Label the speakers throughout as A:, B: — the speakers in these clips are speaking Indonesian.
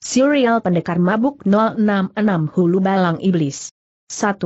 A: Serial Pendekar Mabuk 066 Hulu Balang Iblis 1.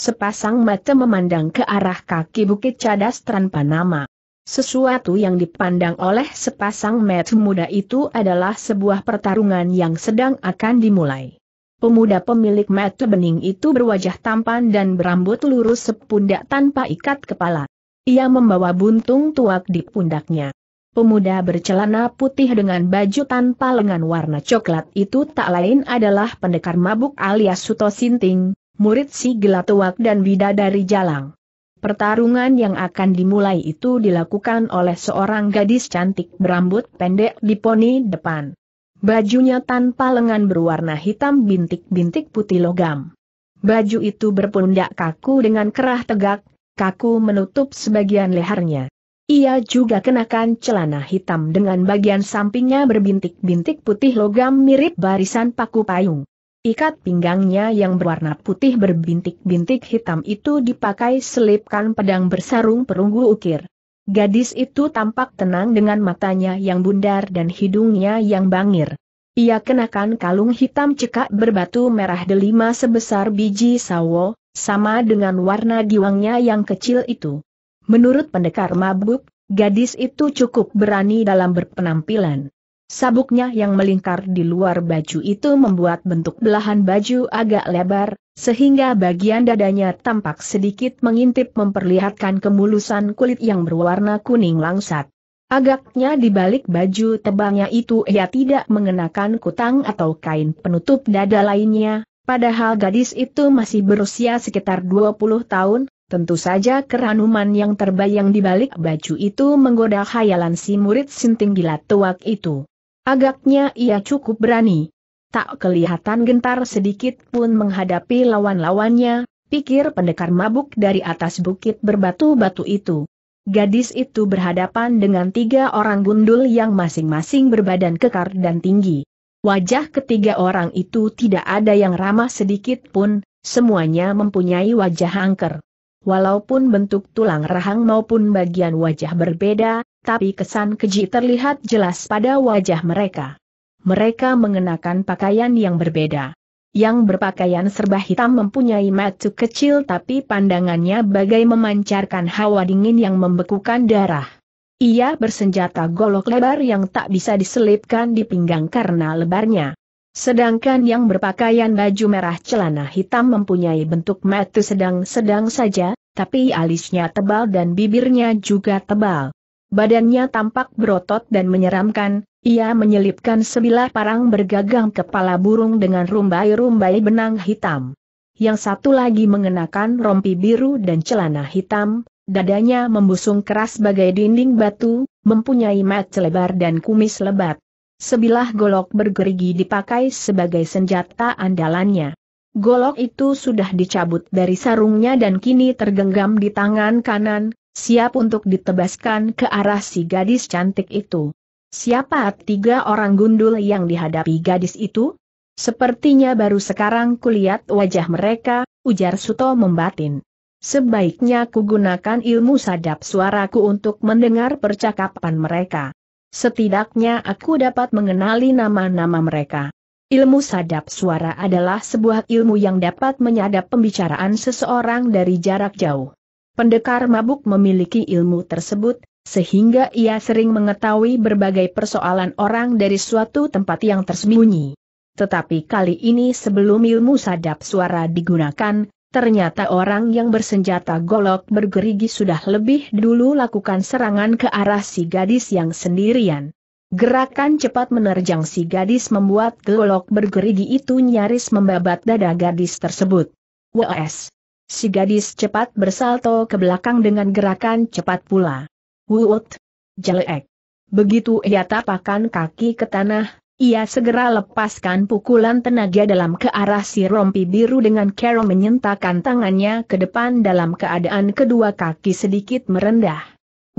A: Sepasang mata memandang ke arah kaki Bukit Cadas tanpa Panama. Sesuatu yang dipandang oleh sepasang mata muda itu adalah sebuah pertarungan yang sedang akan dimulai. Pemuda pemilik mata bening itu berwajah tampan dan berambut lurus sepundak tanpa ikat kepala. Ia membawa buntung tuak di pundaknya. Pemuda bercelana putih dengan baju tanpa lengan warna coklat itu tak lain adalah pendekar mabuk alias Suto Sinting, murid si Gelatuak dan Bidadari Jalang. Pertarungan yang akan dimulai itu dilakukan oleh seorang gadis cantik berambut pendek di poni depan. Bajunya tanpa lengan berwarna hitam bintik-bintik putih logam. Baju itu berpundak kaku dengan kerah tegak, kaku menutup sebagian lehernya. Ia juga kenakan celana hitam dengan bagian sampingnya berbintik-bintik putih logam mirip barisan paku payung. Ikat pinggangnya yang berwarna putih berbintik-bintik hitam itu dipakai selipkan pedang bersarung perunggu ukir. Gadis itu tampak tenang dengan matanya yang bundar dan hidungnya yang bangir. Ia kenakan kalung hitam cekak berbatu merah delima sebesar biji sawo, sama dengan warna giwangnya yang kecil itu. Menurut pendekar mabuk, gadis itu cukup berani dalam berpenampilan. Sabuknya yang melingkar di luar baju itu membuat bentuk belahan baju agak lebar, sehingga bagian dadanya tampak sedikit mengintip memperlihatkan kemulusan kulit yang berwarna kuning langsat. Agaknya di balik baju tebangnya itu ia tidak mengenakan kutang atau kain penutup dada lainnya, padahal gadis itu masih berusia sekitar 20 tahun, Tentu saja keranuman yang terbayang di balik baju itu menggoda khayalan si murid sinting gila tuak itu. Agaknya ia cukup berani. Tak kelihatan gentar sedikit pun menghadapi lawan-lawannya, pikir pendekar mabuk dari atas bukit berbatu-batu itu. Gadis itu berhadapan dengan tiga orang gundul yang masing-masing berbadan kekar dan tinggi. Wajah ketiga orang itu tidak ada yang ramah sedikit pun, semuanya mempunyai wajah angker. Walaupun bentuk tulang rahang maupun bagian wajah berbeda, tapi kesan keji terlihat jelas pada wajah mereka. Mereka mengenakan pakaian yang berbeda. Yang berpakaian serba hitam mempunyai mata kecil tapi pandangannya bagai memancarkan hawa dingin yang membekukan darah. Ia bersenjata golok lebar yang tak bisa diselipkan di pinggang karena lebarnya. Sedangkan yang berpakaian baju merah celana hitam mempunyai bentuk mata sedang-sedang saja, tapi alisnya tebal dan bibirnya juga tebal. Badannya tampak berotot dan menyeramkan, ia menyelipkan sebilah parang bergagang kepala burung dengan rumbai-rumbai benang hitam. Yang satu lagi mengenakan rompi biru dan celana hitam, dadanya membusung keras bagai dinding batu, mempunyai mat lebar dan kumis lebat. Sebilah golok bergerigi dipakai sebagai senjata andalannya. Golok itu sudah dicabut dari sarungnya dan kini tergenggam di tangan kanan, siap untuk ditebaskan ke arah si gadis cantik itu. Siapa tiga orang gundul yang dihadapi gadis itu? Sepertinya baru sekarang kulihat wajah mereka, ujar Suto membatin. Sebaiknya kugunakan ilmu sadap suaraku untuk mendengar percakapan mereka. Setidaknya aku dapat mengenali nama-nama mereka. Ilmu sadap suara adalah sebuah ilmu yang dapat menyadap pembicaraan seseorang dari jarak jauh. Pendekar mabuk memiliki ilmu tersebut, sehingga ia sering mengetahui berbagai persoalan orang dari suatu tempat yang tersembunyi. Tetapi kali ini sebelum ilmu sadap suara digunakan, Ternyata orang yang bersenjata golok bergerigi sudah lebih dulu lakukan serangan ke arah si gadis yang sendirian. Gerakan cepat menerjang si gadis membuat golok bergerigi itu nyaris membabat dada gadis tersebut. WS. Si gadis cepat bersalto ke belakang dengan gerakan cepat pula. Wut! Jelek. Begitu ia tapakan kaki ke tanah, ia segera lepaskan pukulan tenaga dalam ke arah si rompi biru dengan Carol menyentakkan tangannya ke depan dalam keadaan kedua kaki sedikit merendah.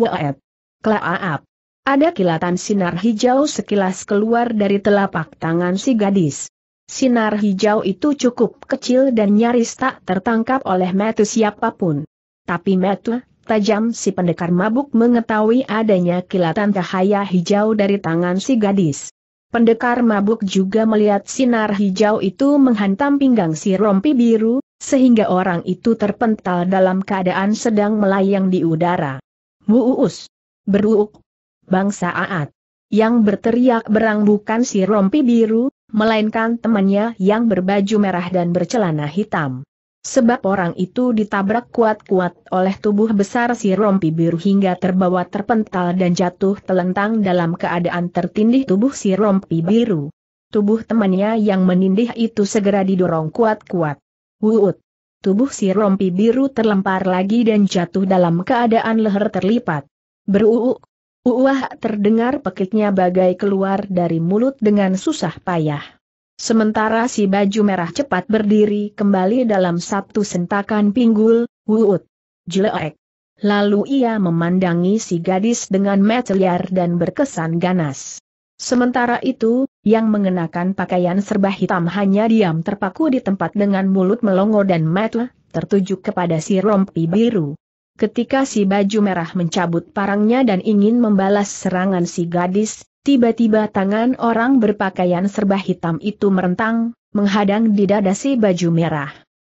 A: Waet! Klaaap! Ada kilatan sinar hijau sekilas keluar dari telapak tangan si gadis. Sinar hijau itu cukup kecil dan nyaris tak tertangkap oleh metu siapapun. Tapi metu, tajam si pendekar mabuk mengetahui adanya kilatan cahaya hijau dari tangan si gadis. Pendekar mabuk juga melihat sinar hijau itu menghantam pinggang si rompi biru, sehingga orang itu terpental dalam keadaan sedang melayang di udara. Muus! Beruuk! Bangsa Aat! Yang berteriak berang bukan si rompi biru, melainkan temannya yang berbaju merah dan bercelana hitam. Sebab orang itu ditabrak kuat-kuat oleh tubuh besar si rompi biru hingga terbawa terpental dan jatuh telentang dalam keadaan tertindih tubuh si rompi biru. Tubuh temannya yang menindih itu segera didorong kuat-kuat. Wuut. Tubuh si rompi biru terlempar lagi dan jatuh dalam keadaan leher terlipat. Beruuk. Uuah terdengar pekiknya bagai keluar dari mulut dengan susah payah. Sementara si baju merah cepat berdiri kembali dalam satu sentakan pinggul, wuut. Jelek. Lalu ia memandangi si gadis dengan mata liar dan berkesan ganas. Sementara itu, yang mengenakan pakaian serba hitam hanya diam terpaku di tempat dengan mulut melongo dan mata, tertuju kepada si rompi biru. Ketika si baju merah mencabut parangnya dan ingin membalas serangan si gadis, Tiba-tiba tangan orang berpakaian serba hitam itu merentang, menghadang di dada si baju merah.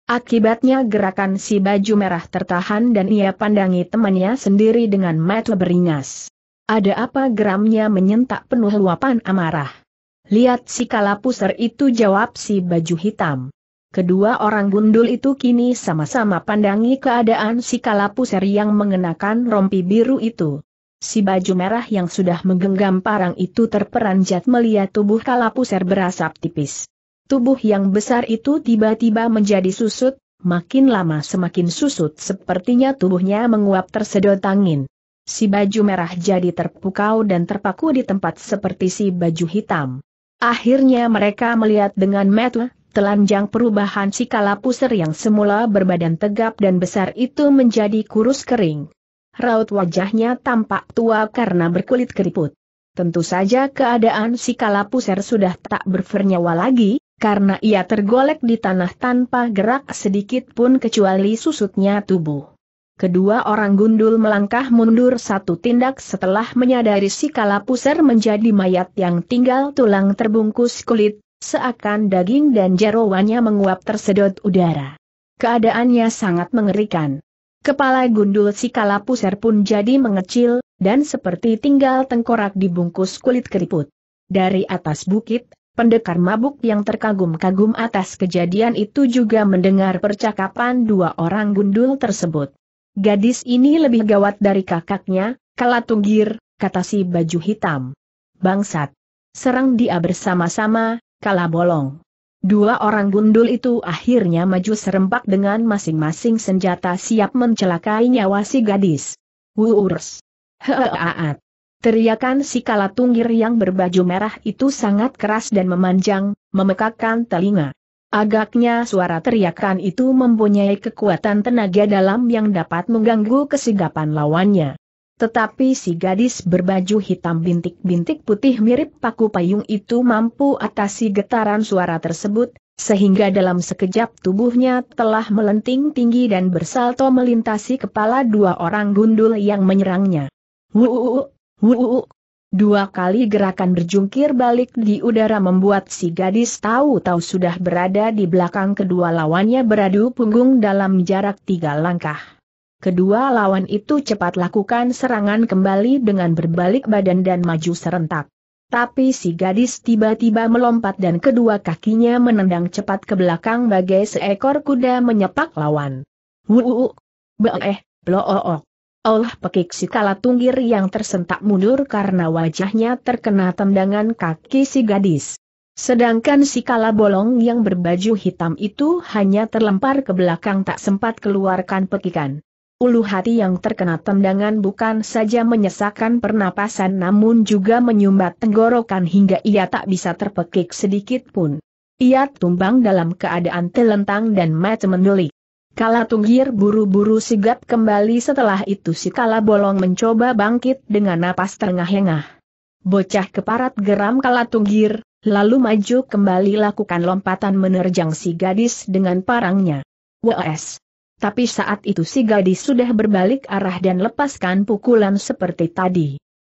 A: Akibatnya gerakan si baju merah tertahan dan ia pandangi temannya sendiri dengan mata beringas. Ada apa geramnya menyentak penuh luapan amarah? Lihat si kalapuser itu jawab si baju hitam. Kedua orang gundul itu kini sama-sama pandangi keadaan si kalapuser yang mengenakan rompi biru itu. Si baju merah yang sudah menggenggam parang itu terperanjat melihat tubuh kalapuser berasap tipis. Tubuh yang besar itu tiba-tiba menjadi susut, makin lama semakin susut sepertinya tubuhnya menguap tersedot angin. Si baju merah jadi terpukau dan terpaku di tempat seperti si baju hitam. Akhirnya mereka melihat dengan mata telanjang perubahan si kalapuser yang semula berbadan tegap dan besar itu menjadi kurus kering raut wajahnya tampak tua karena berkulit keriput. Tentu saja keadaan si kalapuser sudah tak bernyawa lagi, karena ia tergolek di tanah tanpa gerak sedikit pun kecuali susutnya tubuh. Kedua orang gundul melangkah mundur satu tindak setelah menyadari si kalapuser menjadi mayat yang tinggal tulang terbungkus kulit, seakan daging dan jerawannya menguap tersedot udara. Keadaannya sangat mengerikan. Kepala gundul si kalapuser pun jadi mengecil, dan seperti tinggal tengkorak dibungkus kulit keriput. Dari atas bukit, pendekar mabuk yang terkagum-kagum atas kejadian itu juga mendengar percakapan dua orang gundul tersebut. Gadis ini lebih gawat dari kakaknya, Kalatunggir, kata si baju hitam. Bangsat. Serang dia bersama-sama, kalabolong. Dua orang gundul itu akhirnya maju serempak dengan masing-masing senjata siap mencelakai nyawa si gadis. Wurs! Heaat! Teriakan si kalatunggir yang berbaju merah itu sangat keras dan memanjang, memekakkan telinga. Agaknya suara teriakan itu mempunyai kekuatan tenaga dalam yang dapat mengganggu kesigapan lawannya. Tetapi si gadis berbaju hitam bintik-bintik putih mirip paku payung itu mampu atasi getaran suara tersebut, sehingga dalam sekejap tubuhnya telah melenting tinggi dan bersalto melintasi kepala dua orang gundul yang menyerangnya. Wuuu, wuuu. Dua kali gerakan berjungkir balik di udara membuat si gadis tahu-tahu sudah berada di belakang kedua lawannya beradu punggung dalam jarak tiga langkah. Kedua lawan itu cepat lakukan serangan kembali dengan berbalik badan dan maju serentak. Tapi si gadis tiba-tiba melompat dan kedua kakinya menendang cepat ke belakang bagai seekor kuda menyepak lawan. Wuuu, beeh, blook. Oh pekik si kala tunggir yang tersentak mundur karena wajahnya terkena tendangan kaki si gadis. Sedangkan si kala bolong yang berbaju hitam itu hanya terlempar ke belakang tak sempat keluarkan pekikan. Ulu hati yang terkena tendangan bukan saja menyesakan pernapasan namun juga menyumbat tenggorokan hingga ia tak bisa terpekik sedikit pun. Ia tumbang dalam keadaan telentang dan mata mendelik. Kala Tunggir buru-buru sigap kembali setelah itu si Kala Bolong mencoba bangkit dengan napas terengah-engah. Bocah keparat geram Kala Tunggir, lalu maju kembali lakukan lompatan menerjang si gadis dengan parangnya. WS tapi saat itu si gadis sudah berbalik arah dan lepaskan pukulan seperti tadi.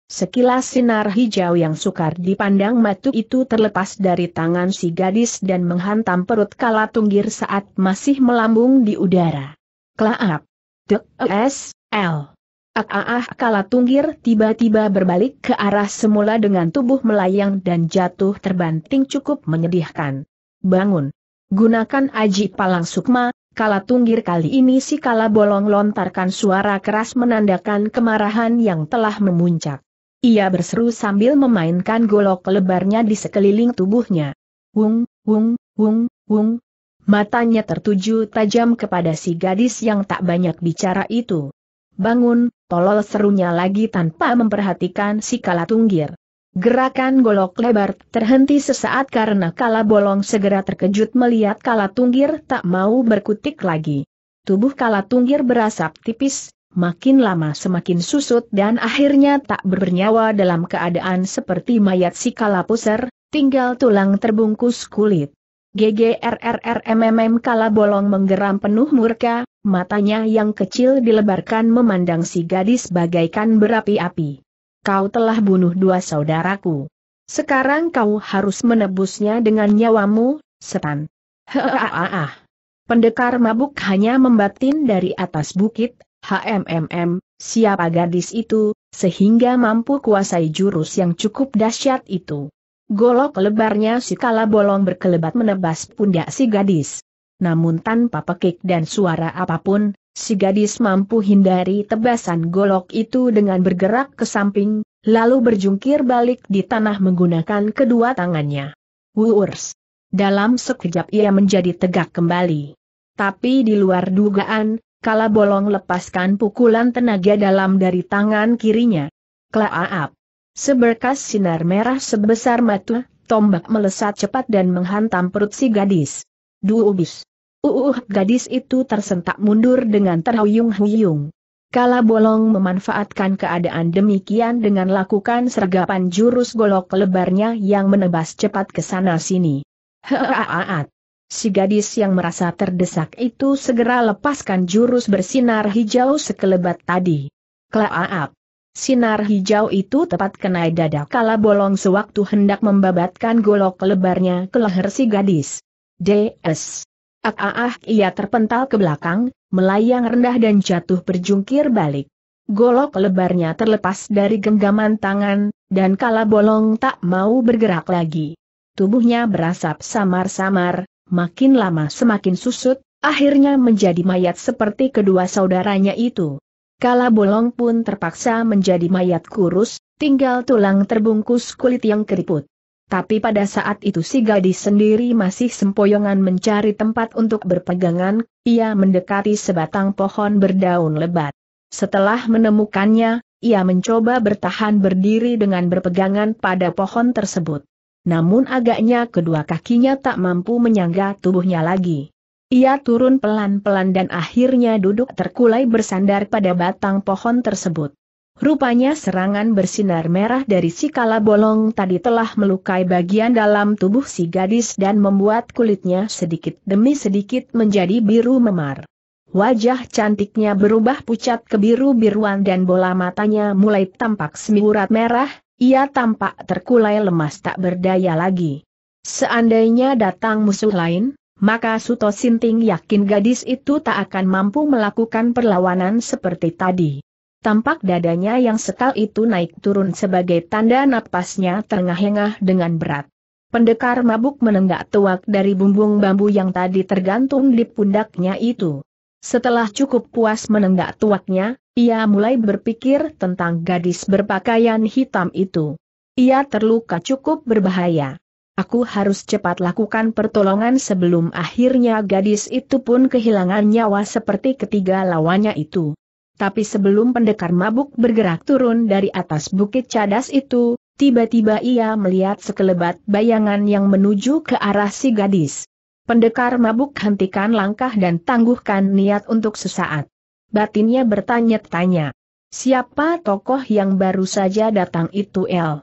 A: Sekilas sinar hijau yang sukar dipandang matu itu terlepas dari tangan si gadis dan menghantam perut kala tunggir saat masih melambung di udara. Klaap. Dek S. L. Ah, ah, ah kala tunggir tiba-tiba berbalik ke arah semula dengan tubuh melayang dan jatuh terbanting cukup menyedihkan. Bangun. Gunakan aji palang sukma, Kala tunggir kali ini si kala bolong lontarkan suara keras menandakan kemarahan yang telah memuncak. Ia berseru sambil memainkan golok lebarnya di sekeliling tubuhnya. Wung, wung, wung, wung. Matanya tertuju tajam kepada si gadis yang tak banyak bicara itu. Bangun, tolol serunya lagi tanpa memperhatikan si kala tunggir. Gerakan golok lebar terhenti sesaat karena kala bolong segera terkejut melihat kala tunggir tak mau berkutik lagi. Tubuh kala tunggir berasap tipis, makin lama semakin susut dan akhirnya tak bernyawa dalam keadaan seperti mayat si kala puser, tinggal tulang terbungkus kulit. GGRRRMMM kala bolong menggeram penuh murka, matanya yang kecil dilebarkan memandang si gadis bagaikan berapi-api kau telah bunuh dua saudaraku. Sekarang kau harus menebusnya dengan nyawamu, setan. Heaaah. Pendekar mabuk hanya membatin dari atas bukit, HMMM, siapa gadis itu, sehingga mampu kuasai jurus yang cukup dahsyat itu. Golok lebarnya si kala bolong berkelebat menebas pundak si gadis. Namun tanpa pekik dan suara apapun, si gadis mampu hindari tebasan golok itu dengan bergerak ke samping, lalu berjungkir balik di tanah menggunakan kedua tangannya. Wurs. Dalam sekejap ia menjadi tegak kembali. Tapi di luar dugaan, kala bolong lepaskan pukulan tenaga dalam dari tangan kirinya. Klaaap. Seberkas sinar merah sebesar mata, tombak melesat cepat dan menghantam perut si gadis. Duubis. Uh, gadis itu tersentak mundur dengan terhuyung-huyung. Kala bolong memanfaatkan keadaan demikian dengan lakukan sergapan jurus golok lebarnya yang menebas cepat ke sana sini. Heaaat. Si gadis yang merasa terdesak itu segera lepaskan jurus bersinar hijau sekelebat tadi. Klaaap. Sinar hijau itu tepat kenai dada kala bolong sewaktu hendak membabatkan golok lebarnya ke leher si gadis. DS. Ah, ah, ah, ia terpental ke belakang, melayang rendah dan jatuh berjungkir balik. Golok lebarnya terlepas dari genggaman tangan, dan kala bolong tak mau bergerak lagi. Tubuhnya berasap samar-samar, makin lama semakin susut, akhirnya menjadi mayat seperti kedua saudaranya itu. Kala bolong pun terpaksa menjadi mayat kurus, tinggal tulang terbungkus kulit yang keriput. Tapi pada saat itu si gadis sendiri masih sempoyongan mencari tempat untuk berpegangan, ia mendekati sebatang pohon berdaun lebat. Setelah menemukannya, ia mencoba bertahan berdiri dengan berpegangan pada pohon tersebut. Namun agaknya kedua kakinya tak mampu menyangga tubuhnya lagi. Ia turun pelan-pelan dan akhirnya duduk terkulai bersandar pada batang pohon tersebut. Rupanya serangan bersinar merah dari si kala bolong tadi telah melukai bagian dalam tubuh si gadis dan membuat kulitnya sedikit demi sedikit menjadi biru memar. Wajah cantiknya berubah pucat ke biru biruan dan bola matanya mulai tampak semburat merah, ia tampak terkulai lemas tak berdaya lagi. Seandainya datang musuh lain, maka Suto Sinting yakin gadis itu tak akan mampu melakukan perlawanan seperti tadi. Tampak dadanya yang sekal itu naik turun sebagai tanda napasnya terengah-engah dengan berat. Pendekar mabuk menenggak tuak dari bumbung bambu yang tadi tergantung di pundaknya itu. Setelah cukup puas menenggak tuaknya, ia mulai berpikir tentang gadis berpakaian hitam itu. Ia terluka cukup berbahaya. Aku harus cepat lakukan pertolongan sebelum akhirnya gadis itu pun kehilangan nyawa seperti ketiga lawannya itu. Tapi sebelum pendekar mabuk bergerak turun dari atas bukit cadas itu, tiba-tiba ia melihat sekelebat bayangan yang menuju ke arah si gadis. Pendekar mabuk hentikan langkah dan tangguhkan niat untuk sesaat. Batinnya bertanya-tanya. Siapa tokoh yang baru saja datang itu El?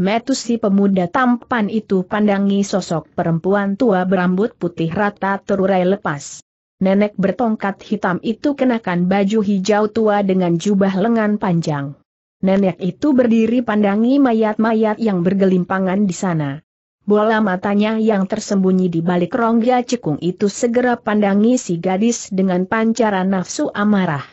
A: Metus si pemuda tampan itu pandangi sosok perempuan tua berambut putih rata terurai lepas nenek bertongkat hitam itu kenakan baju hijau tua dengan jubah lengan panjang. Nenek itu berdiri pandangi mayat-mayat yang bergelimpangan di sana. Bola matanya yang tersembunyi di balik rongga cekung itu segera pandangi si gadis dengan pancaran nafsu amarah.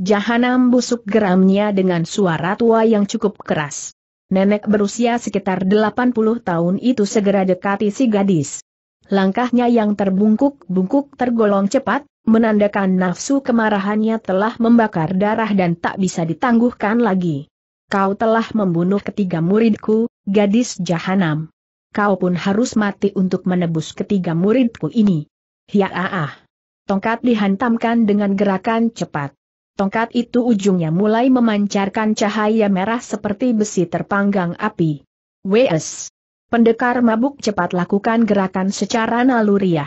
A: Jahanam busuk geramnya dengan suara tua yang cukup keras. Nenek berusia sekitar 80 tahun itu segera dekati si gadis. Langkahnya yang terbungkuk-bungkuk tergolong cepat, menandakan nafsu kemarahannya telah membakar darah dan tak bisa ditangguhkan lagi. Kau telah membunuh ketiga muridku, gadis jahanam. Kau pun harus mati untuk menebus ketiga muridku ini. Ya Tongkat dihantamkan dengan gerakan cepat. Tongkat itu ujungnya mulai memancarkan cahaya merah seperti besi terpanggang api. Wes. Pendekar mabuk cepat lakukan gerakan secara naluriah.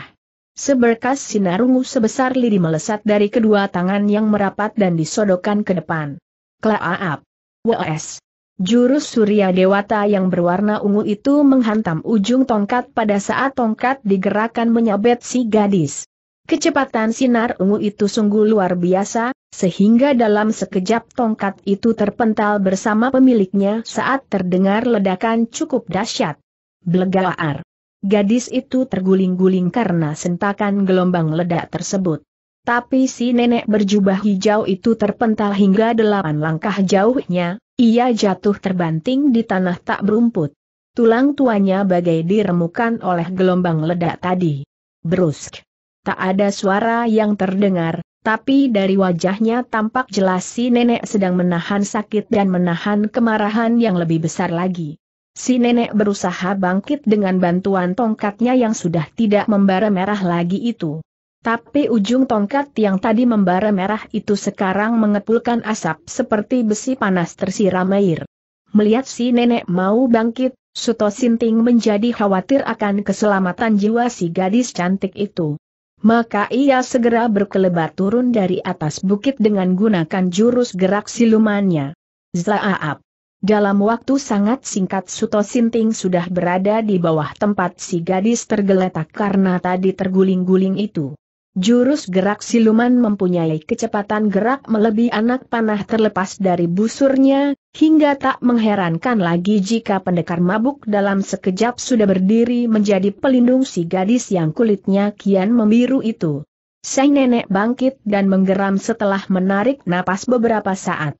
A: Seberkas sinar ungu sebesar lidi melesat dari kedua tangan yang merapat dan disodokkan ke depan. Klaaap. WS. Jurus Surya Dewata yang berwarna ungu itu menghantam ujung tongkat pada saat tongkat digerakkan menyabet si gadis. Kecepatan sinar ungu itu sungguh luar biasa, sehingga dalam sekejap tongkat itu terpental bersama pemiliknya saat terdengar ledakan cukup dahsyat. Blegaar. Gadis itu terguling-guling karena sentakan gelombang ledak tersebut. Tapi si nenek berjubah hijau itu terpental hingga delapan langkah jauhnya, ia jatuh terbanting di tanah tak berumput. Tulang tuanya bagai diremukan oleh gelombang ledak tadi. Brusk. Tak ada suara yang terdengar, tapi dari wajahnya tampak jelas si nenek sedang menahan sakit dan menahan kemarahan yang lebih besar lagi. Si nenek berusaha bangkit dengan bantuan tongkatnya yang sudah tidak membara merah lagi itu. Tapi ujung tongkat yang tadi membara merah itu sekarang mengepulkan asap seperti besi panas tersiram air. Melihat si nenek mau bangkit, Suto Sinting menjadi khawatir akan keselamatan jiwa si gadis cantik itu. Maka ia segera berkelebat turun dari atas bukit dengan gunakan jurus gerak silumannya. Zaaap! Dalam waktu sangat singkat Suto Sinting sudah berada di bawah tempat si gadis tergeletak karena tadi terguling-guling itu. Jurus gerak siluman mempunyai kecepatan gerak melebihi anak panah terlepas dari busurnya, hingga tak mengherankan lagi jika pendekar mabuk dalam sekejap sudah berdiri menjadi pelindung si gadis yang kulitnya kian membiru itu. Sang nenek bangkit dan menggeram setelah menarik napas beberapa saat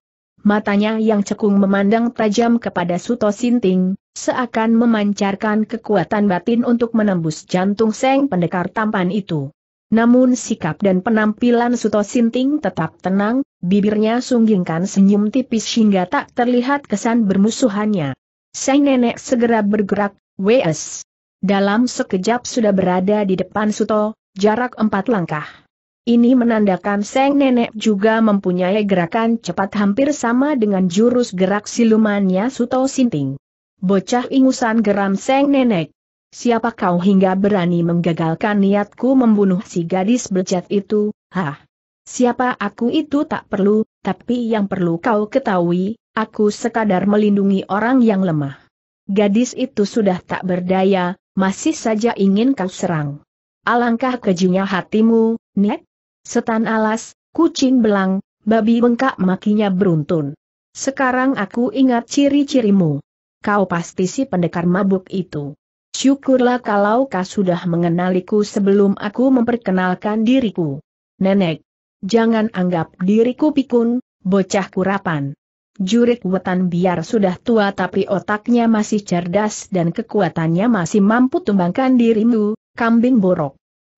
A: matanya yang cekung memandang tajam kepada Suto Sinting, seakan memancarkan kekuatan batin untuk menembus jantung Seng pendekar tampan itu. Namun sikap dan penampilan Suto Sinting tetap tenang, bibirnya sunggingkan senyum tipis hingga tak terlihat kesan bermusuhannya. Seng nenek segera bergerak, WS. Dalam sekejap sudah berada di depan Suto, jarak empat langkah. Ini menandakan Seng Nenek juga mempunyai gerakan cepat hampir sama dengan jurus gerak silumannya Suto Sinting. Bocah ingusan geram Seng Nenek. Siapa kau hingga berani menggagalkan niatku membunuh si gadis bejat itu, hah? Siapa aku itu tak perlu, tapi yang perlu kau ketahui, aku sekadar melindungi orang yang lemah. Gadis itu sudah tak berdaya, masih saja ingin kau serang. Alangkah kejunya hatimu, Nek? Setan alas, kucing belang, babi bengkak makinya beruntun. Sekarang aku ingat ciri-cirimu. Kau pasti si pendekar mabuk itu. Syukurlah kalau kau sudah mengenaliku sebelum aku memperkenalkan diriku. Nenek, jangan anggap diriku pikun, bocah kurapan. Jurik wetan biar sudah tua tapi otaknya masih cerdas dan kekuatannya masih mampu tumbangkan dirimu, kambing borok.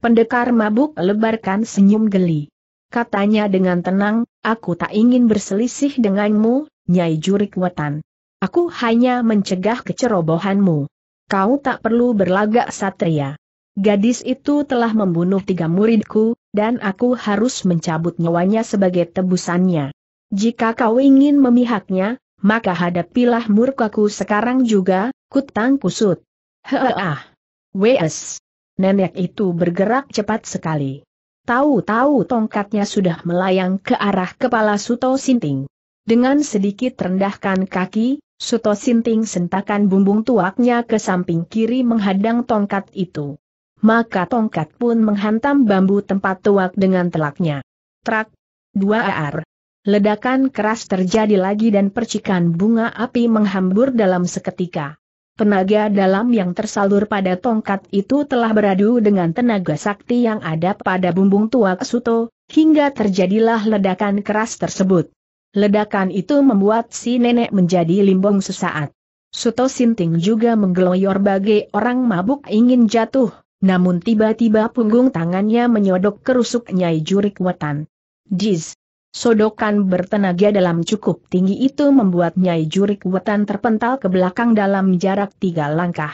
A: Pendekar mabuk lebarkan senyum geli. Katanya dengan tenang, aku tak ingin berselisih denganmu, Nyai Jurik Wetan. Aku hanya mencegah kecerobohanmu. Kau tak perlu berlagak satria. Gadis itu telah membunuh tiga muridku, dan aku harus mencabut nyawanya sebagai tebusannya. Jika kau ingin memihaknya, maka hadapilah murkaku sekarang juga, kutang kusut. Heeh. Wes. Nenek itu bergerak cepat sekali. Tahu-tahu tongkatnya sudah melayang ke arah kepala Suto Sinting. Dengan sedikit rendahkan kaki, Suto Sinting sentakan bumbung tuaknya ke samping kiri menghadang tongkat itu. Maka tongkat pun menghantam bambu tempat tuak dengan telaknya. Trak, dua ar. Ledakan keras terjadi lagi dan percikan bunga api menghambur dalam seketika. Tenaga dalam yang tersalur pada tongkat itu telah beradu dengan tenaga sakti yang ada pada bumbung tua Kesuto, hingga terjadilah ledakan keras tersebut. Ledakan itu membuat si nenek menjadi limbung sesaat. Suto Sinting juga menggeloyor bagai orang mabuk ingin jatuh, namun tiba-tiba punggung tangannya menyodok kerusuk Nyai Jurik Wetan. Jiz, Sodokan bertenaga dalam cukup tinggi itu membuat Nyai Jurik Wetan terpental ke belakang dalam jarak tiga langkah.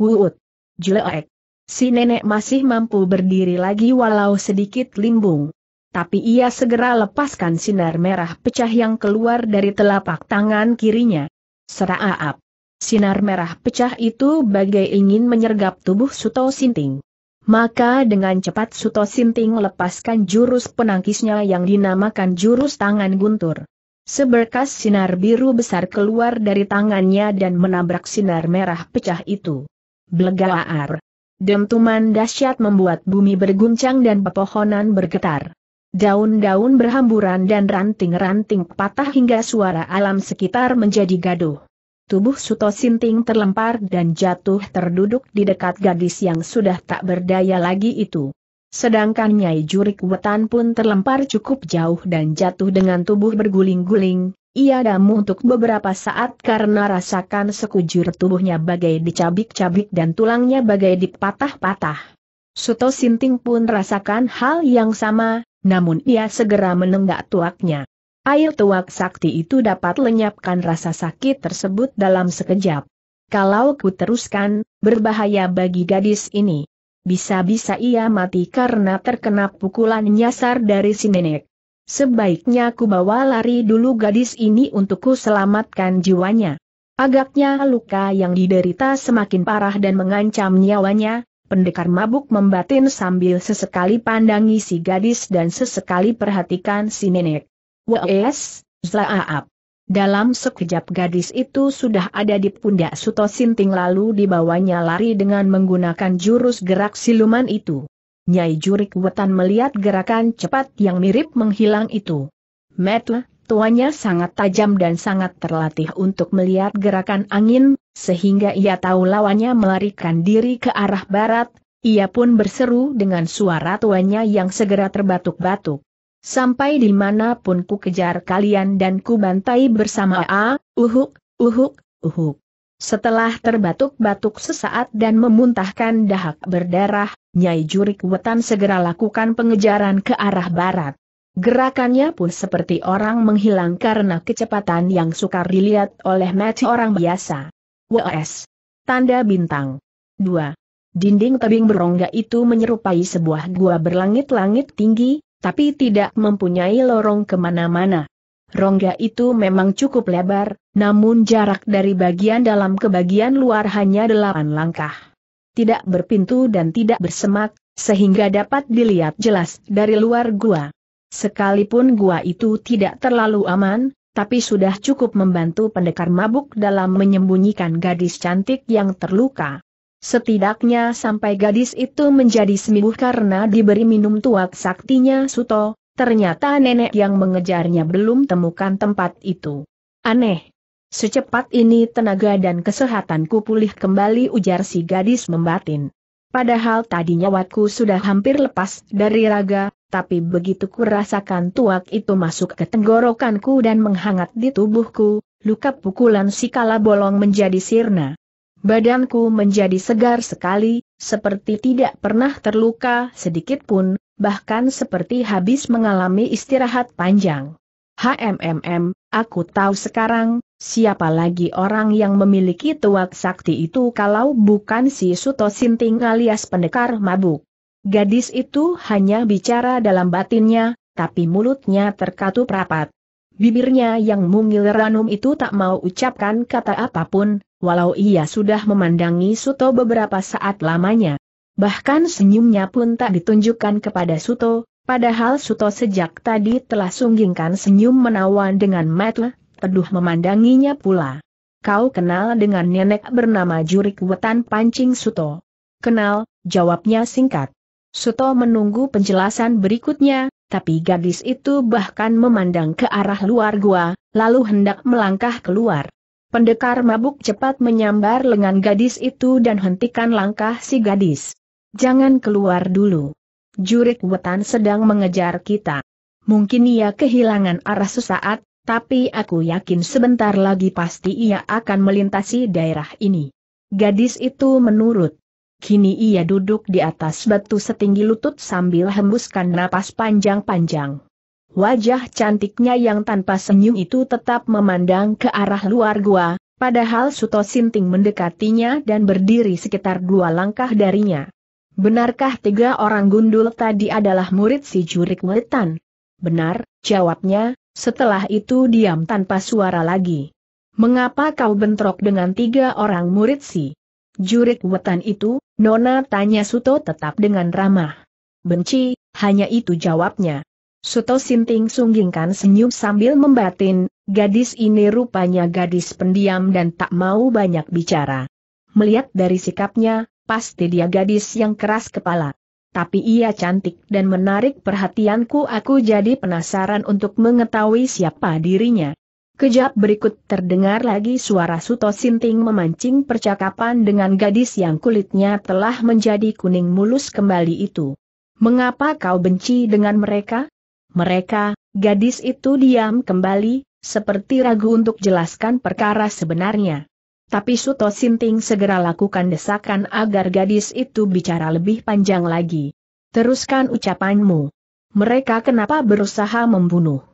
A: Wuut! Jelek! Si nenek masih mampu berdiri lagi walau sedikit limbung. Tapi ia segera lepaskan sinar merah pecah yang keluar dari telapak tangan kirinya. Seraap! Sinar merah pecah itu bagai ingin menyergap tubuh Suto Sinting. Maka dengan cepat Suto Sinting lepaskan jurus penangkisnya yang dinamakan jurus tangan guntur. Seberkas sinar biru besar keluar dari tangannya dan menabrak sinar merah pecah itu. Blegaar. Dentuman dahsyat membuat bumi berguncang dan pepohonan bergetar. Daun-daun berhamburan dan ranting-ranting patah hingga suara alam sekitar menjadi gaduh. Tubuh Suto Sinting terlempar dan jatuh terduduk di dekat gadis yang sudah tak berdaya lagi itu. Sedangkan Nyai Jurik Wetan pun terlempar cukup jauh dan jatuh dengan tubuh berguling-guling, ia damu untuk beberapa saat karena rasakan sekujur tubuhnya bagai dicabik-cabik dan tulangnya bagai dipatah-patah. Suto Sinting pun rasakan hal yang sama, namun ia segera menenggak tuaknya. Air tuak sakti itu dapat lenyapkan rasa sakit tersebut dalam sekejap. Kalau ku teruskan, berbahaya bagi gadis ini. Bisa-bisa ia mati karena terkena pukulan nyasar dari si nenek. Sebaiknya ku bawa lari dulu gadis ini untuk ku selamatkan jiwanya. Agaknya luka yang diderita semakin parah dan mengancam nyawanya, Pendekar mabuk membatin sambil sesekali pandangi si gadis dan sesekali perhatikan si nenek. Wes, Zaaap. Dalam sekejap gadis itu sudah ada di pundak Suto Sinting lalu dibawanya lari dengan menggunakan jurus gerak siluman itu. Nyai Jurik Wetan melihat gerakan cepat yang mirip menghilang itu. Metle, tuanya sangat tajam dan sangat terlatih untuk melihat gerakan angin, sehingga ia tahu lawannya melarikan diri ke arah barat, ia pun berseru dengan suara tuanya yang segera terbatuk-batuk. Sampai dimanapun ku kejar kalian dan ku bantai bersama A, uhuk, uhuk, uhuk. Setelah terbatuk-batuk sesaat dan memuntahkan dahak berdarah, Nyai Jurik Wetan segera lakukan pengejaran ke arah barat. Gerakannya pun seperti orang menghilang karena kecepatan yang sukar dilihat oleh mata orang biasa. WS. Tanda bintang. 2. Dinding tebing berongga itu menyerupai sebuah gua berlangit-langit tinggi, tapi tidak mempunyai lorong kemana-mana. Rongga itu memang cukup lebar, namun jarak dari bagian dalam ke bagian luar hanya delapan langkah. Tidak berpintu dan tidak bersemak, sehingga dapat dilihat jelas dari luar gua. Sekalipun gua itu tidak terlalu aman, tapi sudah cukup membantu pendekar mabuk dalam menyembunyikan gadis cantik yang terluka. Setidaknya sampai gadis itu menjadi sembuh karena diberi minum tuak saktinya Suto, ternyata nenek yang mengejarnya belum temukan tempat itu. Aneh. Secepat ini tenaga dan kesehatanku pulih kembali ujar si gadis membatin. Padahal tadi nyawatku sudah hampir lepas dari raga, tapi begitu kurasakan tuak itu masuk ke tenggorokanku dan menghangat di tubuhku, luka pukulan si kala bolong menjadi sirna. Badanku menjadi segar sekali, seperti tidak pernah terluka sedikit pun, bahkan seperti habis mengalami istirahat panjang. HMMM, aku tahu sekarang, siapa lagi orang yang memiliki tuak sakti itu kalau bukan si Suto Sinting alias pendekar mabuk. Gadis itu hanya bicara dalam batinnya, tapi mulutnya terkatup rapat. Bibirnya yang mungil ranum itu tak mau ucapkan kata apapun, walau ia sudah memandangi Suto beberapa saat lamanya. Bahkan senyumnya pun tak ditunjukkan kepada Suto, padahal Suto sejak tadi telah sunggingkan senyum menawan dengan mata, teduh memandanginya pula. Kau kenal dengan nenek bernama Jurik Wetan Pancing Suto. Kenal, jawabnya singkat. Suto menunggu penjelasan berikutnya, tapi gadis itu bahkan memandang ke arah luar gua, lalu hendak melangkah keluar. Pendekar mabuk cepat menyambar lengan gadis itu dan hentikan langkah si gadis. Jangan keluar dulu. Jurik wetan sedang mengejar kita. Mungkin ia kehilangan arah sesaat, tapi aku yakin sebentar lagi pasti ia akan melintasi daerah ini. Gadis itu menurut. Kini ia duduk di atas batu setinggi lutut sambil hembuskan napas panjang-panjang. Wajah cantiknya yang tanpa senyum itu tetap memandang ke arah luar gua, padahal Suto Sinting mendekatinya dan berdiri sekitar dua langkah darinya. Benarkah tiga orang gundul tadi adalah murid si Jurik Wetan? Benar, jawabnya, setelah itu diam tanpa suara lagi. Mengapa kau bentrok dengan tiga orang murid si Jurik Wetan itu? Nona tanya Suto tetap dengan ramah. Benci, hanya itu jawabnya. Suto Sinting sunggingkan senyum sambil membatin, gadis ini rupanya gadis pendiam dan tak mau banyak bicara. Melihat dari sikapnya, pasti dia gadis yang keras kepala. Tapi ia cantik dan menarik perhatianku aku jadi penasaran untuk mengetahui siapa dirinya. Kejap berikut terdengar lagi suara Suto Sinting memancing percakapan dengan gadis yang kulitnya telah menjadi kuning mulus kembali itu. Mengapa kau benci dengan mereka? mereka, gadis itu diam kembali, seperti ragu untuk jelaskan perkara sebenarnya. Tapi Suto Sinting segera lakukan desakan agar gadis itu bicara lebih panjang lagi. Teruskan ucapanmu. Mereka kenapa berusaha membunuh?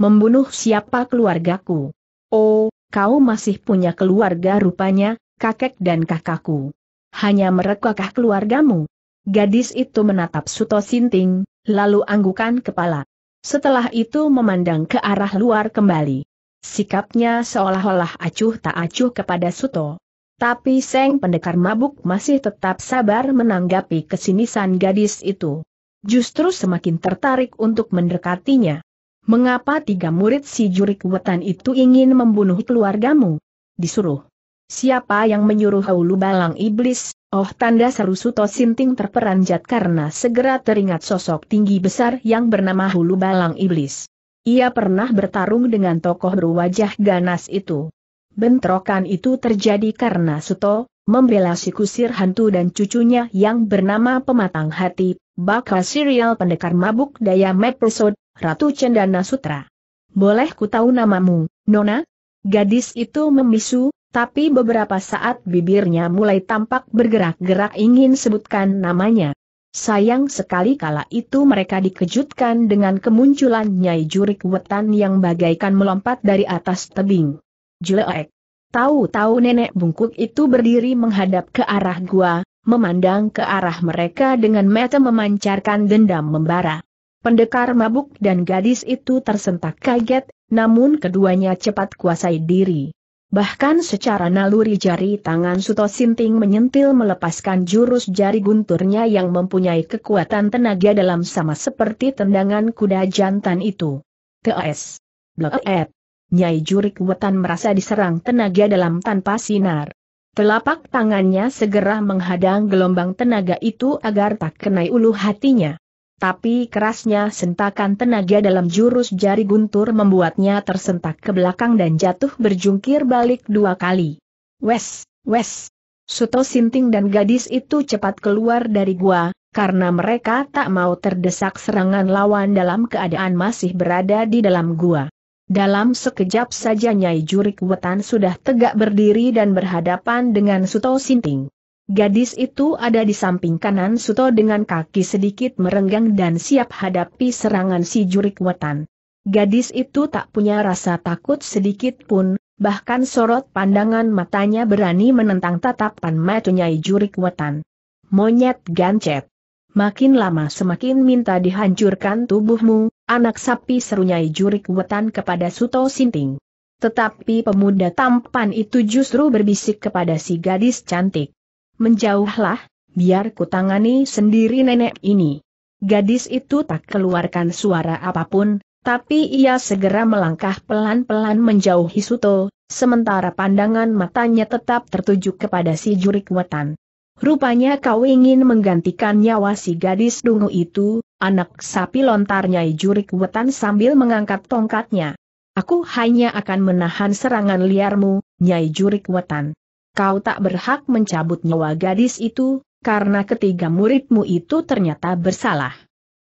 A: Membunuh siapa keluargaku? Oh, kau masih punya keluarga rupanya, kakek dan kakakku. Hanya merekakah keluargamu? Gadis itu menatap Suto Sinting, lalu anggukan kepala. Setelah itu memandang ke arah luar kembali. Sikapnya seolah-olah acuh tak acuh kepada Suto. Tapi Seng Pendekar Mabuk masih tetap sabar menanggapi kesinisan gadis itu. Justru semakin tertarik untuk mendekatinya. Mengapa tiga murid si jurik wetan itu ingin membunuh keluargamu? Disuruh. Siapa yang menyuruh Haulu Balang Iblis? Oh tanda seru Suto Sinting terperanjat karena segera teringat sosok tinggi besar yang bernama Hulu Balang Iblis. Ia pernah bertarung dengan tokoh berwajah ganas itu. Bentrokan itu terjadi karena Suto, membela si kusir hantu dan cucunya yang bernama Pematang Hati, bakal serial pendekar mabuk daya Mepersod, Ratu Cendana Sutra. Boleh ku tahu namamu, Nona? Gadis itu membisu, tapi beberapa saat bibirnya mulai tampak bergerak-gerak ingin sebutkan namanya. Sayang sekali kala itu mereka dikejutkan dengan kemunculan Nyai Jurik Wetan yang bagaikan melompat dari atas tebing. Jelek. Tahu-tahu nenek bungkuk itu berdiri menghadap ke arah gua, memandang ke arah mereka dengan mata memancarkan dendam membara. Pendekar mabuk dan gadis itu tersentak kaget, namun keduanya cepat kuasai diri. Bahkan secara naluri jari tangan Suto Sinting menyentil melepaskan jurus jari gunturnya yang mempunyai kekuatan tenaga dalam sama seperti tendangan kuda jantan itu. T.S. Blok e. Nyai Jurik Wetan merasa diserang tenaga dalam tanpa sinar. Telapak tangannya segera menghadang gelombang tenaga itu agar tak kenai ulu hatinya tapi kerasnya sentakan tenaga dalam jurus jari guntur membuatnya tersentak ke belakang dan jatuh berjungkir balik dua kali. Wes, wes. Suto Sinting dan gadis itu cepat keluar dari gua, karena mereka tak mau terdesak serangan lawan dalam keadaan masih berada di dalam gua. Dalam sekejap saja Nyai Jurik Wetan sudah tegak berdiri dan berhadapan dengan Suto Sinting. Gadis itu ada di samping kanan Suto dengan kaki sedikit merenggang dan siap hadapi serangan si jurik wetan. Gadis itu tak punya rasa takut sedikit pun, bahkan sorot pandangan matanya berani menentang tatapan matanya Jurik Wetan. Monyet gancet. Makin lama semakin minta dihancurkan tubuhmu, anak sapi serunya Jurik Wetan kepada Suto Sinting. Tetapi pemuda tampan itu justru berbisik kepada si gadis cantik. Menjauhlah, biar kutangani sendiri nenek ini. Gadis itu tak keluarkan suara apapun, tapi ia segera melangkah pelan-pelan menjauhi Suto, sementara pandangan matanya tetap tertuju kepada si jurik wetan. Rupanya kau ingin menggantikan nyawa si gadis dungu itu, anak sapi lontarnya jurik wetan sambil mengangkat tongkatnya. Aku hanya akan menahan serangan liarmu, Nyai Jurik Wetan kau tak berhak mencabut nyawa gadis itu, karena ketiga muridmu itu ternyata bersalah.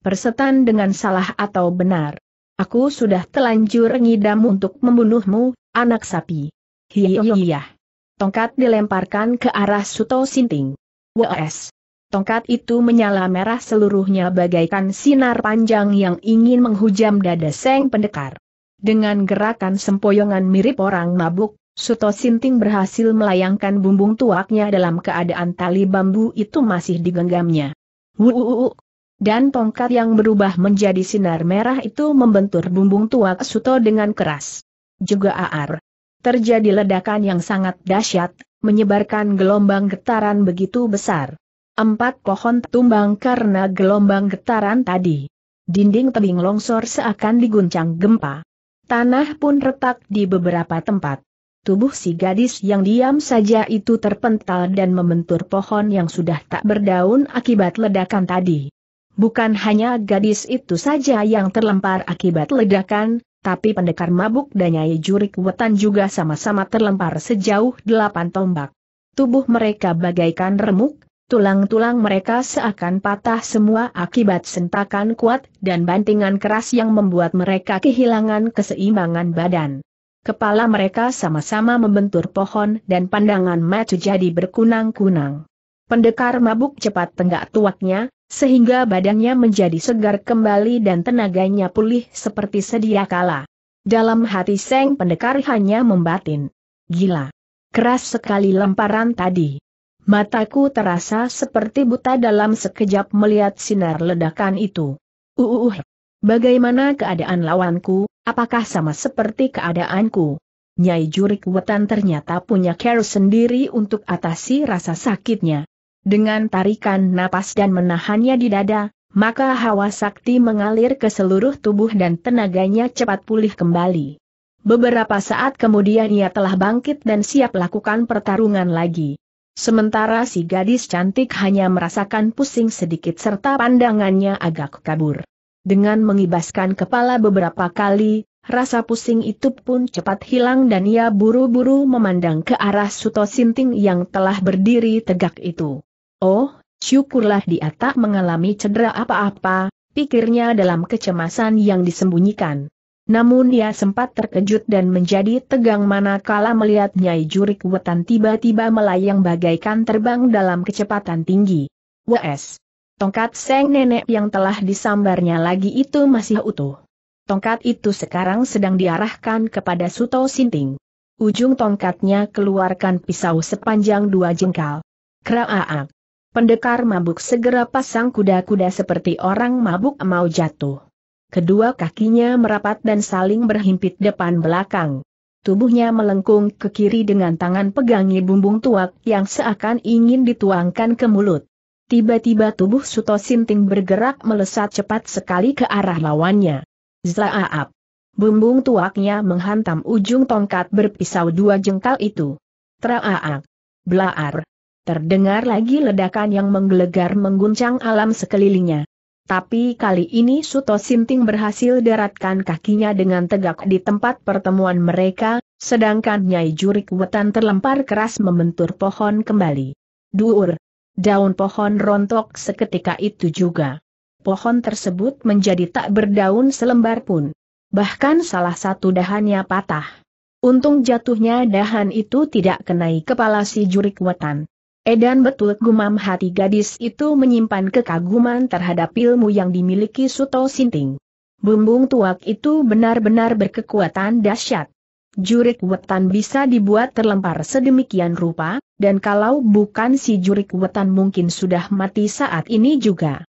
A: Persetan dengan salah atau benar. Aku sudah telanjur ngidam untuk membunuhmu, anak sapi. hiya! Tongkat dilemparkan ke arah Suto Sinting. WS. Tongkat itu menyala merah seluruhnya bagaikan sinar panjang yang ingin menghujam dada Seng Pendekar. Dengan gerakan sempoyongan mirip orang mabuk, Suto Sinting berhasil melayangkan bumbung tuaknya dalam keadaan tali bambu itu masih digenggamnya. Wuuu. Dan tongkat yang berubah menjadi sinar merah itu membentur bumbung tuak Suto dengan keras. Juga aar. Terjadi ledakan yang sangat dahsyat, menyebarkan gelombang getaran begitu besar. Empat pohon tumbang karena gelombang getaran tadi. Dinding tebing longsor seakan diguncang gempa. Tanah pun retak di beberapa tempat. Tubuh si gadis yang diam saja itu terpental dan membentur pohon yang sudah tak berdaun akibat ledakan tadi. Bukan hanya gadis itu saja yang terlempar akibat ledakan, tapi pendekar mabuk dan Nyai Jurik Wetan juga sama-sama terlempar sejauh delapan tombak. Tubuh mereka bagaikan remuk, tulang-tulang mereka seakan patah semua akibat sentakan kuat dan bantingan keras yang membuat mereka kehilangan keseimbangan badan. Kepala mereka sama-sama membentur pohon dan pandangan mata jadi berkunang-kunang. Pendekar mabuk cepat tenggak tuaknya, sehingga badannya menjadi segar kembali dan tenaganya pulih seperti sedia kala. Dalam hati Seng pendekar hanya membatin. Gila. Keras sekali lemparan tadi. Mataku terasa seperti buta dalam sekejap melihat sinar ledakan itu. Uuuh. Bagaimana keadaan lawanku, apakah sama seperti keadaanku? Nyai Jurik Wetan ternyata punya care sendiri untuk atasi rasa sakitnya. Dengan tarikan napas dan menahannya di dada, maka hawa sakti mengalir ke seluruh tubuh dan tenaganya cepat pulih kembali. Beberapa saat kemudian ia telah bangkit dan siap lakukan pertarungan lagi. Sementara si gadis cantik hanya merasakan pusing sedikit serta pandangannya agak kabur. Dengan mengibaskan kepala beberapa kali, rasa pusing itu pun cepat hilang dan ia buru-buru memandang ke arah Suto Sinting yang telah berdiri tegak itu. Oh, syukurlah dia tak mengalami cedera apa-apa, pikirnya dalam kecemasan yang disembunyikan. Namun ia sempat terkejut dan menjadi tegang manakala melihat Nyai Jurik Wetan tiba-tiba melayang bagaikan terbang dalam kecepatan tinggi. WS Tongkat Seng Nenek yang telah disambarnya lagi itu masih utuh. Tongkat itu sekarang sedang diarahkan kepada Suto Sinting. Ujung tongkatnya keluarkan pisau sepanjang dua jengkal. Kraaak. Pendekar mabuk segera pasang kuda-kuda seperti orang mabuk mau jatuh. Kedua kakinya merapat dan saling berhimpit depan belakang. Tubuhnya melengkung ke kiri dengan tangan pegangi bumbung tuak yang seakan ingin dituangkan ke mulut. Tiba-tiba tubuh Suto Sinting bergerak melesat cepat sekali ke arah lawannya. Zaaap! Bumbung tuaknya menghantam ujung tongkat berpisau dua jengkal itu. Traaak! Blaar! Terdengar lagi ledakan yang menggelegar mengguncang alam sekelilingnya. Tapi kali ini Suto Sinting berhasil daratkan kakinya dengan tegak di tempat pertemuan mereka, sedangkan Nyai Jurik Wetan terlempar keras membentur pohon kembali. Duur! Daun pohon rontok seketika itu juga. Pohon tersebut menjadi tak berdaun selembar pun. Bahkan salah satu dahannya patah. Untung jatuhnya dahan itu tidak kenai kepala si jurik wetan. Edan betul gumam hati gadis itu menyimpan kekaguman terhadap ilmu yang dimiliki Suto Sinting. Bumbung tuak itu benar-benar berkekuatan dahsyat. Jurik wetan bisa dibuat terlempar sedemikian rupa, dan kalau bukan si jurik wetan mungkin sudah mati saat ini juga.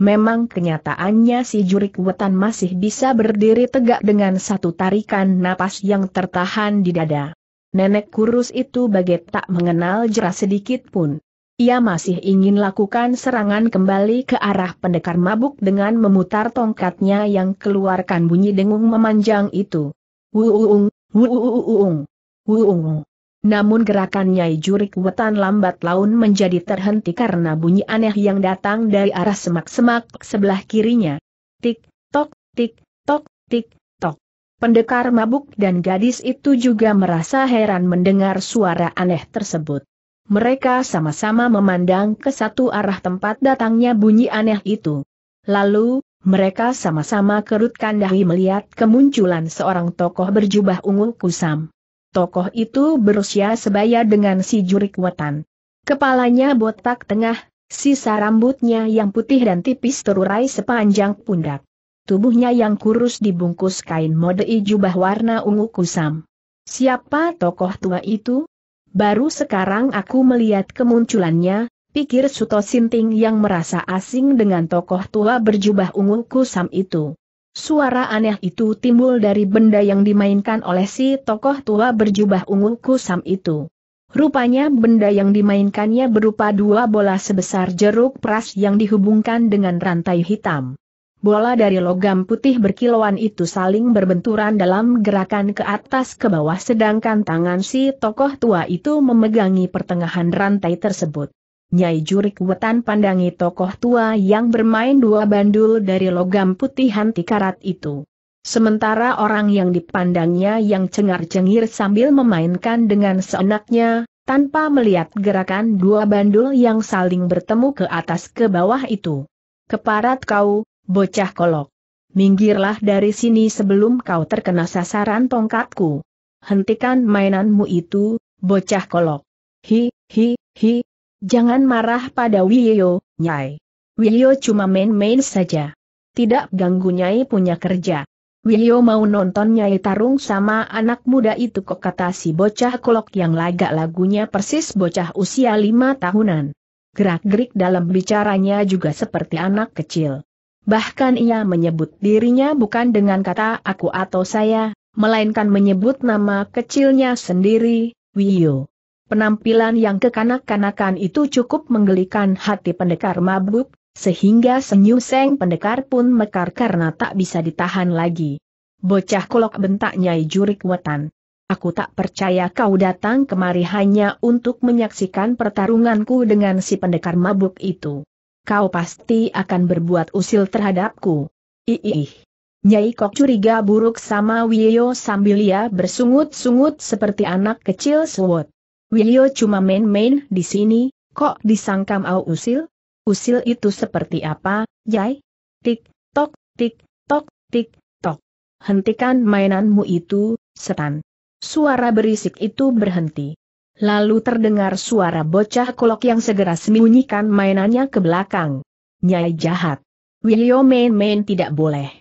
A: Memang kenyataannya si jurik wetan masih bisa berdiri tegak dengan satu tarikan napas yang tertahan di dada. Nenek kurus itu bagai tak mengenal jerah sedikit pun. Ia masih ingin lakukan serangan kembali ke arah pendekar mabuk dengan memutar tongkatnya yang keluarkan bunyi dengung memanjang itu. Wuung, wuung, wuung, wuung. Namun gerakan Nyai Jurik Wetan lambat laun menjadi terhenti karena bunyi aneh yang datang dari arah semak-semak sebelah kirinya. Tik, tok, tik, tok, tik, tok. Pendekar mabuk dan gadis itu juga merasa heran mendengar suara aneh tersebut. Mereka sama-sama memandang ke satu arah tempat datangnya bunyi aneh itu. Lalu, mereka sama-sama kerutkan dahi melihat kemunculan seorang tokoh berjubah ungu kusam. Tokoh itu berusia sebaya dengan si jurik wetan. Kepalanya botak tengah, sisa rambutnya yang putih dan tipis terurai sepanjang pundak. Tubuhnya yang kurus dibungkus kain mode jubah warna ungu kusam. Siapa tokoh tua itu? Baru sekarang aku melihat kemunculannya, pikir Suto Sinting yang merasa asing dengan tokoh tua berjubah ungu kusam itu. Suara aneh itu timbul dari benda yang dimainkan oleh si tokoh tua berjubah ungu kusam itu. Rupanya benda yang dimainkannya berupa dua bola sebesar jeruk peras yang dihubungkan dengan rantai hitam. Bola dari logam putih berkilauan itu saling berbenturan dalam gerakan ke atas ke bawah sedangkan tangan si tokoh tua itu memegangi pertengahan rantai tersebut. Nyai Jurik Wetan pandangi tokoh tua yang bermain dua bandul dari logam putih hanti karat itu. Sementara orang yang dipandangnya yang cengar-cengir sambil memainkan dengan seenaknya, tanpa melihat gerakan dua bandul yang saling bertemu ke atas ke bawah itu. Keparat kau, bocah kolok. Minggirlah dari sini sebelum kau terkena sasaran tongkatku. Hentikan mainanmu itu, bocah kolok. Hi, hi, hi, Jangan marah pada Wiyo, Nyai. Wiyo cuma main-main saja. Tidak ganggu Nyai punya kerja. Wiyo mau nonton Nyai Tarung sama anak muda itu kok kata si bocah kolok yang lagak lagunya persis bocah usia lima tahunan. Gerak-gerik dalam bicaranya juga seperti anak kecil. Bahkan ia menyebut dirinya bukan dengan kata aku atau saya, melainkan menyebut nama kecilnya sendiri, Wiyo. Penampilan yang kekanak-kanakan itu cukup menggelikan hati pendekar mabuk, sehingga senyum Seng pendekar pun mekar karena tak bisa ditahan lagi. Bocah kolok bentak Nyai Jurik Wetan. Aku tak percaya kau datang kemari hanya untuk menyaksikan pertarunganku dengan si pendekar mabuk itu. Kau pasti akan berbuat usil terhadapku. Iih. Nyai Kok curiga buruk sama Wiyo sambil ia bersungut-sungut seperti anak kecil suwot. Wiyo cuma main-main di sini, kok disangkam au usil? Usil itu seperti apa, Jai? Tik, tok, tik, tok, tik, tok. Hentikan mainanmu itu, setan. Suara berisik itu berhenti. Lalu terdengar suara bocah kolok yang segera sembunyikan mainannya ke belakang. Nyai jahat. Wiyo main-main tidak boleh.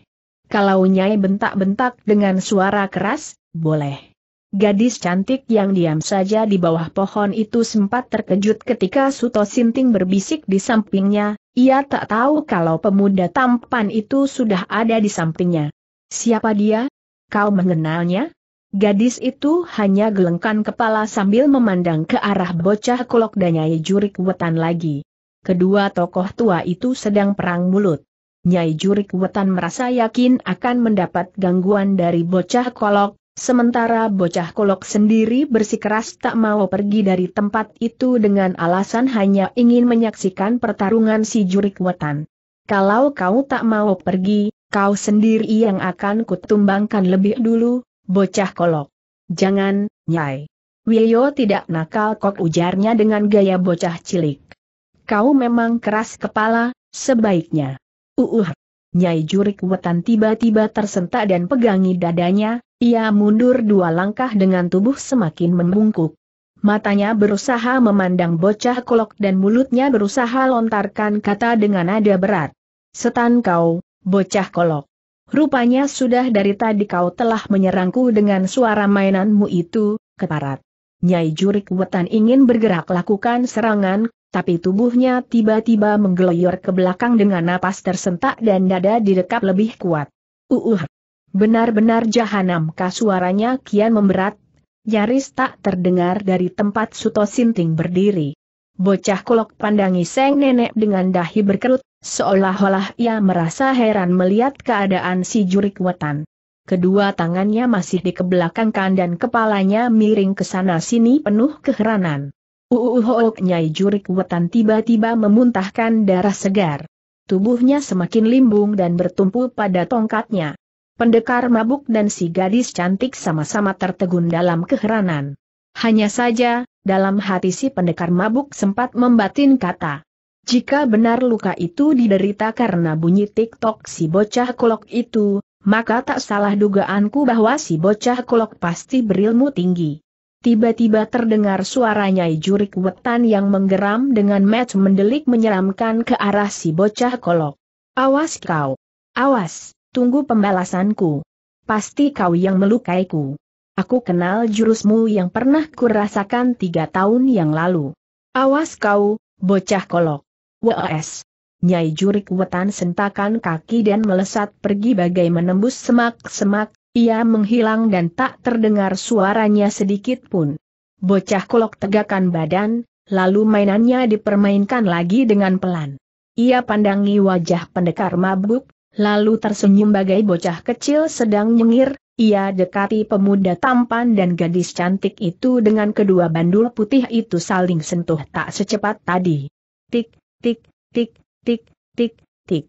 A: Kalau Nyai bentak-bentak dengan suara keras, boleh. Gadis cantik yang diam saja di bawah pohon itu sempat terkejut ketika Suto Sinting berbisik di sampingnya, ia tak tahu kalau pemuda tampan itu sudah ada di sampingnya. Siapa dia? Kau mengenalnya? Gadis itu hanya gelengkan kepala sambil memandang ke arah bocah kolok dan Nyai Jurik Wetan lagi. Kedua tokoh tua itu sedang perang mulut. Nyai Jurik Wetan merasa yakin akan mendapat gangguan dari bocah kolok, Sementara bocah kolok sendiri bersikeras tak mau pergi dari tempat itu dengan alasan hanya ingin menyaksikan pertarungan si jurik wetan. Kalau kau tak mau pergi, kau sendiri yang akan kutumbangkan lebih dulu, bocah kolok. Jangan, Nyai. Wilyo tidak nakal kok ujarnya dengan gaya bocah cilik. Kau memang keras kepala, sebaiknya. Uuh. Nyai jurik wetan tiba-tiba tersentak dan pegangi dadanya, ia mundur dua langkah dengan tubuh semakin membungkuk. Matanya berusaha memandang bocah kolok dan mulutnya berusaha lontarkan kata dengan nada berat. Setan kau, bocah kolok. Rupanya sudah dari tadi kau telah menyerangku dengan suara mainanmu itu, keparat. Nyai Jurik Wetan ingin bergerak lakukan serangan, tapi tubuhnya tiba-tiba menggeloyor ke belakang dengan napas tersentak dan dada didekap lebih kuat. Uuh, Benar-benar kah suaranya kian memberat? Nyaris tak terdengar dari tempat Suto Sinting berdiri. Bocah kolok pandangi seng nenek dengan dahi berkerut, seolah-olah ia merasa heran melihat keadaan si jurik wetan. Kedua tangannya masih dikebelakangkan dan kepalanya miring ke sana-sini penuh keheranan. Uuuhok Nyai Jurik Wetan tiba-tiba memuntahkan darah segar. Tubuhnya semakin limbung dan bertumpu pada tongkatnya. Pendekar mabuk dan si gadis cantik sama-sama tertegun dalam keheranan. Hanya saja, dalam hati si pendekar mabuk sempat membatin kata. Jika benar luka itu diderita karena bunyi tiktok si bocah kolok itu, maka tak salah dugaanku bahwa si bocah kolok pasti berilmu tinggi. Tiba-tiba terdengar suaranya jurik wetan yang menggeram dengan match mendelik menyeramkan ke arah si bocah kolok. Awas kau! Awas! Tunggu pembalasanku. Pasti kau yang melukaiku. Aku kenal jurusmu yang pernah kurasakan tiga tahun yang lalu. Awas kau, bocah kolok. WS. Nyai Jurik Wetan sentakan kaki dan melesat pergi bagai menembus semak-semak, ia menghilang dan tak terdengar suaranya sedikit pun. Bocah kolok tegakkan badan, lalu mainannya dipermainkan lagi dengan pelan. Ia pandangi wajah pendekar mabuk, Lalu tersenyum bagai bocah kecil sedang nyengir, ia dekati pemuda tampan dan gadis cantik itu dengan kedua bandul putih itu saling sentuh tak secepat tadi. Tik, tik, tik, tik, tik, tik.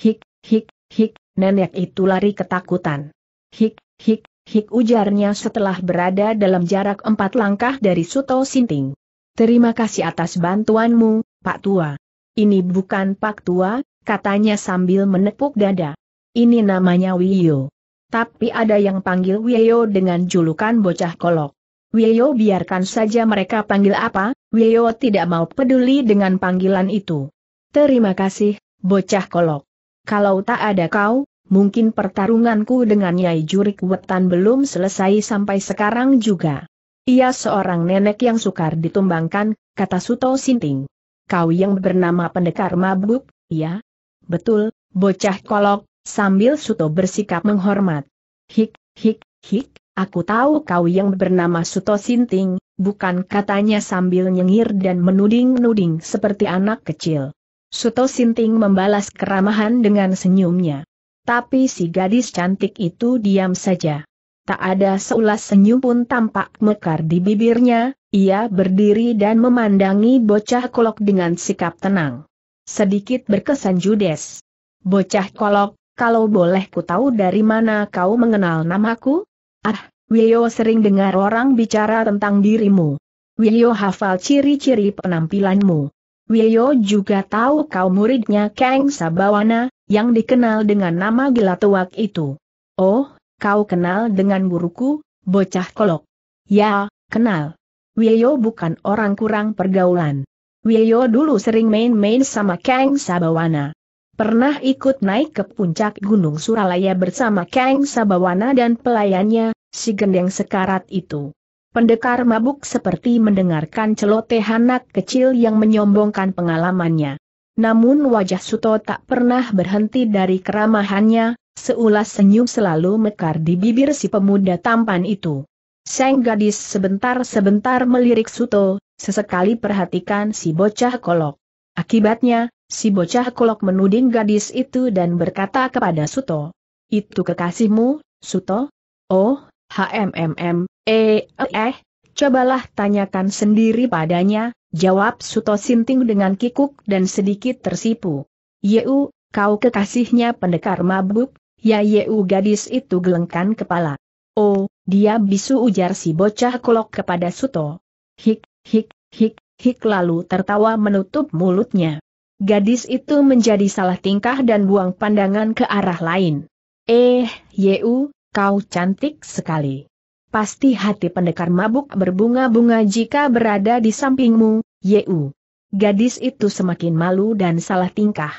A: Hik, hik, hik, nenek itu lari ketakutan. Hik, hik, hik ujarnya setelah berada dalam jarak empat langkah dari Suto Sinting. Terima kasih atas bantuanmu, Pak Tua. Ini bukan Pak Tua, katanya sambil menepuk dada. Ini namanya Wiyo. Tapi ada yang panggil Wiyo dengan julukan bocah kolok. Wiyo biarkan saja mereka panggil apa, Wiyo tidak mau peduli dengan panggilan itu. Terima kasih, bocah kolok. Kalau tak ada kau, mungkin pertarunganku dengan Nyai Jurik Wetan belum selesai sampai sekarang juga. Ia seorang nenek yang sukar ditumbangkan, kata Suto Sinting. Kau yang bernama pendekar mabuk, ya? Betul, bocah kolok, sambil Suto bersikap menghormat. Hik, hik, hik, aku tahu kau yang bernama Suto Sinting, bukan katanya sambil nyengir dan menuding-nuding seperti anak kecil. Suto Sinting membalas keramahan dengan senyumnya. Tapi si gadis cantik itu diam saja. Tak ada seulas senyum pun tampak mekar di bibirnya, ia berdiri dan memandangi bocah kolok dengan sikap tenang. Sedikit berkesan judes. Bocah kolok, kalau boleh ku tahu dari mana kau mengenal namaku? Ah, Wiyo sering dengar orang bicara tentang dirimu. Wiyo hafal ciri-ciri penampilanmu. Wiyo juga tahu kau muridnya Kang Sabawana, yang dikenal dengan nama Gila Tuak itu. Oh, kau kenal dengan guruku, bocah kolok. Ya, kenal. Wiyo bukan orang kurang pergaulan. Wiyo dulu sering main-main sama Kang Sabawana. Pernah ikut naik ke puncak Gunung Suralaya bersama Kang Sabawana dan pelayannya, si gendeng sekarat itu. Pendekar mabuk seperti mendengarkan celoteh anak kecil yang menyombongkan pengalamannya. Namun wajah Suto tak pernah berhenti dari keramahannya, seulas senyum selalu mekar di bibir si pemuda tampan itu. Sang gadis sebentar-sebentar melirik Suto, sesekali perhatikan si bocah kolok. Akibatnya, si bocah kolok menuding gadis itu dan berkata kepada Suto. Itu kekasihmu, Suto? Oh, HMMM, eh, eh, eh, cobalah tanyakan sendiri padanya, jawab Suto Sinting dengan kikuk dan sedikit tersipu. Yeu, kau kekasihnya pendekar mabuk, ya Yeu gadis itu gelengkan kepala. Oh, dia bisu ujar si bocah kolok kepada Suto. Hik, hik, hik, hik lalu tertawa menutup mulutnya. Gadis itu menjadi salah tingkah dan buang pandangan ke arah lain. Eh, Yeu, kau cantik sekali. Pasti hati pendekar mabuk berbunga-bunga jika berada di sampingmu, Yeu. Gadis itu semakin malu dan salah tingkah.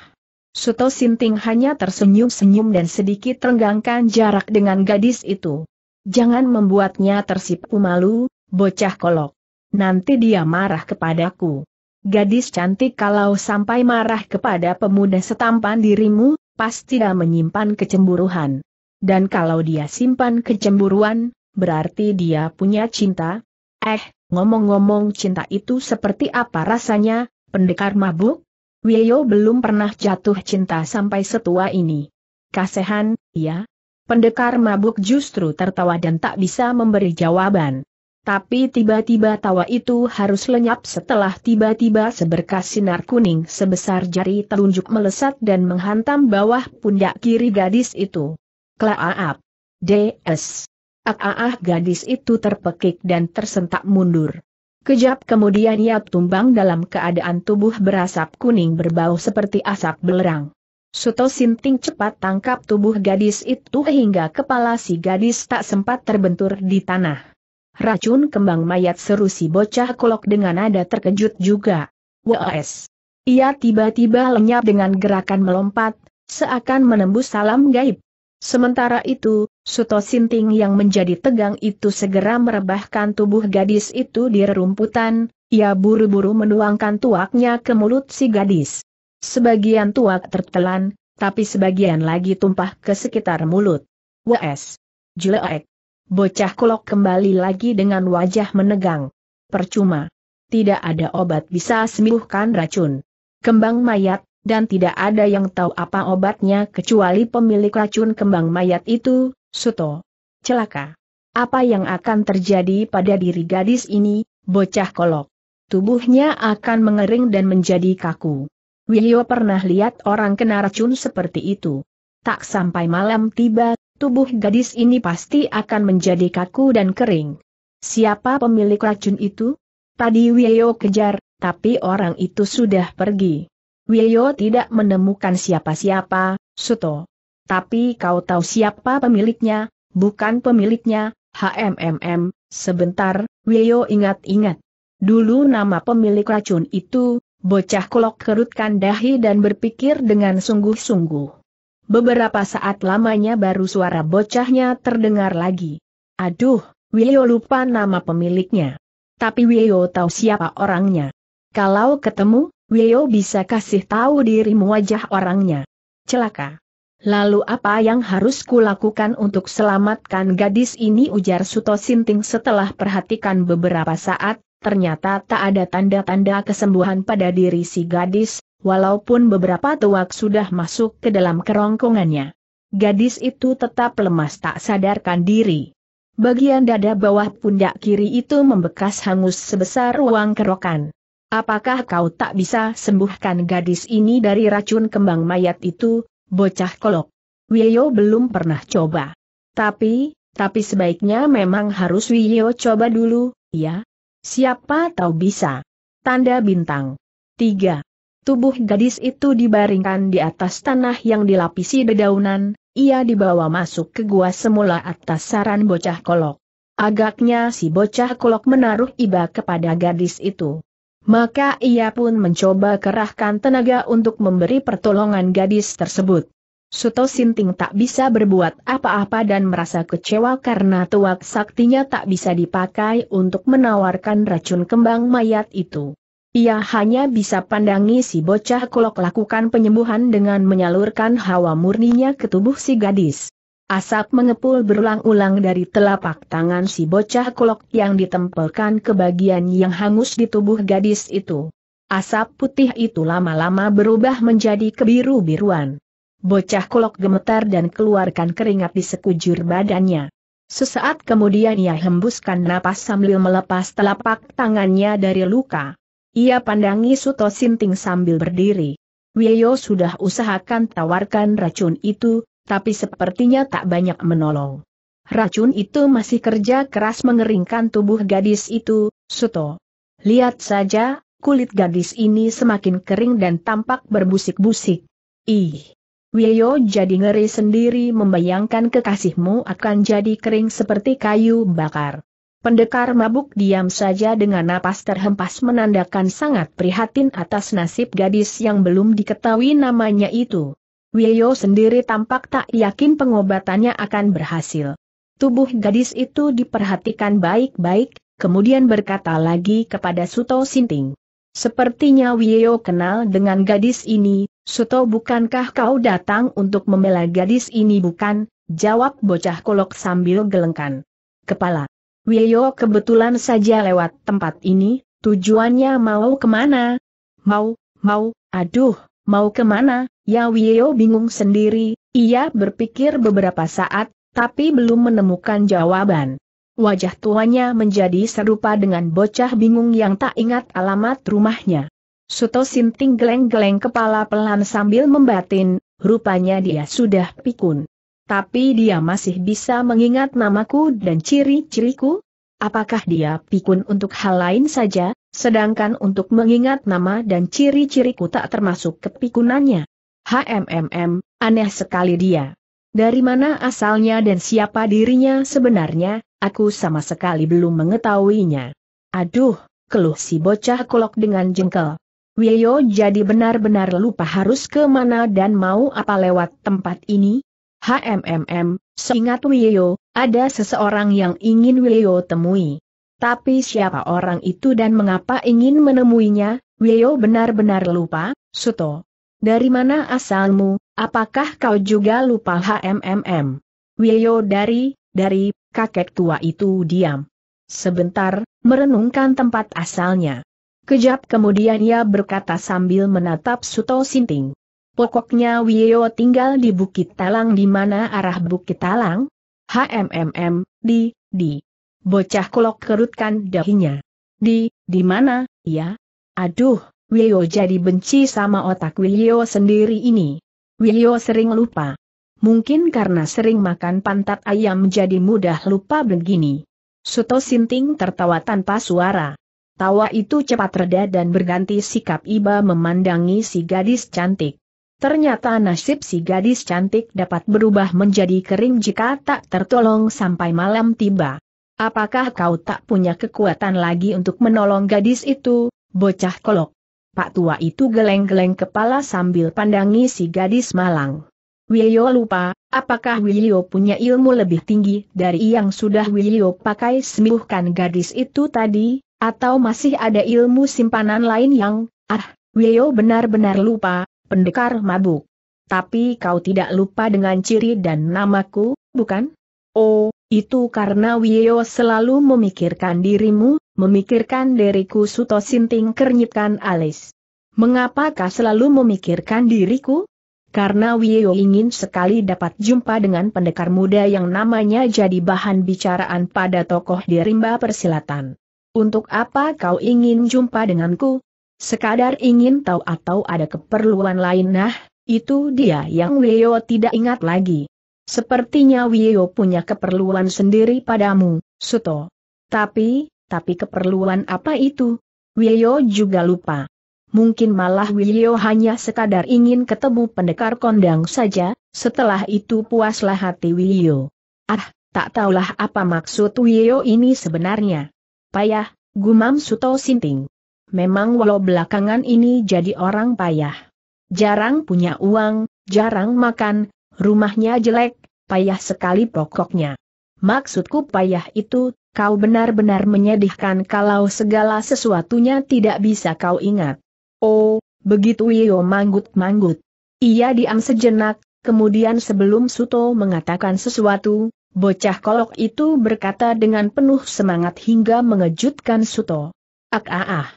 A: Suto Sinting hanya tersenyum-senyum dan sedikit renggangkan jarak dengan gadis itu. Jangan membuatnya tersipu malu, bocah kolok. Nanti dia marah kepadaku. Gadis cantik kalau sampai marah kepada pemuda setampan dirimu, pasti dia menyimpan kecemburuan. Dan kalau dia simpan kecemburuan, berarti dia punya cinta. Eh, ngomong-ngomong cinta itu seperti apa rasanya, pendekar mabuk? Wio belum pernah jatuh cinta sampai setua ini. Kasehan, ya, Pendekar mabuk justru tertawa dan tak bisa memberi jawaban. Tapi tiba-tiba tawa itu harus lenyap setelah tiba-tiba seberkas sinar kuning sebesar jari telunjuk melesat dan menghantam bawah pundak kiri gadis itu. Klaaap. DS. Aaah gadis itu terpekik dan tersentak mundur. Kejap kemudian ia tumbang dalam keadaan tubuh berasap kuning berbau seperti asap belerang. Suto Sinting cepat tangkap tubuh gadis itu hingga kepala si gadis tak sempat terbentur di tanah. Racun kembang mayat seru si bocah kolok dengan nada terkejut juga. Wes. Ia tiba-tiba lenyap dengan gerakan melompat, seakan menembus salam gaib. Sementara itu, Suto Sinting yang menjadi tegang itu segera merebahkan tubuh gadis itu di rerumputan, ia buru-buru menuangkan tuaknya ke mulut si gadis. Sebagian tuak tertelan, tapi sebagian lagi tumpah ke sekitar mulut. Wes. Jelek. Bocah kolok kembali lagi dengan wajah menegang. Percuma. Tidak ada obat bisa sembuhkan racun. Kembang mayat, dan tidak ada yang tahu apa obatnya kecuali pemilik racun kembang mayat itu, Suto. Celaka. Apa yang akan terjadi pada diri gadis ini, bocah kolok? Tubuhnya akan mengering dan menjadi kaku. Wihyo pernah lihat orang kena racun seperti itu. Tak sampai malam tiba, tubuh gadis ini pasti akan menjadi kaku dan kering. Siapa pemilik racun itu? Tadi Wiyo kejar, tapi orang itu sudah pergi. Wiyo tidak menemukan siapa-siapa, Suto. Tapi kau tahu siapa pemiliknya, bukan pemiliknya, HMMM, sebentar, Wiyo ingat-ingat. Dulu nama pemilik racun itu, Bocah kulok kerutkan dahi dan berpikir dengan sungguh-sungguh. Beberapa saat lamanya baru suara bocahnya terdengar lagi. Aduh, Wilio lupa nama pemiliknya. Tapi Wilio tahu siapa orangnya. Kalau ketemu, Wilio bisa kasih tahu dirimu wajah orangnya. Celaka. Lalu apa yang harus kulakukan untuk selamatkan gadis ini ujar Suto Sinting setelah perhatikan beberapa saat, ternyata tak ada tanda-tanda kesembuhan pada diri si gadis, walaupun beberapa tuak sudah masuk ke dalam kerongkongannya. Gadis itu tetap lemas tak sadarkan diri. Bagian dada bawah pundak kiri itu membekas hangus sebesar ruang kerokan. Apakah kau tak bisa sembuhkan gadis ini dari racun kembang mayat itu, bocah kolok? Wiyo belum pernah coba. Tapi, tapi sebaiknya memang harus Wiyo coba dulu, ya? Siapa tahu bisa. Tanda bintang. 3. Tubuh gadis itu dibaringkan di atas tanah yang dilapisi dedaunan, ia dibawa masuk ke gua semula atas saran bocah kolok. Agaknya si bocah kolok menaruh iba kepada gadis itu. Maka ia pun mencoba kerahkan tenaga untuk memberi pertolongan gadis tersebut. Suto Sinting tak bisa berbuat apa-apa dan merasa kecewa karena tuak saktinya tak bisa dipakai untuk menawarkan racun kembang mayat itu. Ia hanya bisa pandangi si bocah kolok lakukan penyembuhan dengan menyalurkan hawa murninya ke tubuh si gadis. Asap mengepul berulang-ulang dari telapak tangan si bocah kolok yang ditempelkan ke bagian yang hangus di tubuh gadis itu. Asap putih itu lama-lama berubah menjadi kebiru-biruan. Bocah kolok gemetar dan keluarkan keringat di sekujur badannya. Sesaat kemudian ia hembuskan napas sambil melepas telapak tangannya dari luka. Ia pandangi Suto Sinting sambil berdiri. Wiyo sudah usahakan tawarkan racun itu, tapi sepertinya tak banyak menolong. Racun itu masih kerja keras mengeringkan tubuh gadis itu, Suto. Lihat saja, kulit gadis ini semakin kering dan tampak berbusik-busik. Ih, Wiyo jadi ngeri sendiri membayangkan kekasihmu akan jadi kering seperti kayu bakar. Pendekar mabuk diam saja dengan napas terhempas menandakan sangat prihatin atas nasib gadis yang belum diketahui namanya itu. Wiyo sendiri tampak tak yakin pengobatannya akan berhasil. Tubuh gadis itu diperhatikan baik-baik, kemudian berkata lagi kepada Suto Sinting. Sepertinya Wiyo kenal dengan gadis ini, Suto bukankah kau datang untuk membela gadis ini bukan? Jawab bocah kolok sambil gelengkan. Kepala. Wiyo kebetulan saja lewat tempat ini, tujuannya mau kemana? Mau, mau, aduh, mau kemana? Ya Wiyo bingung sendiri, ia berpikir beberapa saat, tapi belum menemukan jawaban. Wajah tuanya menjadi serupa dengan bocah bingung yang tak ingat alamat rumahnya. Suto Sinting geleng-geleng kepala pelan sambil membatin, rupanya dia sudah pikun. Tapi dia masih bisa mengingat namaku dan ciri-ciriku? Apakah dia pikun untuk hal lain saja, sedangkan untuk mengingat nama dan ciri-ciriku tak termasuk kepikunannya? HMMM, aneh sekali dia. Dari mana asalnya dan siapa dirinya sebenarnya, aku sama sekali belum mengetahuinya. Aduh, keluh si bocah kolok dengan jengkel. Wiyo jadi benar-benar lupa harus ke mana dan mau apa lewat tempat ini? HMMM, seingat Wiyo, ada seseorang yang ingin Wiyo temui. Tapi siapa orang itu dan mengapa ingin menemuinya, Wiyo benar-benar lupa, Suto. Dari mana asalmu, Apakah kau juga lupa HMMM? Wilio dari, dari, kakek tua itu diam. Sebentar, merenungkan tempat asalnya. Kejap kemudian ia berkata sambil menatap Suto Sinting. Pokoknya Wilio tinggal di Bukit Talang di mana arah Bukit Talang? HMMM, di, di. Bocah kolok kerutkan dahinya. Di, di mana, ya? Aduh, Wilio jadi benci sama otak Wilio sendiri ini. Wiyo sering lupa. Mungkin karena sering makan pantat ayam jadi mudah lupa begini. Suto Sinting tertawa tanpa suara. Tawa itu cepat reda dan berganti sikap iba memandangi si gadis cantik. Ternyata nasib si gadis cantik dapat berubah menjadi kering jika tak tertolong sampai malam tiba. Apakah kau tak punya kekuatan lagi untuk menolong gadis itu, bocah kolok? Pak tua itu geleng-geleng kepala sambil pandangi si gadis malang. Wilio lupa, apakah Wilio punya ilmu lebih tinggi dari yang sudah Wilio pakai sembuhkan gadis itu tadi, atau masih ada ilmu simpanan lain yang, ah, Wilio benar-benar lupa, pendekar mabuk. Tapi kau tidak lupa dengan ciri dan namaku, bukan? Oh, itu karena Wio selalu memikirkan dirimu, memikirkan diriku Suto Sinting kernyitkan alis. Mengapakah selalu memikirkan diriku? Karena Wio ingin sekali dapat jumpa dengan pendekar muda yang namanya jadi bahan bicaraan pada tokoh di rimba persilatan. Untuk apa kau ingin jumpa denganku? Sekadar ingin tahu atau ada keperluan lain nah, itu dia yang Wio tidak ingat lagi. Sepertinya Wiyo punya keperluan sendiri padamu, Suto. Tapi, tapi keperluan apa itu? Wiyo juga lupa. Mungkin malah Wiyo hanya sekadar ingin ketemu pendekar kondang saja, setelah itu puaslah hati Wiyo. Ah, tak tahulah apa maksud Wiyo ini sebenarnya. Payah, gumam Suto Sinting. Memang walau belakangan ini jadi orang payah. Jarang punya uang, jarang makan, Rumahnya jelek, payah sekali pokoknya. Maksudku payah itu, kau benar-benar menyedihkan kalau segala sesuatunya tidak bisa kau ingat. Oh, begitu Iyo manggut-manggut. Ia diam sejenak, kemudian sebelum Suto mengatakan sesuatu, bocah kolok itu berkata dengan penuh semangat hingga mengejutkan Suto. Ak ah ah.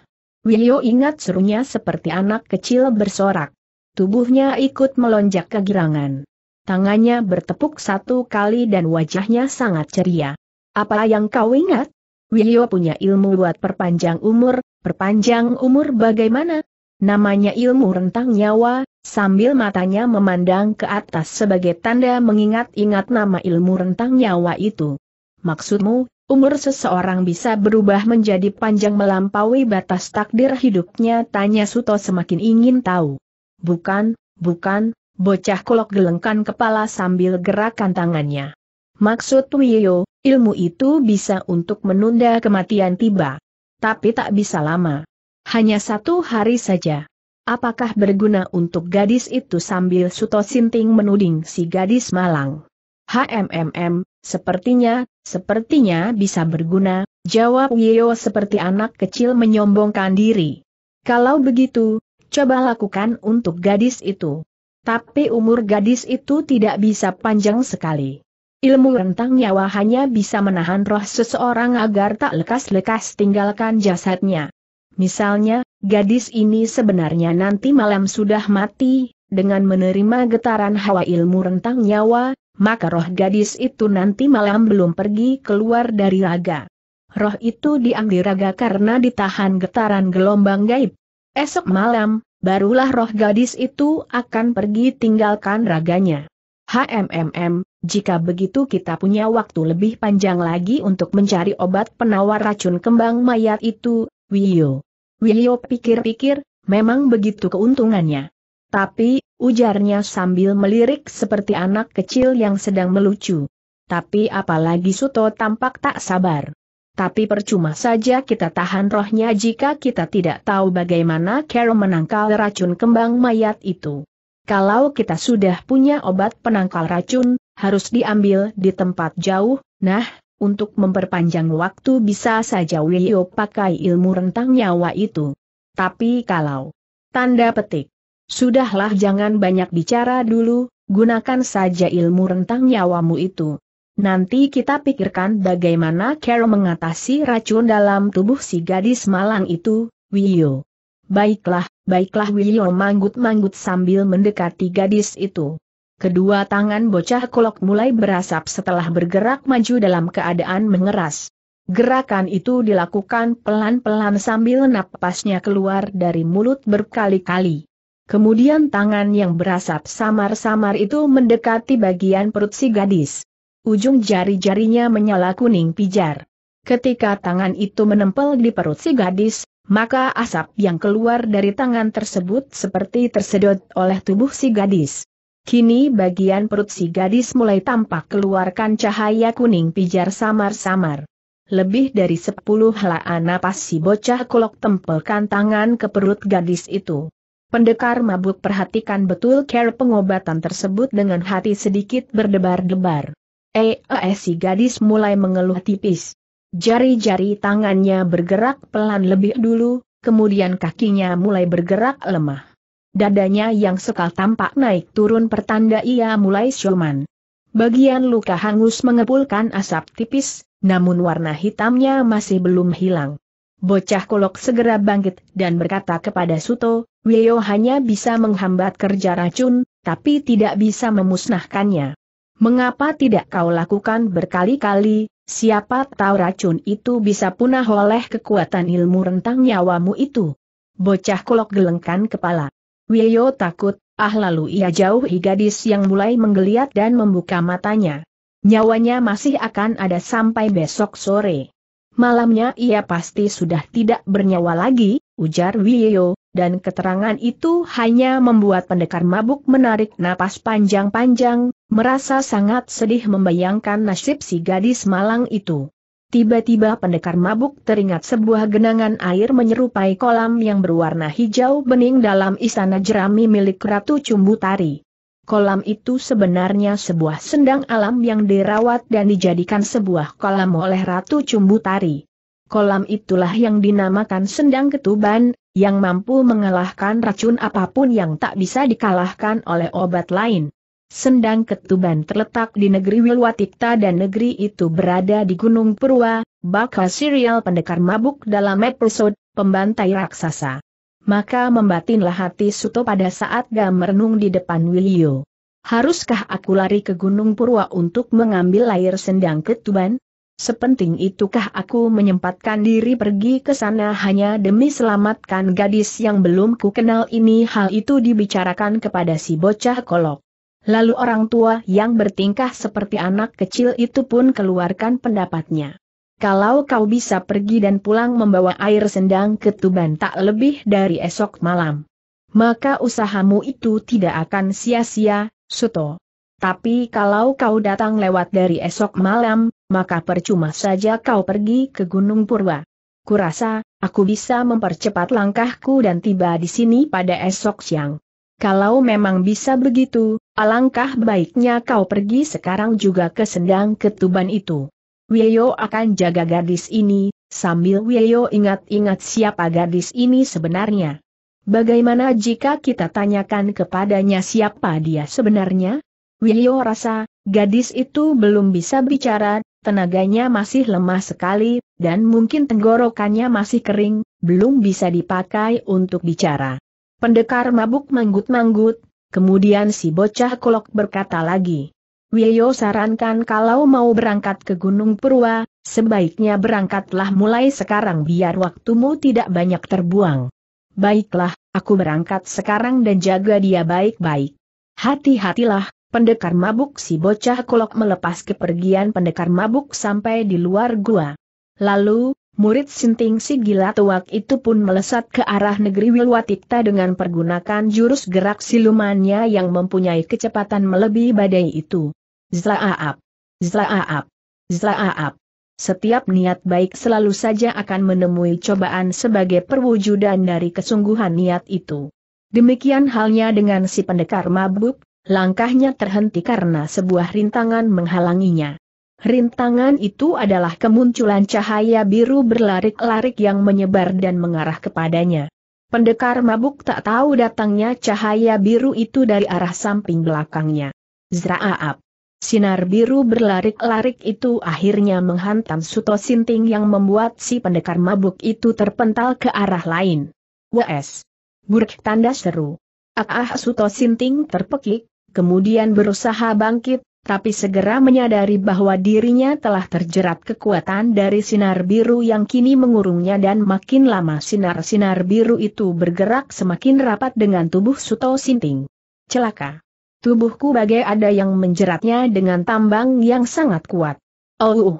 A: Wiyo ingat serunya seperti anak kecil bersorak. Tubuhnya ikut melonjak kegirangan tangannya bertepuk satu kali dan wajahnya sangat ceria. Apa yang kau ingat? Wiyo punya ilmu buat perpanjang umur, perpanjang umur bagaimana? Namanya ilmu rentang nyawa, sambil matanya memandang ke atas sebagai tanda mengingat-ingat nama ilmu rentang nyawa itu. Maksudmu, umur seseorang bisa berubah menjadi panjang melampaui batas takdir hidupnya? Tanya Suto semakin ingin tahu. Bukan, bukan, Bocah kolok gelengkan kepala sambil gerakan tangannya. Maksud Wiyo, ilmu itu bisa untuk menunda kematian tiba. Tapi tak bisa lama. Hanya satu hari saja. Apakah berguna untuk gadis itu sambil Suto Sinting menuding si gadis malang? HMMM, sepertinya, sepertinya bisa berguna, jawab Yeo seperti anak kecil menyombongkan diri. Kalau begitu, coba lakukan untuk gadis itu tapi umur gadis itu tidak bisa panjang sekali. Ilmu rentang nyawa hanya bisa menahan roh seseorang agar tak lekas-lekas tinggalkan jasadnya. Misalnya, gadis ini sebenarnya nanti malam sudah mati, dengan menerima getaran hawa ilmu rentang nyawa, maka roh gadis itu nanti malam belum pergi keluar dari raga. Roh itu diambil raga karena ditahan getaran gelombang gaib. Esok malam, barulah roh gadis itu akan pergi tinggalkan raganya. HMMM, jika begitu kita punya waktu lebih panjang lagi untuk mencari obat penawar racun kembang mayat itu, Wiyo. Wiyo pikir-pikir, memang begitu keuntungannya. Tapi, ujarnya sambil melirik seperti anak kecil yang sedang melucu. Tapi apalagi Suto tampak tak sabar. Tapi percuma saja kita tahan rohnya jika kita tidak tahu bagaimana Carol menangkal racun kembang mayat itu. Kalau kita sudah punya obat penangkal racun, harus diambil di tempat jauh, nah, untuk memperpanjang waktu bisa saja Wiyo pakai ilmu rentang nyawa itu. Tapi kalau tanda petik, sudahlah jangan banyak bicara dulu, gunakan saja ilmu rentang nyawamu itu. Nanti kita pikirkan bagaimana Carol mengatasi racun dalam tubuh si gadis malang itu, Wiyo. Baiklah, baiklah Wiyo manggut-manggut sambil mendekati gadis itu. Kedua tangan bocah kolok mulai berasap setelah bergerak maju dalam keadaan mengeras. Gerakan itu dilakukan pelan-pelan sambil napasnya keluar dari mulut berkali-kali. Kemudian tangan yang berasap samar-samar itu mendekati bagian perut si gadis. Ujung jari-jarinya menyala kuning pijar. Ketika tangan itu menempel di perut si gadis, maka asap yang keluar dari tangan tersebut seperti tersedot oleh tubuh si gadis. Kini bagian perut si gadis mulai tampak keluarkan cahaya kuning pijar samar-samar. Lebih dari sepuluh helaan napas si bocah kolok tempelkan tangan ke perut gadis itu. Pendekar mabuk perhatikan betul care pengobatan tersebut dengan hati sedikit berdebar-debar. Eh, e si gadis mulai mengeluh tipis. Jari-jari tangannya bergerak pelan lebih dulu, kemudian kakinya mulai bergerak lemah. Dadanya yang sekal tampak naik turun pertanda ia mulai siuman. Bagian luka hangus mengepulkan asap tipis, namun warna hitamnya masih belum hilang. Bocah kolok segera bangkit dan berkata kepada Suto, Wio hanya bisa menghambat kerja racun, tapi tidak bisa memusnahkannya. Mengapa tidak kau lakukan berkali-kali, siapa tahu racun itu bisa punah oleh kekuatan ilmu rentang nyawamu itu. Bocah kolok gelengkan kepala. Wiyo takut, ah lalu ia jauhi gadis yang mulai menggeliat dan membuka matanya. Nyawanya masih akan ada sampai besok sore. Malamnya ia pasti sudah tidak bernyawa lagi, ujar Wiyo, dan keterangan itu hanya membuat pendekar mabuk menarik napas panjang-panjang, merasa sangat sedih membayangkan nasib si gadis malang itu. Tiba-tiba pendekar mabuk teringat sebuah genangan air menyerupai kolam yang berwarna hijau bening dalam istana jerami milik Ratu Cumbutari. Kolam itu sebenarnya sebuah sendang alam yang dirawat dan dijadikan sebuah kolam oleh Ratu Cumbutari. Kolam itulah yang dinamakan sendang ketuban, yang mampu mengalahkan racun apapun yang tak bisa dikalahkan oleh obat lain. Sendang Ketuban terletak di negeri Wilwatikta dan negeri itu berada di Gunung Purwa, bakal serial pendekar mabuk dalam episode Pembantai Raksasa. Maka membatinlah hati Suto pada saat ga merenung di depan Wilio. Haruskah aku lari ke Gunung Purwa untuk mengambil air sendang Ketuban? Sepenting itukah aku menyempatkan diri pergi ke sana hanya demi selamatkan gadis yang belum ku kenal ini hal itu dibicarakan kepada si bocah kolok. Lalu orang tua yang bertingkah seperti anak kecil itu pun keluarkan pendapatnya. Kalau kau bisa pergi dan pulang membawa air sendang ke Tuban tak lebih dari esok malam. Maka usahamu itu tidak akan sia-sia, Suto. Tapi kalau kau datang lewat dari esok malam, maka percuma saja kau pergi ke Gunung Purwa. Kurasa, aku bisa mempercepat langkahku dan tiba di sini pada esok siang. Kalau memang bisa begitu, alangkah baiknya kau pergi sekarang juga ke sendang ketuban itu. Wilyo akan jaga gadis ini, sambil Wilyo ingat-ingat siapa gadis ini sebenarnya. Bagaimana jika kita tanyakan kepadanya siapa dia sebenarnya? Wilyo rasa, gadis itu belum bisa bicara, Tenaganya masih lemah sekali, dan mungkin tenggorokannya masih kering, belum bisa dipakai untuk bicara. Pendekar mabuk manggut-manggut, kemudian si bocah kolok berkata lagi. Wiyo sarankan kalau mau berangkat ke Gunung Purwa, sebaiknya berangkatlah mulai sekarang biar waktumu tidak banyak terbuang. Baiklah, aku berangkat sekarang dan jaga dia baik-baik. Hati-hatilah, Pendekar mabuk si bocah kolok melepas kepergian pendekar mabuk sampai di luar gua. Lalu, murid sinting si gila tuak itu pun melesat ke arah negeri Wilwatikta dengan pergunakan jurus gerak silumannya yang mempunyai kecepatan melebihi badai itu. Zlaaap! Zlaaap! Zlaaap! Setiap niat baik selalu saja akan menemui cobaan sebagai perwujudan dari kesungguhan niat itu. Demikian halnya dengan si pendekar mabuk, Langkahnya terhenti karena sebuah rintangan menghalanginya. Rintangan itu adalah kemunculan cahaya biru berlarik-larik yang menyebar dan mengarah kepadanya. Pendekar mabuk tak tahu datangnya cahaya biru itu dari arah samping belakangnya. Zraaap. Sinar biru berlarik-larik itu akhirnya menghantam Suto Sinting yang membuat si pendekar mabuk itu terpental ke arah lain. WS. Burk tanda seru. Ah, ah Suto Sinting terpekik, kemudian berusaha bangkit, tapi segera menyadari bahwa dirinya telah terjerat kekuatan dari sinar biru yang kini mengurungnya dan makin lama sinar-sinar biru itu bergerak semakin rapat dengan tubuh Suto Sinting. Celaka. Tubuhku bagai ada yang menjeratnya dengan tambang yang sangat kuat. Oh, uh.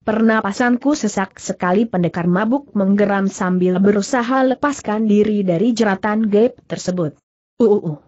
A: Pernapasanku sesak sekali pendekar mabuk menggeram sambil berusaha lepaskan diri dari jeratan gaib tersebut. Oh, uh, uh, uh.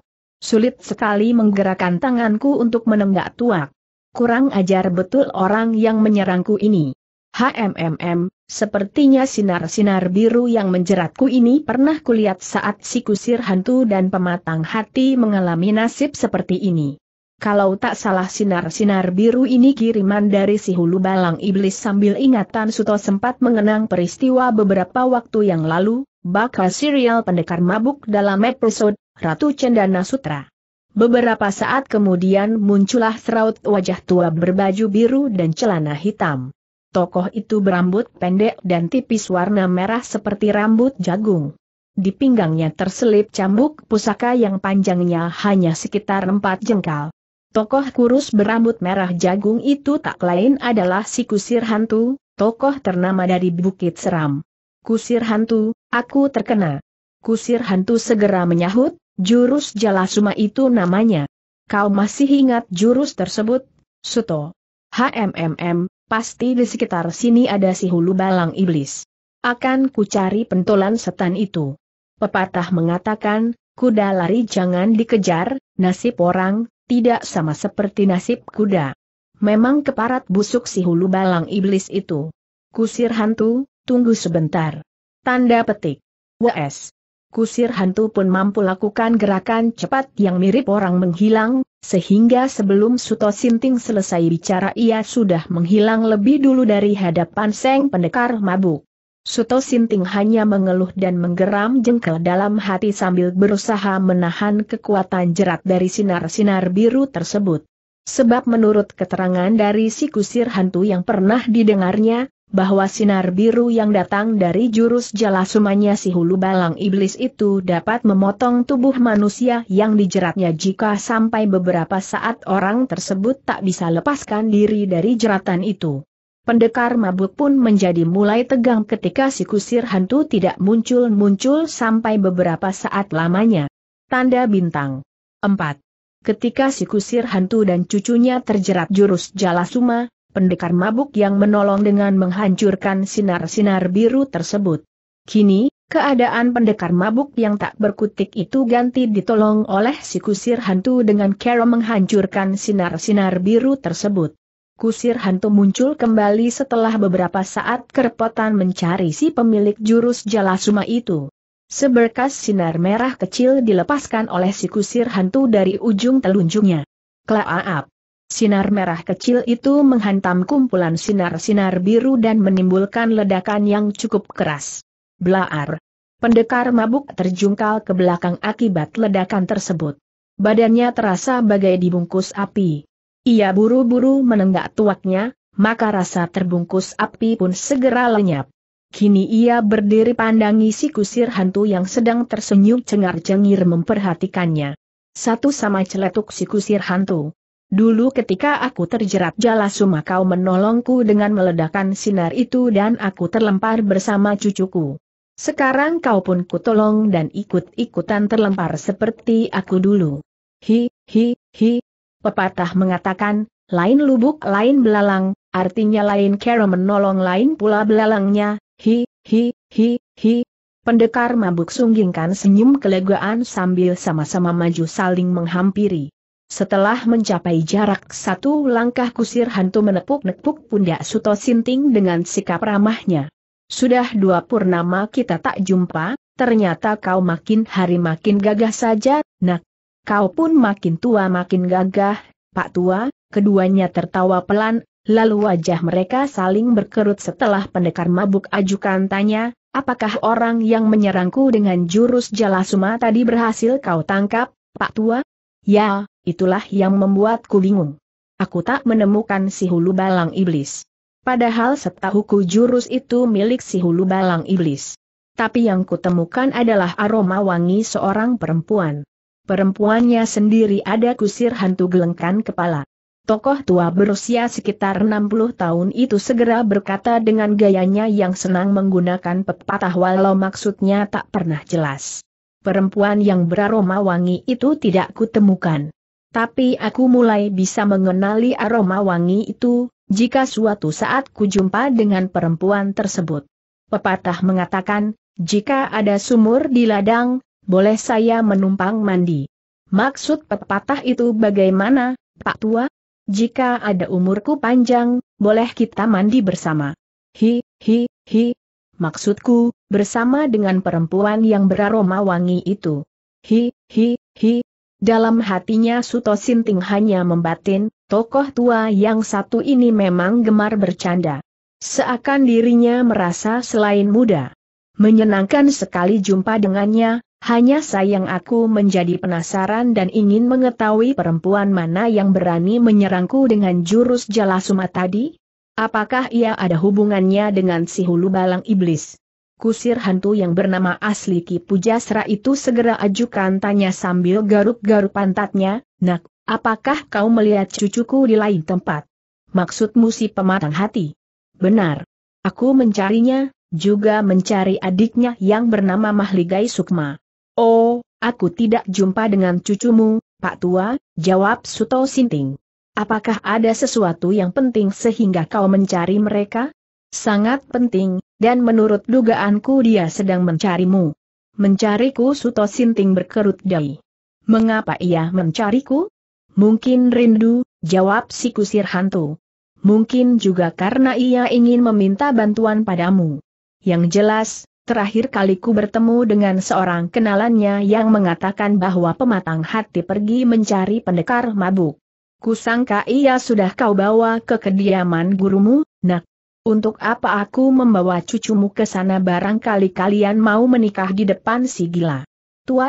A: Sulit sekali menggerakkan tanganku untuk menenggak tuak. Kurang ajar betul orang yang menyerangku ini. HMMM, sepertinya sinar-sinar biru yang menjeratku ini pernah kulihat saat si kusir hantu dan pematang hati mengalami nasib seperti ini. Kalau tak salah sinar-sinar biru ini kiriman dari si hulu balang iblis sambil ingatan Suto sempat mengenang peristiwa beberapa waktu yang lalu, bakal serial pendekar mabuk dalam episode Ratu Cendana Sutra. Beberapa saat kemudian muncullah seraut wajah tua berbaju biru dan celana hitam. Tokoh itu berambut pendek dan tipis warna merah seperti rambut jagung. Di pinggangnya terselip cambuk pusaka yang panjangnya hanya sekitar empat jengkal. Tokoh kurus berambut merah jagung itu tak lain adalah si kusir hantu, tokoh ternama dari Bukit Seram. Kusir hantu, aku terkena. Kusir hantu segera menyahut, Jurus Jalasuma itu namanya. Kau masih ingat jurus tersebut? Suto. HMMM, pasti di sekitar sini ada si hulu balang iblis. Akan kucari pentolan setan itu. Pepatah mengatakan, kuda lari jangan dikejar, nasib orang, tidak sama seperti nasib kuda. Memang keparat busuk si hulu balang iblis itu. Kusir hantu, tunggu sebentar. Tanda petik. WS kusir hantu pun mampu lakukan gerakan cepat yang mirip orang menghilang, sehingga sebelum Suto Sinting selesai bicara ia sudah menghilang lebih dulu dari hadapan Seng Pendekar Mabuk. Suto Sinting hanya mengeluh dan menggeram jengkel dalam hati sambil berusaha menahan kekuatan jerat dari sinar-sinar biru tersebut. Sebab menurut keterangan dari si kusir hantu yang pernah didengarnya, bahwa sinar biru yang datang dari jurus jala sumanya si hulu balang iblis itu dapat memotong tubuh manusia yang dijeratnya jika sampai beberapa saat orang tersebut tak bisa lepaskan diri dari jeratan itu. Pendekar mabuk pun menjadi mulai tegang ketika si kusir hantu tidak muncul-muncul sampai beberapa saat lamanya. Tanda bintang 4. Ketika si kusir hantu dan cucunya terjerat jurus jala suma, pendekar mabuk yang menolong dengan menghancurkan sinar-sinar biru tersebut. Kini, keadaan pendekar mabuk yang tak berkutik itu ganti ditolong oleh si kusir hantu dengan cara menghancurkan sinar-sinar biru tersebut. Kusir hantu muncul kembali setelah beberapa saat kerepotan mencari si pemilik jurus jala suma itu. Seberkas sinar merah kecil dilepaskan oleh si kusir hantu dari ujung telunjuknya. Klaaap! Sinar merah kecil itu menghantam kumpulan sinar-sinar biru dan menimbulkan ledakan yang cukup keras. Blaar. Pendekar mabuk terjungkal ke belakang akibat ledakan tersebut. Badannya terasa bagai dibungkus api. Ia buru-buru menenggak tuaknya, maka rasa terbungkus api pun segera lenyap. Kini ia berdiri pandangi si kusir hantu yang sedang tersenyum cengar-cengir memperhatikannya. Satu sama celetuk si kusir hantu. Dulu ketika aku terjerat jala suma kau menolongku dengan meledakan sinar itu dan aku terlempar bersama cucuku. Sekarang kau pun kutolong dan ikut-ikutan terlempar seperti aku dulu. Hi, hi, hi. Pepatah mengatakan, lain lubuk lain belalang, artinya lain kera menolong lain pula belalangnya, hi, hi, hi, hi. Pendekar mabuk sunggingkan senyum kelegaan sambil sama-sama maju saling menghampiri. Setelah mencapai jarak satu langkah kusir hantu menepuk-nepuk pundak Suto Sinting dengan sikap ramahnya. Sudah dua purnama kita tak jumpa, ternyata kau makin hari makin gagah saja, nak. Kau pun makin tua makin gagah, Pak Tua, keduanya tertawa pelan, lalu wajah mereka saling berkerut setelah pendekar mabuk ajukan tanya, apakah orang yang menyerangku dengan jurus jala suma tadi berhasil kau tangkap, Pak Tua? Ya, itulah yang membuatku bingung. Aku tak menemukan si hulu balang iblis. Padahal setahuku jurus itu milik si hulu balang iblis. Tapi yang kutemukan adalah aroma wangi seorang perempuan. Perempuannya sendiri ada kusir hantu gelengkan kepala. Tokoh tua berusia sekitar 60 tahun itu segera berkata dengan gayanya yang senang menggunakan pepatah walau maksudnya tak pernah jelas perempuan yang beraroma wangi itu tidak kutemukan. Tapi aku mulai bisa mengenali aroma wangi itu, jika suatu saat kujumpa dengan perempuan tersebut. Pepatah mengatakan, jika ada sumur di ladang, boleh saya menumpang mandi. Maksud pepatah itu bagaimana, Pak Tua? Jika ada umurku panjang, boleh kita mandi bersama. Hi, hi, hi, maksudku, bersama dengan perempuan yang beraroma wangi itu. Hi, hi, hi. Dalam hatinya Suto Sinting hanya membatin, tokoh tua yang satu ini memang gemar bercanda. Seakan dirinya merasa selain muda. Menyenangkan sekali jumpa dengannya, hanya sayang aku menjadi penasaran dan ingin mengetahui perempuan mana yang berani menyerangku dengan jurus jala suma tadi? Apakah ia ada hubungannya dengan si hulu balang iblis? Kusir hantu yang bernama asli Ki Pujasra itu segera ajukan tanya sambil garuk-garuk pantatnya, Nak, apakah kau melihat cucuku di lain tempat? Maksudmu si pematang hati? Benar. Aku mencarinya, juga mencari adiknya yang bernama Mahligai Sukma. Oh, aku tidak jumpa dengan cucumu, Pak Tua, jawab Suto Sinting. Apakah ada sesuatu yang penting sehingga kau mencari mereka? Sangat penting, dan menurut dugaanku dia sedang mencarimu. Mencariku Suto Sinting berkerut dai. Mengapa ia mencariku? Mungkin rindu, jawab si kusir hantu. Mungkin juga karena ia ingin meminta bantuan padamu. Yang jelas, terakhir kali ku bertemu dengan seorang kenalannya yang mengatakan bahwa pematang hati pergi mencari pendekar mabuk. Kusangka ia sudah kau bawa ke kediaman gurumu, nak. Untuk apa aku membawa cucumu ke sana barangkali kalian mau menikah di depan si gila. Tua,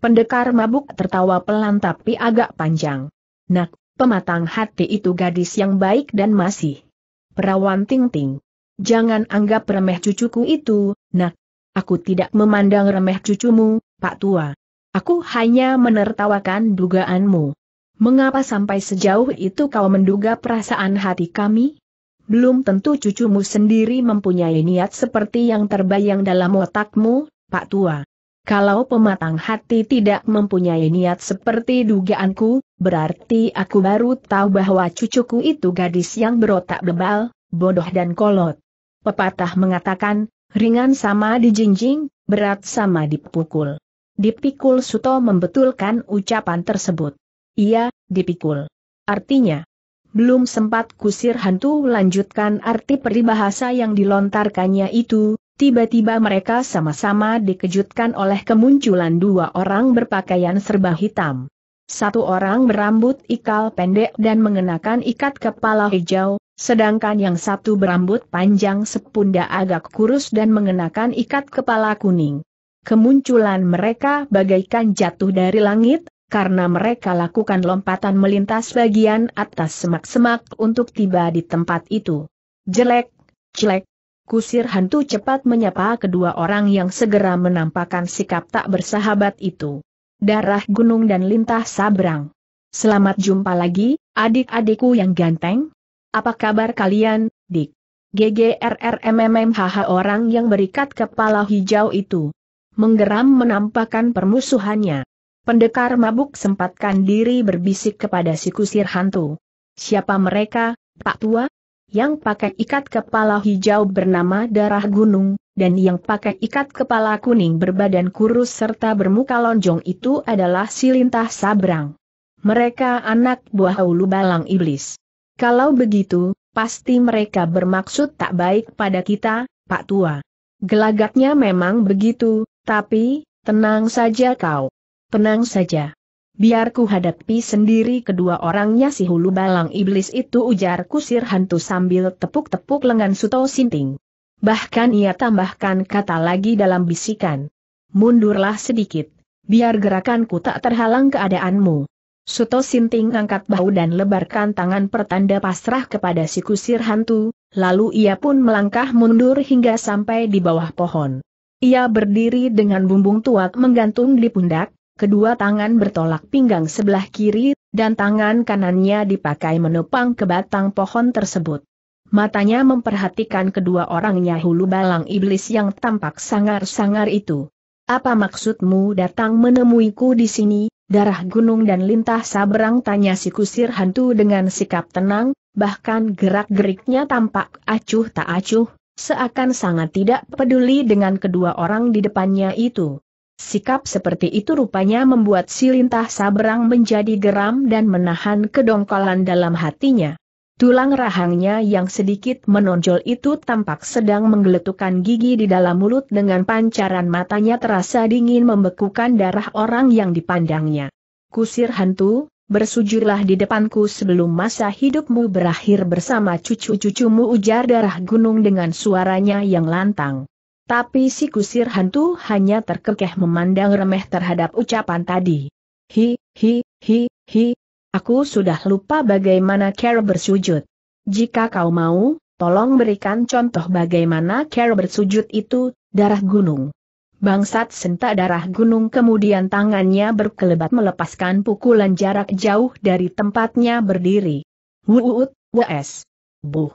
A: pendekar mabuk tertawa pelan tapi agak panjang. Nak, pematang hati itu gadis yang baik dan masih. Perawan ting-ting. Jangan anggap remeh cucuku itu, nak. Aku tidak memandang remeh cucumu, Pak Tua. Aku hanya menertawakan dugaanmu. Mengapa sampai sejauh itu kau menduga perasaan hati kami? Belum tentu cucumu sendiri mempunyai niat seperti yang terbayang dalam otakmu, Pak Tua. Kalau pematang hati tidak mempunyai niat seperti dugaanku, berarti aku baru tahu bahwa cucuku itu gadis yang berotak bebal, bodoh dan kolot. Pepatah mengatakan, ringan sama dijinjing, berat sama dipukul. Dipikul Suto membetulkan ucapan tersebut. Iya, dipikul. Artinya, belum sempat kusir hantu lanjutkan arti peribahasa yang dilontarkannya itu, tiba-tiba mereka sama-sama dikejutkan oleh kemunculan dua orang berpakaian serba hitam. Satu orang berambut ikal pendek dan mengenakan ikat kepala hijau, sedangkan yang satu berambut panjang sepunda agak kurus dan mengenakan ikat kepala kuning. Kemunculan mereka bagaikan jatuh dari langit, karena mereka lakukan lompatan melintas bagian atas semak-semak untuk tiba di tempat itu. Jelek, jelek, kusir hantu cepat menyapa kedua orang yang segera menampakkan sikap tak bersahabat itu. Darah gunung dan lintah sabrang. Selamat jumpa lagi, adik-adikku yang ganteng. Apa kabar kalian, dik? GGRRMMMHH orang yang berikat kepala hijau itu. Menggeram menampakkan permusuhannya. Pendekar mabuk sempatkan diri berbisik kepada si kusir hantu. Siapa mereka, Pak Tua? Yang pakai ikat kepala hijau bernama darah gunung, dan yang pakai ikat kepala kuning berbadan kurus serta bermuka lonjong itu adalah Silintah Sabrang. Mereka anak buah Hulu Balang Iblis. Kalau begitu, pasti mereka bermaksud tak baik pada kita, Pak Tua. Gelagatnya memang begitu, tapi, tenang saja kau tenang saja. Biar ku hadapi sendiri kedua orangnya si hulu balang iblis itu ujar kusir hantu sambil tepuk-tepuk lengan Suto Sinting. Bahkan ia tambahkan kata lagi dalam bisikan. Mundurlah sedikit, biar gerakanku tak terhalang keadaanmu. Suto Sinting angkat bahu dan lebarkan tangan pertanda pasrah kepada si kusir hantu, lalu ia pun melangkah mundur hingga sampai di bawah pohon. Ia berdiri dengan bumbung tuak menggantung di pundak, kedua tangan bertolak pinggang sebelah kiri, dan tangan kanannya dipakai menopang ke batang pohon tersebut. Matanya memperhatikan kedua orangnya hulu balang iblis yang tampak sangar-sangar itu. Apa maksudmu datang menemuiku di sini, darah gunung dan lintah sabrang tanya si kusir hantu dengan sikap tenang, bahkan gerak-geriknya tampak acuh tak acuh, seakan sangat tidak peduli dengan kedua orang di depannya itu. Sikap seperti itu rupanya membuat si Sabrang menjadi geram dan menahan kedongkolan dalam hatinya. Tulang rahangnya yang sedikit menonjol itu tampak sedang menggeletukan gigi di dalam mulut dengan pancaran matanya terasa dingin membekukan darah orang yang dipandangnya. Kusir hantu, bersujurlah di depanku sebelum masa hidupmu berakhir bersama cucu-cucumu ujar darah gunung dengan suaranya yang lantang. Tapi si kusir hantu hanya terkekeh memandang remeh terhadap ucapan tadi. Hi, hi, hi, hi, aku sudah lupa bagaimana Carol bersujud. Jika kau mau, tolong berikan contoh bagaimana Carol bersujud itu, darah gunung. Bangsat sentak darah gunung kemudian tangannya berkelebat melepaskan pukulan jarak jauh dari tempatnya berdiri. Wuut, wes. Buh.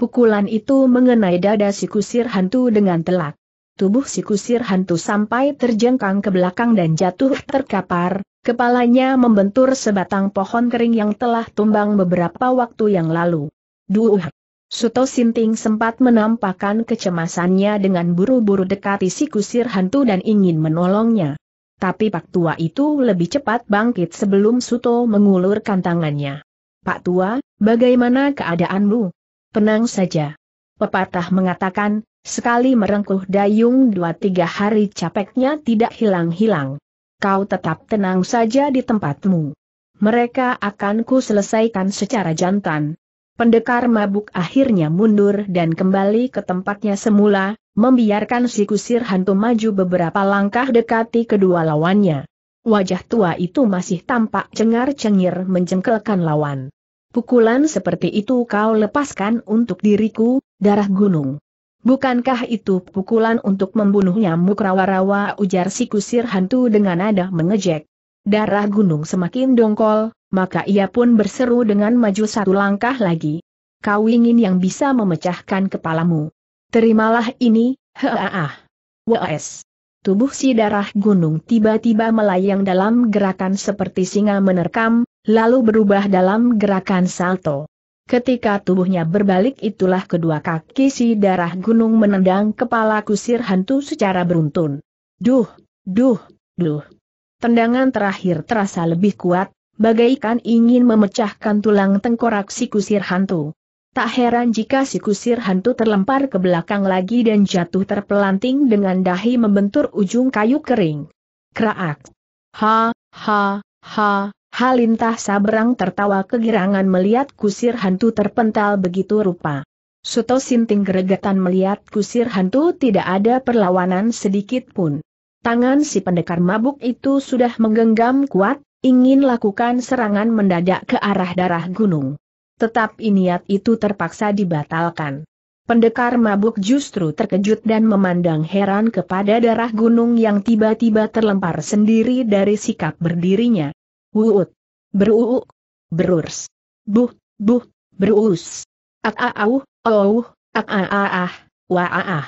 A: Pukulan itu mengenai dada si kusir hantu dengan telak. Tubuh si kusir hantu sampai terjengkang ke belakang dan jatuh terkapar, kepalanya membentur sebatang pohon kering yang telah tumbang beberapa waktu yang lalu. Duh! Suto Sinting sempat menampakkan kecemasannya dengan buru-buru dekati si kusir hantu dan ingin menolongnya. Tapi Pak Tua itu lebih cepat bangkit sebelum Suto mengulurkan tangannya. Pak Tua, bagaimana keadaanmu? Tenang saja. Pepatah mengatakan, sekali merengkuh dayung dua tiga hari capeknya tidak hilang-hilang. Kau tetap tenang saja di tempatmu. Mereka akan ku selesaikan secara jantan. Pendekar mabuk akhirnya mundur dan kembali ke tempatnya semula, membiarkan si kusir hantu maju beberapa langkah dekati kedua lawannya. Wajah tua itu masih tampak cengar-cengir menjengkelkan lawan. Pukulan seperti itu kau lepaskan untuk diriku, darah gunung. Bukankah itu pukulan untuk membunuh nyamuk rawa-rawa ujar si kusir hantu dengan nada mengejek. Darah gunung semakin dongkol, maka ia pun berseru dengan maju satu langkah lagi. Kau ingin yang bisa memecahkan kepalamu. Terimalah ini, heaah. Wes. Tubuh si darah gunung tiba-tiba melayang dalam gerakan seperti singa menerkam, lalu berubah dalam gerakan salto. Ketika tubuhnya berbalik itulah kedua kaki si darah gunung menendang kepala kusir hantu secara beruntun. Duh, duh, duh. Tendangan terakhir terasa lebih kuat, bagaikan ingin memecahkan tulang tengkorak si kusir hantu. Tak heran jika si kusir hantu terlempar ke belakang lagi dan jatuh terpelanting dengan dahi membentur ujung kayu kering. Kraak. Ha, ha, ha, Halintah Sabrang tertawa kegirangan melihat kusir hantu terpental begitu rupa. Suto Sinting geregetan melihat kusir hantu tidak ada perlawanan sedikit pun. Tangan si pendekar mabuk itu sudah menggenggam kuat, ingin lakukan serangan mendadak ke arah darah gunung. Tetap niat itu terpaksa dibatalkan. Pendekar mabuk justru terkejut dan memandang heran kepada darah gunung yang tiba-tiba terlempar sendiri dari sikap berdirinya. Wuut. beruu, Berurs. Buh, buh, berus. Ak au, au, ak a a ah, wa a ah.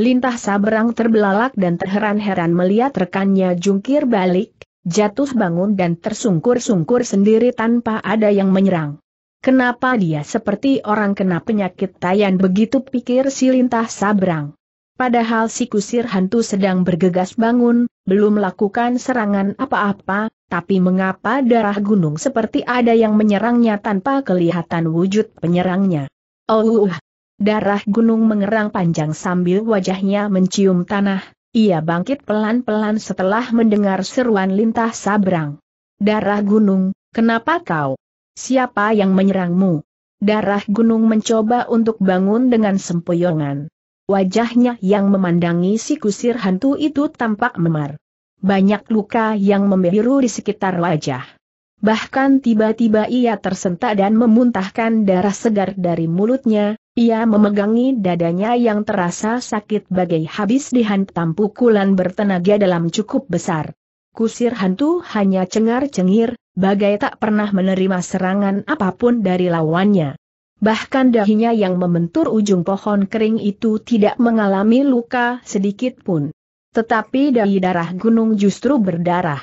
A: Lintah Saberang terbelalak dan terheran-heran melihat rekannya jungkir balik, jatuh bangun dan tersungkur-sungkur sendiri tanpa ada yang menyerang. Kenapa dia seperti orang kena penyakit tayan begitu pikir si Lintah Saberang. Padahal si kusir hantu sedang bergegas bangun, belum melakukan serangan apa-apa, tapi mengapa darah gunung seperti ada yang menyerangnya tanpa kelihatan wujud penyerangnya? Oh, darah gunung mengerang panjang sambil wajahnya mencium tanah, ia bangkit pelan-pelan setelah mendengar seruan lintah sabrang. Darah gunung, kenapa kau? Siapa yang menyerangmu? Darah gunung mencoba untuk bangun dengan sempoyongan. Wajahnya yang memandangi si kusir hantu itu tampak memar. Banyak luka yang membiru di sekitar wajah. Bahkan tiba-tiba ia tersentak dan memuntahkan darah segar dari mulutnya, ia memegangi dadanya yang terasa sakit bagai habis dihantam pukulan bertenaga dalam cukup besar. Kusir hantu hanya cengar-cengir, bagai tak pernah menerima serangan apapun dari lawannya bahkan dahinya yang membentur ujung pohon kering itu tidak mengalami luka sedikit pun. Tetapi dari darah gunung justru berdarah.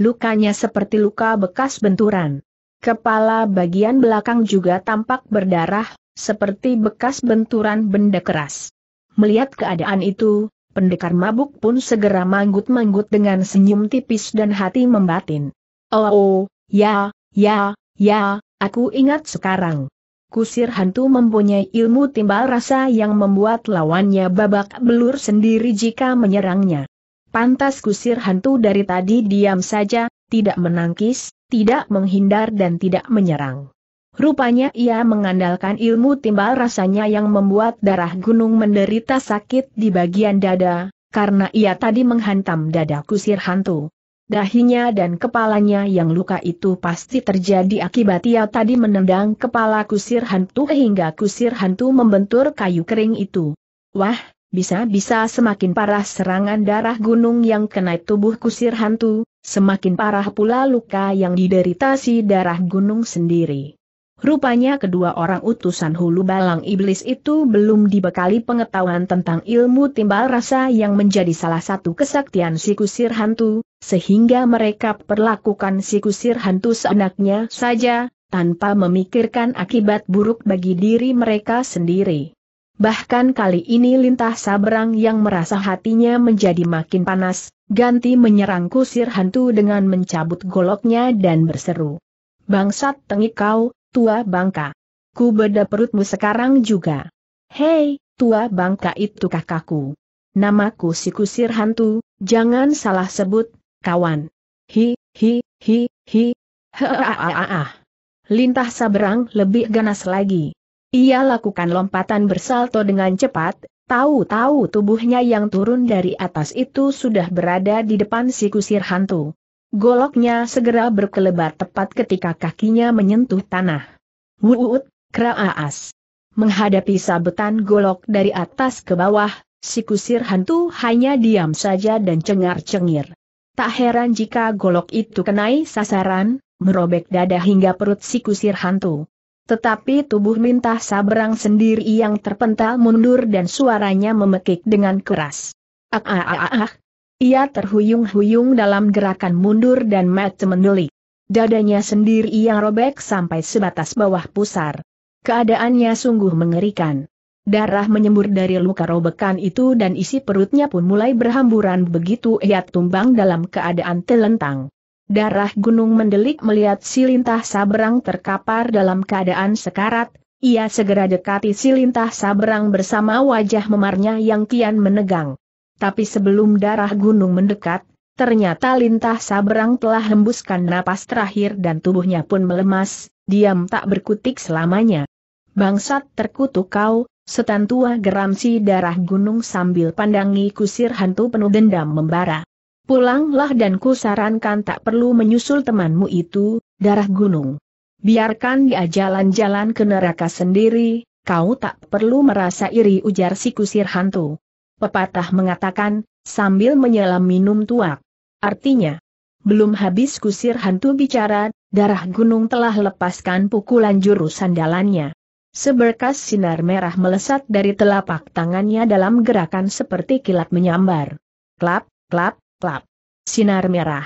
A: Lukanya seperti luka bekas benturan. Kepala bagian belakang juga tampak berdarah, seperti bekas benturan benda keras. Melihat keadaan itu, pendekar mabuk pun segera manggut-manggut dengan senyum tipis dan hati membatin. Oh, oh, ya, ya, ya, aku ingat sekarang. Kusir hantu mempunyai ilmu timbal rasa yang membuat lawannya babak belur sendiri jika menyerangnya. Pantas kusir hantu dari tadi diam saja, tidak menangkis, tidak menghindar dan tidak menyerang. Rupanya ia mengandalkan ilmu timbal rasanya yang membuat darah gunung menderita sakit di bagian dada, karena ia tadi menghantam dada kusir hantu dahinya dan kepalanya yang luka itu pasti terjadi akibat ia tadi menendang kepala kusir hantu hingga kusir hantu membentur kayu kering itu. Wah, bisa-bisa semakin parah serangan darah gunung yang kena tubuh kusir hantu, semakin parah pula luka yang diderita si darah gunung sendiri. Rupanya kedua orang utusan hulu balang iblis itu belum dibekali pengetahuan tentang ilmu timbal rasa yang menjadi salah satu kesaktian si kusir hantu, sehingga mereka perlakukan si kusir hantu seenaknya saja, tanpa memikirkan akibat buruk bagi diri mereka sendiri. Bahkan kali ini lintah sabrang yang merasa hatinya menjadi makin panas, ganti menyerang kusir hantu dengan mencabut goloknya dan berseru. Bangsat tengik kau, tua bangka. Ku beda perutmu sekarang juga. Hei, tua bangka itu kakakku. Namaku si kusir hantu, jangan salah sebut, kawan. Hi, hi, hi, hi, ah, ah, ah, ah. Lintah Sabrang lebih ganas lagi. Ia lakukan lompatan bersalto dengan cepat, tahu-tahu tubuhnya yang turun dari atas itu sudah berada di depan si kusir hantu. Goloknya segera berkelebat tepat ketika kakinya menyentuh tanah. Wuut, kraaas. Menghadapi sabetan golok dari atas ke bawah, si kusir hantu hanya diam saja dan cengar-cengir. Tak heran jika golok itu kenai sasaran, merobek dada hingga perut si kusir hantu. Tetapi tubuh mintah sabrang sendiri yang terpental mundur dan suaranya memekik dengan keras. Ah ah ah ah. ah. Ia terhuyung-huyung dalam gerakan mundur dan mati mendelik. Dadanya sendiri yang robek sampai sebatas bawah pusar. Keadaannya sungguh mengerikan. Darah menyembur dari luka robekan itu dan isi perutnya pun mulai berhamburan begitu ia tumbang dalam keadaan telentang. Darah gunung mendelik melihat silintah saberang terkapar dalam keadaan sekarat, ia segera dekati silintah saberang bersama wajah memarnya yang kian menegang. Tapi sebelum darah gunung mendekat, ternyata lintah saberang telah hembuskan napas terakhir dan tubuhnya pun melemas, diam tak berkutik selamanya. Bangsat terkutuk kau, Setan tua geram si darah gunung sambil pandangi kusir hantu penuh dendam membara. Pulanglah dan kusarankan tak perlu menyusul temanmu itu, darah gunung. Biarkan dia jalan-jalan ke neraka sendiri, kau tak perlu merasa iri ujar si kusir hantu. Pepatah mengatakan, sambil menyelam minum tuak. Artinya, belum habis kusir hantu bicara, darah gunung telah lepaskan pukulan jurus sandalannya. Seberkas sinar merah melesat dari telapak tangannya dalam gerakan seperti kilat menyambar. Klap, klap, klap. Sinar merah.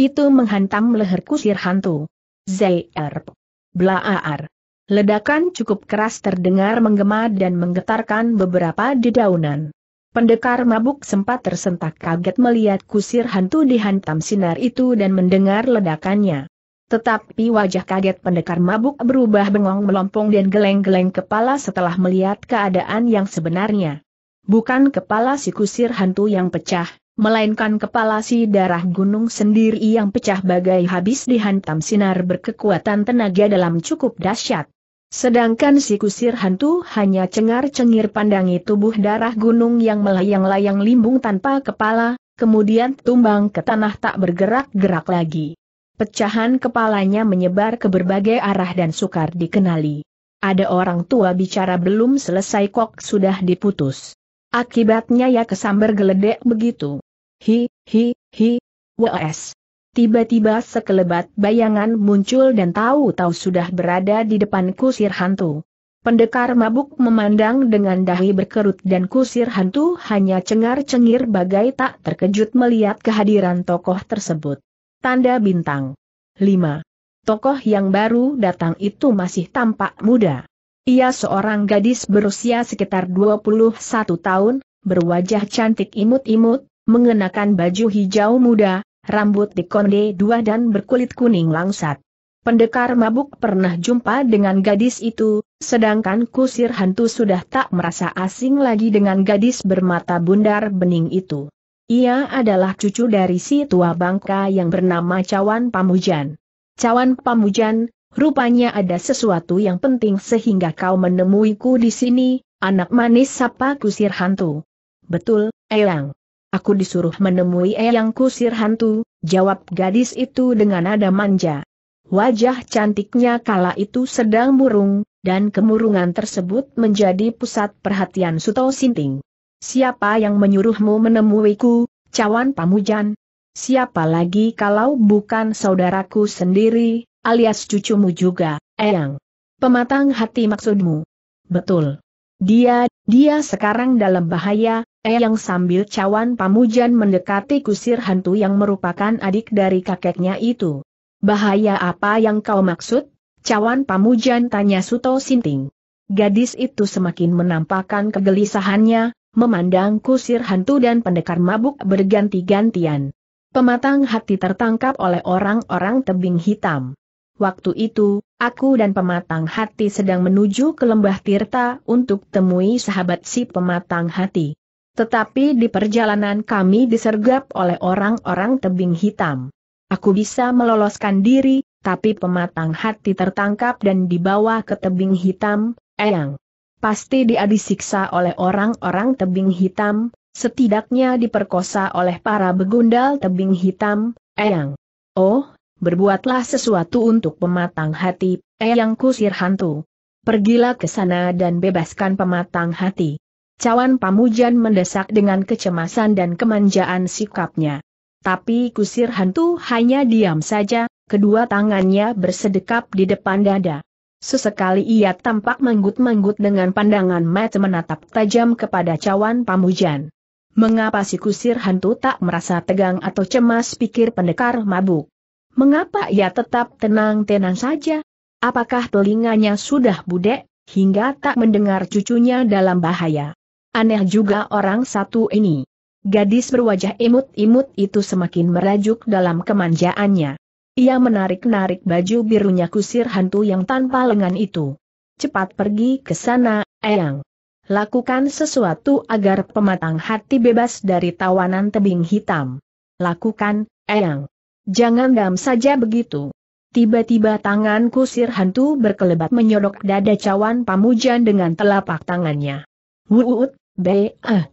A: Itu menghantam leher kusir hantu. Zerp. Blaar. Ledakan cukup keras terdengar menggema dan menggetarkan beberapa dedaunan. Pendekar mabuk sempat tersentak kaget melihat kusir hantu dihantam sinar itu dan mendengar ledakannya. Tetapi wajah kaget pendekar mabuk berubah bengong melompong dan geleng-geleng kepala setelah melihat keadaan yang sebenarnya. Bukan kepala si kusir hantu yang pecah, melainkan kepala si darah gunung sendiri yang pecah bagai habis dihantam sinar berkekuatan tenaga dalam cukup dahsyat. Sedangkan si kusir hantu hanya cengar-cengir pandangi tubuh darah gunung yang melayang-layang limbung tanpa kepala, kemudian tumbang ke tanah tak bergerak-gerak lagi. Pecahan kepalanya menyebar ke berbagai arah dan sukar dikenali. Ada orang tua bicara belum selesai kok sudah diputus. Akibatnya ya kesambar geledek begitu. Hi, hi, hi, Wes. Tiba-tiba sekelebat bayangan muncul dan tahu-tahu sudah berada di depan kusir hantu. Pendekar mabuk memandang dengan dahi berkerut dan kusir hantu hanya cengar-cengir bagai tak terkejut melihat kehadiran tokoh tersebut. Tanda bintang. 5. Tokoh yang baru datang itu masih tampak muda. Ia seorang gadis berusia sekitar 21 tahun, berwajah cantik imut-imut, mengenakan baju hijau muda, rambut dikonde dua dan berkulit kuning langsat. Pendekar mabuk pernah jumpa dengan gadis itu, sedangkan kusir hantu sudah tak merasa asing lagi dengan gadis bermata bundar bening itu. Ia adalah cucu dari si tua bangka yang bernama Cawan Pamujan. Cawan Pamujan, rupanya ada sesuatu yang penting sehingga kau menemuiku di sini, anak manis sapa kusir hantu. Betul, Eyang. Aku disuruh menemui Eyang kusir hantu, jawab gadis itu dengan nada manja. Wajah cantiknya kala itu sedang murung, dan kemurungan tersebut menjadi pusat perhatian Suto Sinting. Siapa yang menyuruhmu menemuiku, cawan pamujan? Siapa lagi kalau bukan saudaraku sendiri, alias cucumu juga, Eyang? Pematang hati maksudmu? Betul. Dia, dia sekarang dalam bahaya, Eyang sambil cawan pamujan mendekati kusir hantu yang merupakan adik dari kakeknya itu. Bahaya apa yang kau maksud? Cawan pamujan tanya Suto Sinting. Gadis itu semakin menampakkan kegelisahannya, memandang kusir hantu dan pendekar mabuk berganti-gantian. Pematang hati tertangkap oleh orang-orang tebing hitam. Waktu itu, aku dan pematang hati sedang menuju ke lembah Tirta untuk temui sahabat si pematang hati. Tetapi di perjalanan kami disergap oleh orang-orang tebing hitam. Aku bisa meloloskan diri, tapi pematang hati tertangkap dan dibawa ke tebing hitam, eyang. Pasti dia disiksa oleh orang-orang tebing hitam, setidaknya diperkosa oleh para begundal tebing hitam, Eyang. Oh, berbuatlah sesuatu untuk pematang hati, Eyang kusir hantu. Pergilah ke sana dan bebaskan pematang hati. Cawan Pamujan mendesak dengan kecemasan dan kemanjaan sikapnya. Tapi kusir hantu hanya diam saja, kedua tangannya bersedekap di depan dada. Sesekali ia tampak menggut manggut dengan pandangan mata menatap tajam kepada cawan pamujan. Mengapa si kusir hantu tak merasa tegang atau cemas pikir pendekar mabuk? Mengapa ia tetap tenang-tenang saja? Apakah telinganya sudah budek, hingga tak mendengar cucunya dalam bahaya? Aneh juga orang satu ini. Gadis berwajah imut-imut itu semakin merajuk dalam kemanjaannya. Ia menarik-narik baju birunya kusir hantu yang tanpa lengan itu. Cepat pergi ke sana, Eyang. Lakukan sesuatu agar pematang hati bebas dari tawanan tebing hitam. Lakukan, Eyang. Jangan dam saja begitu. Tiba-tiba tangan kusir hantu berkelebat menyodok dada cawan pamujan dengan telapak tangannya. Wuut, be, eh.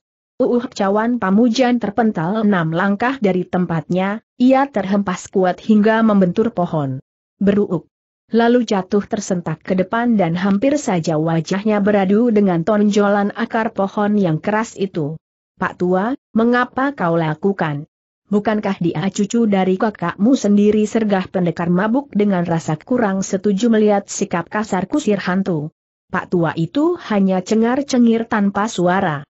A: Uuh cawan pamujan terpental enam langkah dari tempatnya, ia terhempas kuat hingga membentur pohon. Beruuk. Lalu jatuh tersentak ke depan dan hampir saja wajahnya beradu dengan tonjolan akar pohon yang keras itu. Pak Tua, mengapa kau lakukan? Bukankah dia cucu dari kakakmu sendiri sergah pendekar mabuk dengan rasa kurang setuju melihat sikap kasar kusir hantu? Pak Tua itu hanya cengar-cengir tanpa suara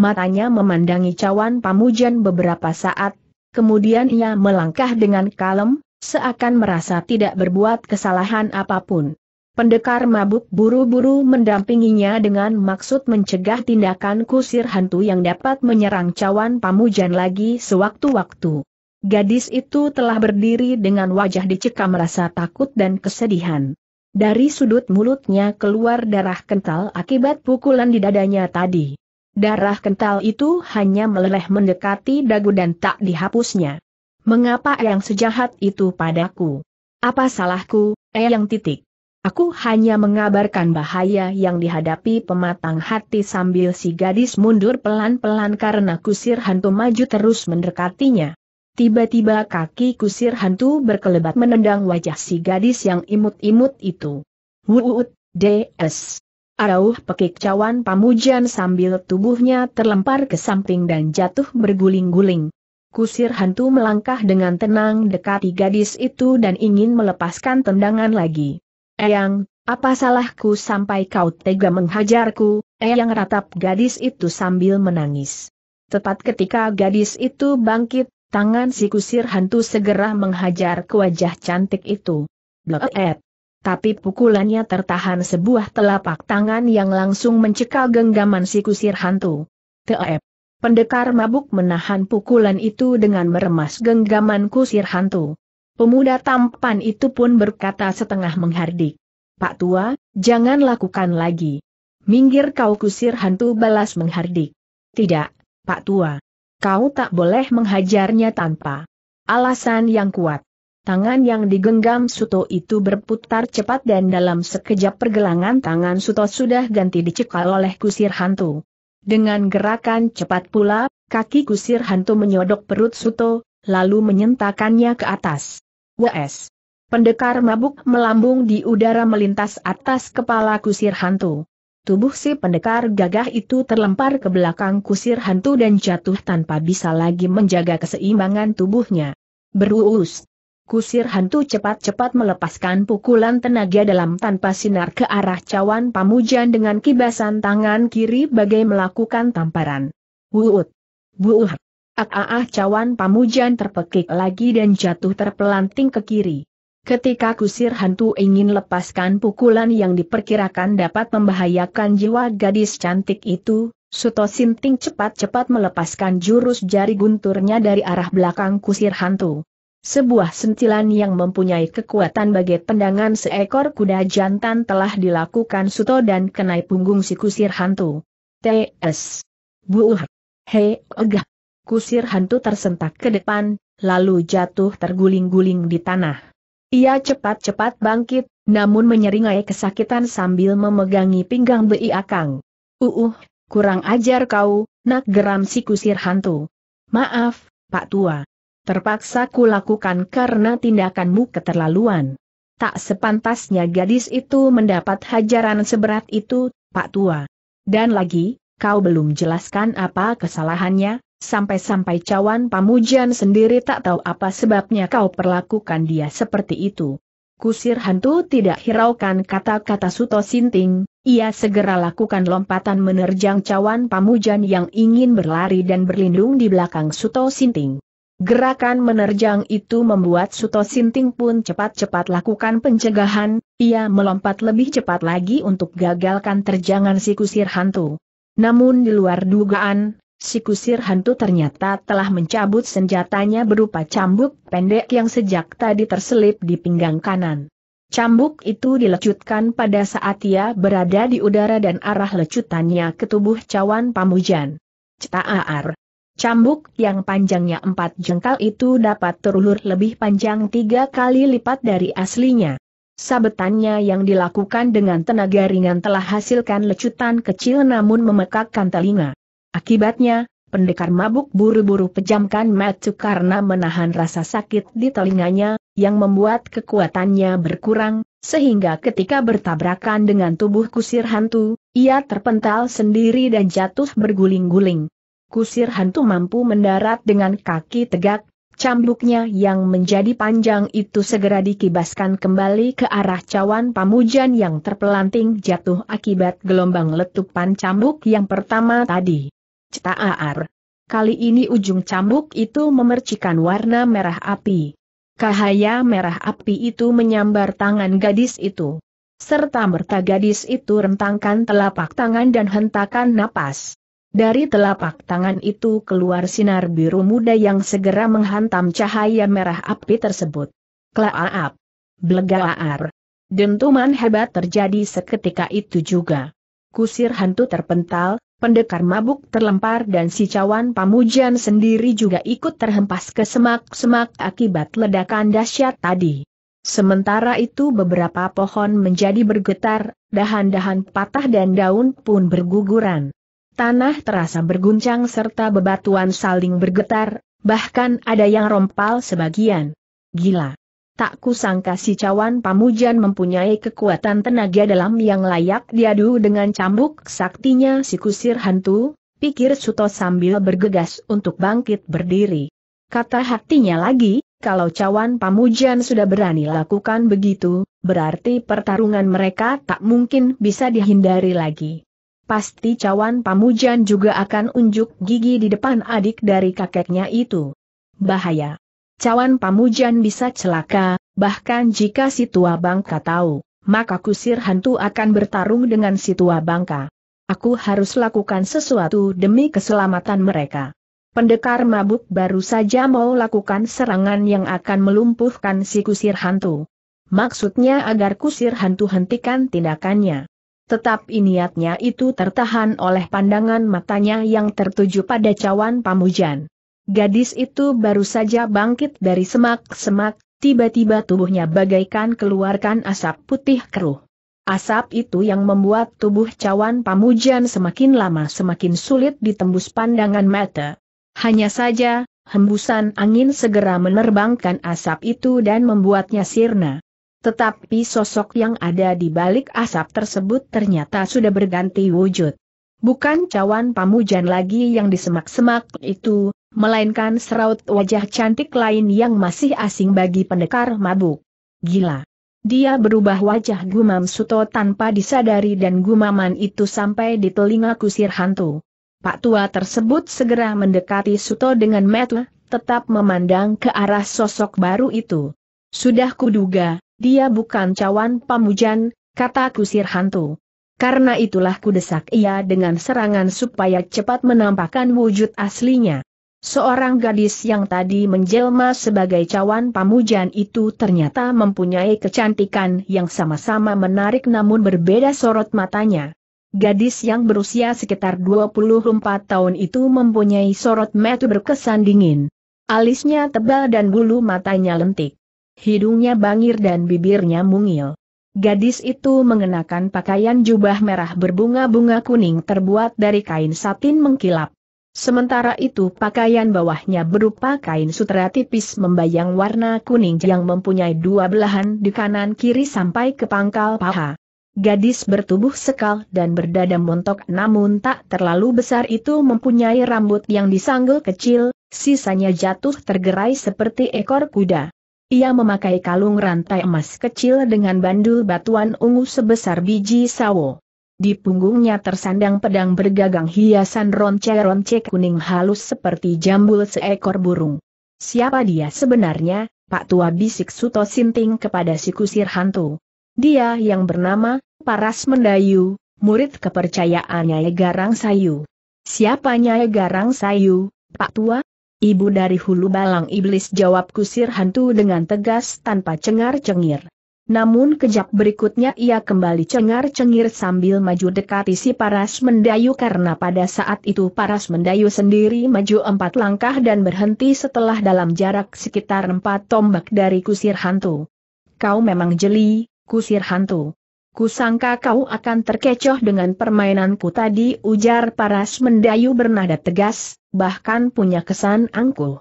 A: matanya memandangi cawan pamujan beberapa saat, kemudian ia melangkah dengan kalem, seakan merasa tidak berbuat kesalahan apapun. Pendekar mabuk buru-buru mendampinginya dengan maksud mencegah tindakan kusir hantu yang dapat menyerang cawan pamujan lagi sewaktu-waktu. Gadis itu telah berdiri dengan wajah dicekam merasa takut dan kesedihan. Dari sudut mulutnya keluar darah kental akibat pukulan di dadanya tadi. Darah kental itu hanya meleleh mendekati dagu dan tak dihapusnya. Mengapa yang sejahat itu padaku? Apa salahku, yang titik? Aku hanya mengabarkan bahaya yang dihadapi pematang hati sambil si gadis mundur pelan-pelan karena kusir hantu maju terus mendekatinya. Tiba-tiba kaki kusir hantu berkelebat menendang wajah si gadis yang imut-imut itu. Wuut, DS. Arauh pekik cawan pamujan sambil tubuhnya terlempar ke samping dan jatuh berguling-guling. Kusir hantu melangkah dengan tenang dekati gadis itu dan ingin melepaskan tendangan lagi. Eyang, apa salahku sampai kau tega menghajarku, Eyang ratap gadis itu sambil menangis. Tepat ketika gadis itu bangkit, tangan si kusir hantu segera menghajar ke wajah cantik itu. Bleet tapi pukulannya tertahan sebuah telapak tangan yang langsung mencekal genggaman si kusir hantu. Teep. Pendekar mabuk menahan pukulan itu dengan meremas genggaman kusir hantu. Pemuda tampan itu pun berkata setengah menghardik. Pak tua, jangan lakukan lagi. Minggir kau kusir hantu balas menghardik. Tidak, Pak tua. Kau tak boleh menghajarnya tanpa alasan yang kuat. Tangan yang digenggam Suto itu berputar cepat dan dalam sekejap pergelangan tangan Suto sudah ganti dicekal oleh kusir hantu. Dengan gerakan cepat pula, kaki kusir hantu menyodok perut Suto, lalu menyentakannya ke atas. Wes! Pendekar mabuk melambung di udara melintas atas kepala kusir hantu. Tubuh si pendekar gagah itu terlempar ke belakang kusir hantu dan jatuh tanpa bisa lagi menjaga keseimbangan tubuhnya. Beruus! Kusir hantu cepat-cepat melepaskan pukulan tenaga dalam tanpa sinar ke arah cawan pamujan dengan kibasan tangan kiri bagai melakukan tamparan. Wuut! Buuh! Ah, ah, ah cawan pamujan terpekik lagi dan jatuh terpelanting ke kiri. Ketika kusir hantu ingin lepaskan pukulan yang diperkirakan dapat membahayakan jiwa gadis cantik itu, Suto Sinting cepat-cepat melepaskan jurus jari gunturnya dari arah belakang kusir hantu. Sebuah sentilan yang mempunyai kekuatan bagai pendangan seekor kuda jantan telah dilakukan Suto dan kenai punggung si kusir hantu. T.S. buuh Hei, ogah. Kusir hantu tersentak ke depan, lalu jatuh terguling-guling di tanah. Ia cepat-cepat bangkit, namun menyeringai kesakitan sambil memegangi pinggang bei Akang. Uh, kurang ajar kau, nak geram si kusir hantu. Maaf, Pak Tua. Terpaksa kulakukan karena tindakanmu keterlaluan. Tak sepantasnya gadis itu mendapat hajaran seberat itu, Pak Tua. Dan lagi, kau belum jelaskan apa kesalahannya, sampai-sampai cawan pamujan sendiri tak tahu apa sebabnya kau perlakukan dia seperti itu. Kusir hantu tidak hiraukan kata-kata Suto Sinting, ia segera lakukan lompatan menerjang cawan pamujan yang ingin berlari dan berlindung di belakang Suto Sinting. Gerakan menerjang itu membuat Suto Sinting pun cepat-cepat lakukan pencegahan, ia melompat lebih cepat lagi untuk gagalkan terjangan si kusir hantu. Namun di luar dugaan, si kusir hantu ternyata telah mencabut senjatanya berupa cambuk pendek yang sejak tadi terselip di pinggang kanan. Cambuk itu dilecutkan pada saat ia berada di udara dan arah lecutannya ke tubuh cawan pamujan. Cetaaar. Cambuk yang panjangnya empat jengkal itu dapat terulur lebih panjang tiga kali lipat dari aslinya. Sabetannya yang dilakukan dengan tenaga ringan telah hasilkan lecutan kecil namun memekakkan telinga. Akibatnya, pendekar mabuk buru-buru pejamkan mata karena menahan rasa sakit di telinganya, yang membuat kekuatannya berkurang, sehingga ketika bertabrakan dengan tubuh kusir hantu, ia terpental sendiri dan jatuh berguling-guling kusir hantu mampu mendarat dengan kaki tegak, cambuknya yang menjadi panjang itu segera dikibaskan kembali ke arah cawan pamujan yang terpelanting jatuh akibat gelombang letupan cambuk yang pertama tadi. Cetaar. Kali ini ujung cambuk itu memercikan warna merah api. Cahaya merah api itu menyambar tangan gadis itu. Serta merta gadis itu rentangkan telapak tangan dan hentakan napas. Dari telapak tangan itu keluar sinar biru muda yang segera menghantam cahaya merah api tersebut. Klaaap! Blegaar! Dentuman hebat terjadi seketika itu juga. Kusir hantu terpental, pendekar mabuk terlempar dan si cawan pamujan sendiri juga ikut terhempas ke semak-semak akibat ledakan dahsyat tadi. Sementara itu beberapa pohon menjadi bergetar, dahan-dahan patah dan daun pun berguguran. Tanah terasa berguncang serta bebatuan saling bergetar, bahkan ada yang rompal sebagian. Gila. Tak kusangka si cawan pamujan mempunyai kekuatan tenaga dalam yang layak diadu dengan cambuk saktinya si kusir hantu, pikir Suto sambil bergegas untuk bangkit berdiri. Kata hatinya lagi, kalau cawan pamujan sudah berani lakukan begitu, berarti pertarungan mereka tak mungkin bisa dihindari lagi pasti cawan pamujan juga akan unjuk gigi di depan adik dari kakeknya itu. Bahaya. Cawan pamujan bisa celaka, bahkan jika si tua bangka tahu, maka kusir hantu akan bertarung dengan si tua bangka. Aku harus lakukan sesuatu demi keselamatan mereka. Pendekar mabuk baru saja mau lakukan serangan yang akan melumpuhkan si kusir hantu. Maksudnya agar kusir hantu hentikan tindakannya. Tetap niatnya itu tertahan oleh pandangan matanya yang tertuju pada cawan pamujan. Gadis itu baru saja bangkit dari semak-semak, tiba-tiba tubuhnya bagaikan keluarkan asap putih keruh. Asap itu yang membuat tubuh cawan pamujan semakin lama semakin sulit ditembus pandangan mata. Hanya saja, hembusan angin segera menerbangkan asap itu dan membuatnya sirna. Tetapi sosok yang ada di balik asap tersebut ternyata sudah berganti wujud. Bukan cawan pamujan lagi yang disemak-semak itu, melainkan seraut wajah cantik lain yang masih asing bagi pendekar mabuk. Gila. Dia berubah wajah Gumam Suto tanpa disadari dan gumaman itu sampai di telinga kusir hantu. Pak Tua tersebut segera mendekati Suto dengan metu, tetap memandang ke arah sosok baru itu. Sudah kuduga, dia bukan cawan pamujan, kata kusir hantu. Karena itulah kudesak ia dengan serangan supaya cepat menampakkan wujud aslinya. Seorang gadis yang tadi menjelma sebagai cawan pamujan itu ternyata mempunyai kecantikan yang sama-sama menarik namun berbeda sorot matanya. Gadis yang berusia sekitar 24 tahun itu mempunyai sorot metu berkesan dingin. Alisnya tebal dan bulu matanya lentik hidungnya bangir dan bibirnya mungil. Gadis itu mengenakan pakaian jubah merah berbunga-bunga kuning terbuat dari kain satin mengkilap. Sementara itu pakaian bawahnya berupa kain sutra tipis membayang warna kuning yang mempunyai dua belahan di kanan kiri sampai ke pangkal paha. Gadis bertubuh sekal dan berdada montok namun tak terlalu besar itu mempunyai rambut yang disanggul kecil, sisanya jatuh tergerai seperti ekor kuda. Ia memakai kalung rantai emas kecil dengan bandul batuan ungu sebesar biji sawo. Di punggungnya tersandang pedang bergagang hiasan ronce-ronce kuning halus seperti jambul seekor burung. Siapa dia sebenarnya, Pak Tua bisik Suto Sinting kepada si kusir hantu. Dia yang bernama, Paras Mendayu, murid kepercayaannya Garang Sayu. Siapa Nyai Garang Sayu, Pak Tua? Ibu dari hulu balang iblis jawab kusir hantu dengan tegas tanpa cengar-cengir. Namun kejap berikutnya ia kembali cengar-cengir sambil maju dekati si Paras Mendayu karena pada saat itu Paras Mendayu sendiri maju empat langkah dan berhenti setelah dalam jarak sekitar empat tombak dari kusir hantu. Kau memang jeli, kusir hantu. Kusangka kau akan terkecoh dengan permainanku tadi ujar paras mendayu bernada tegas, bahkan punya kesan angkuh.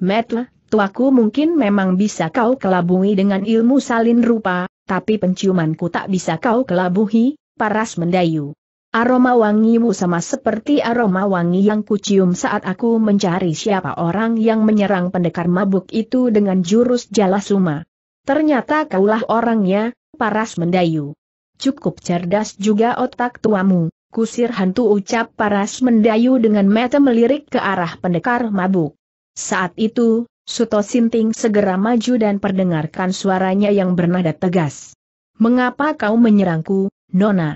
A: Metla, tuaku mungkin memang bisa kau kelabui dengan ilmu salin rupa, tapi penciumanku tak bisa kau kelabuhi, paras mendayu. Aroma wangimu sama seperti aroma wangi yang kucium saat aku mencari siapa orang yang menyerang pendekar mabuk itu dengan jurus jala suma. Ternyata kaulah orangnya, paras mendayu. Cukup cerdas juga otak tuamu, kusir hantu ucap paras mendayu dengan mata melirik ke arah pendekar mabuk. Saat itu, Suto Sinting segera maju dan perdengarkan suaranya yang bernada tegas. Mengapa kau menyerangku, Nona?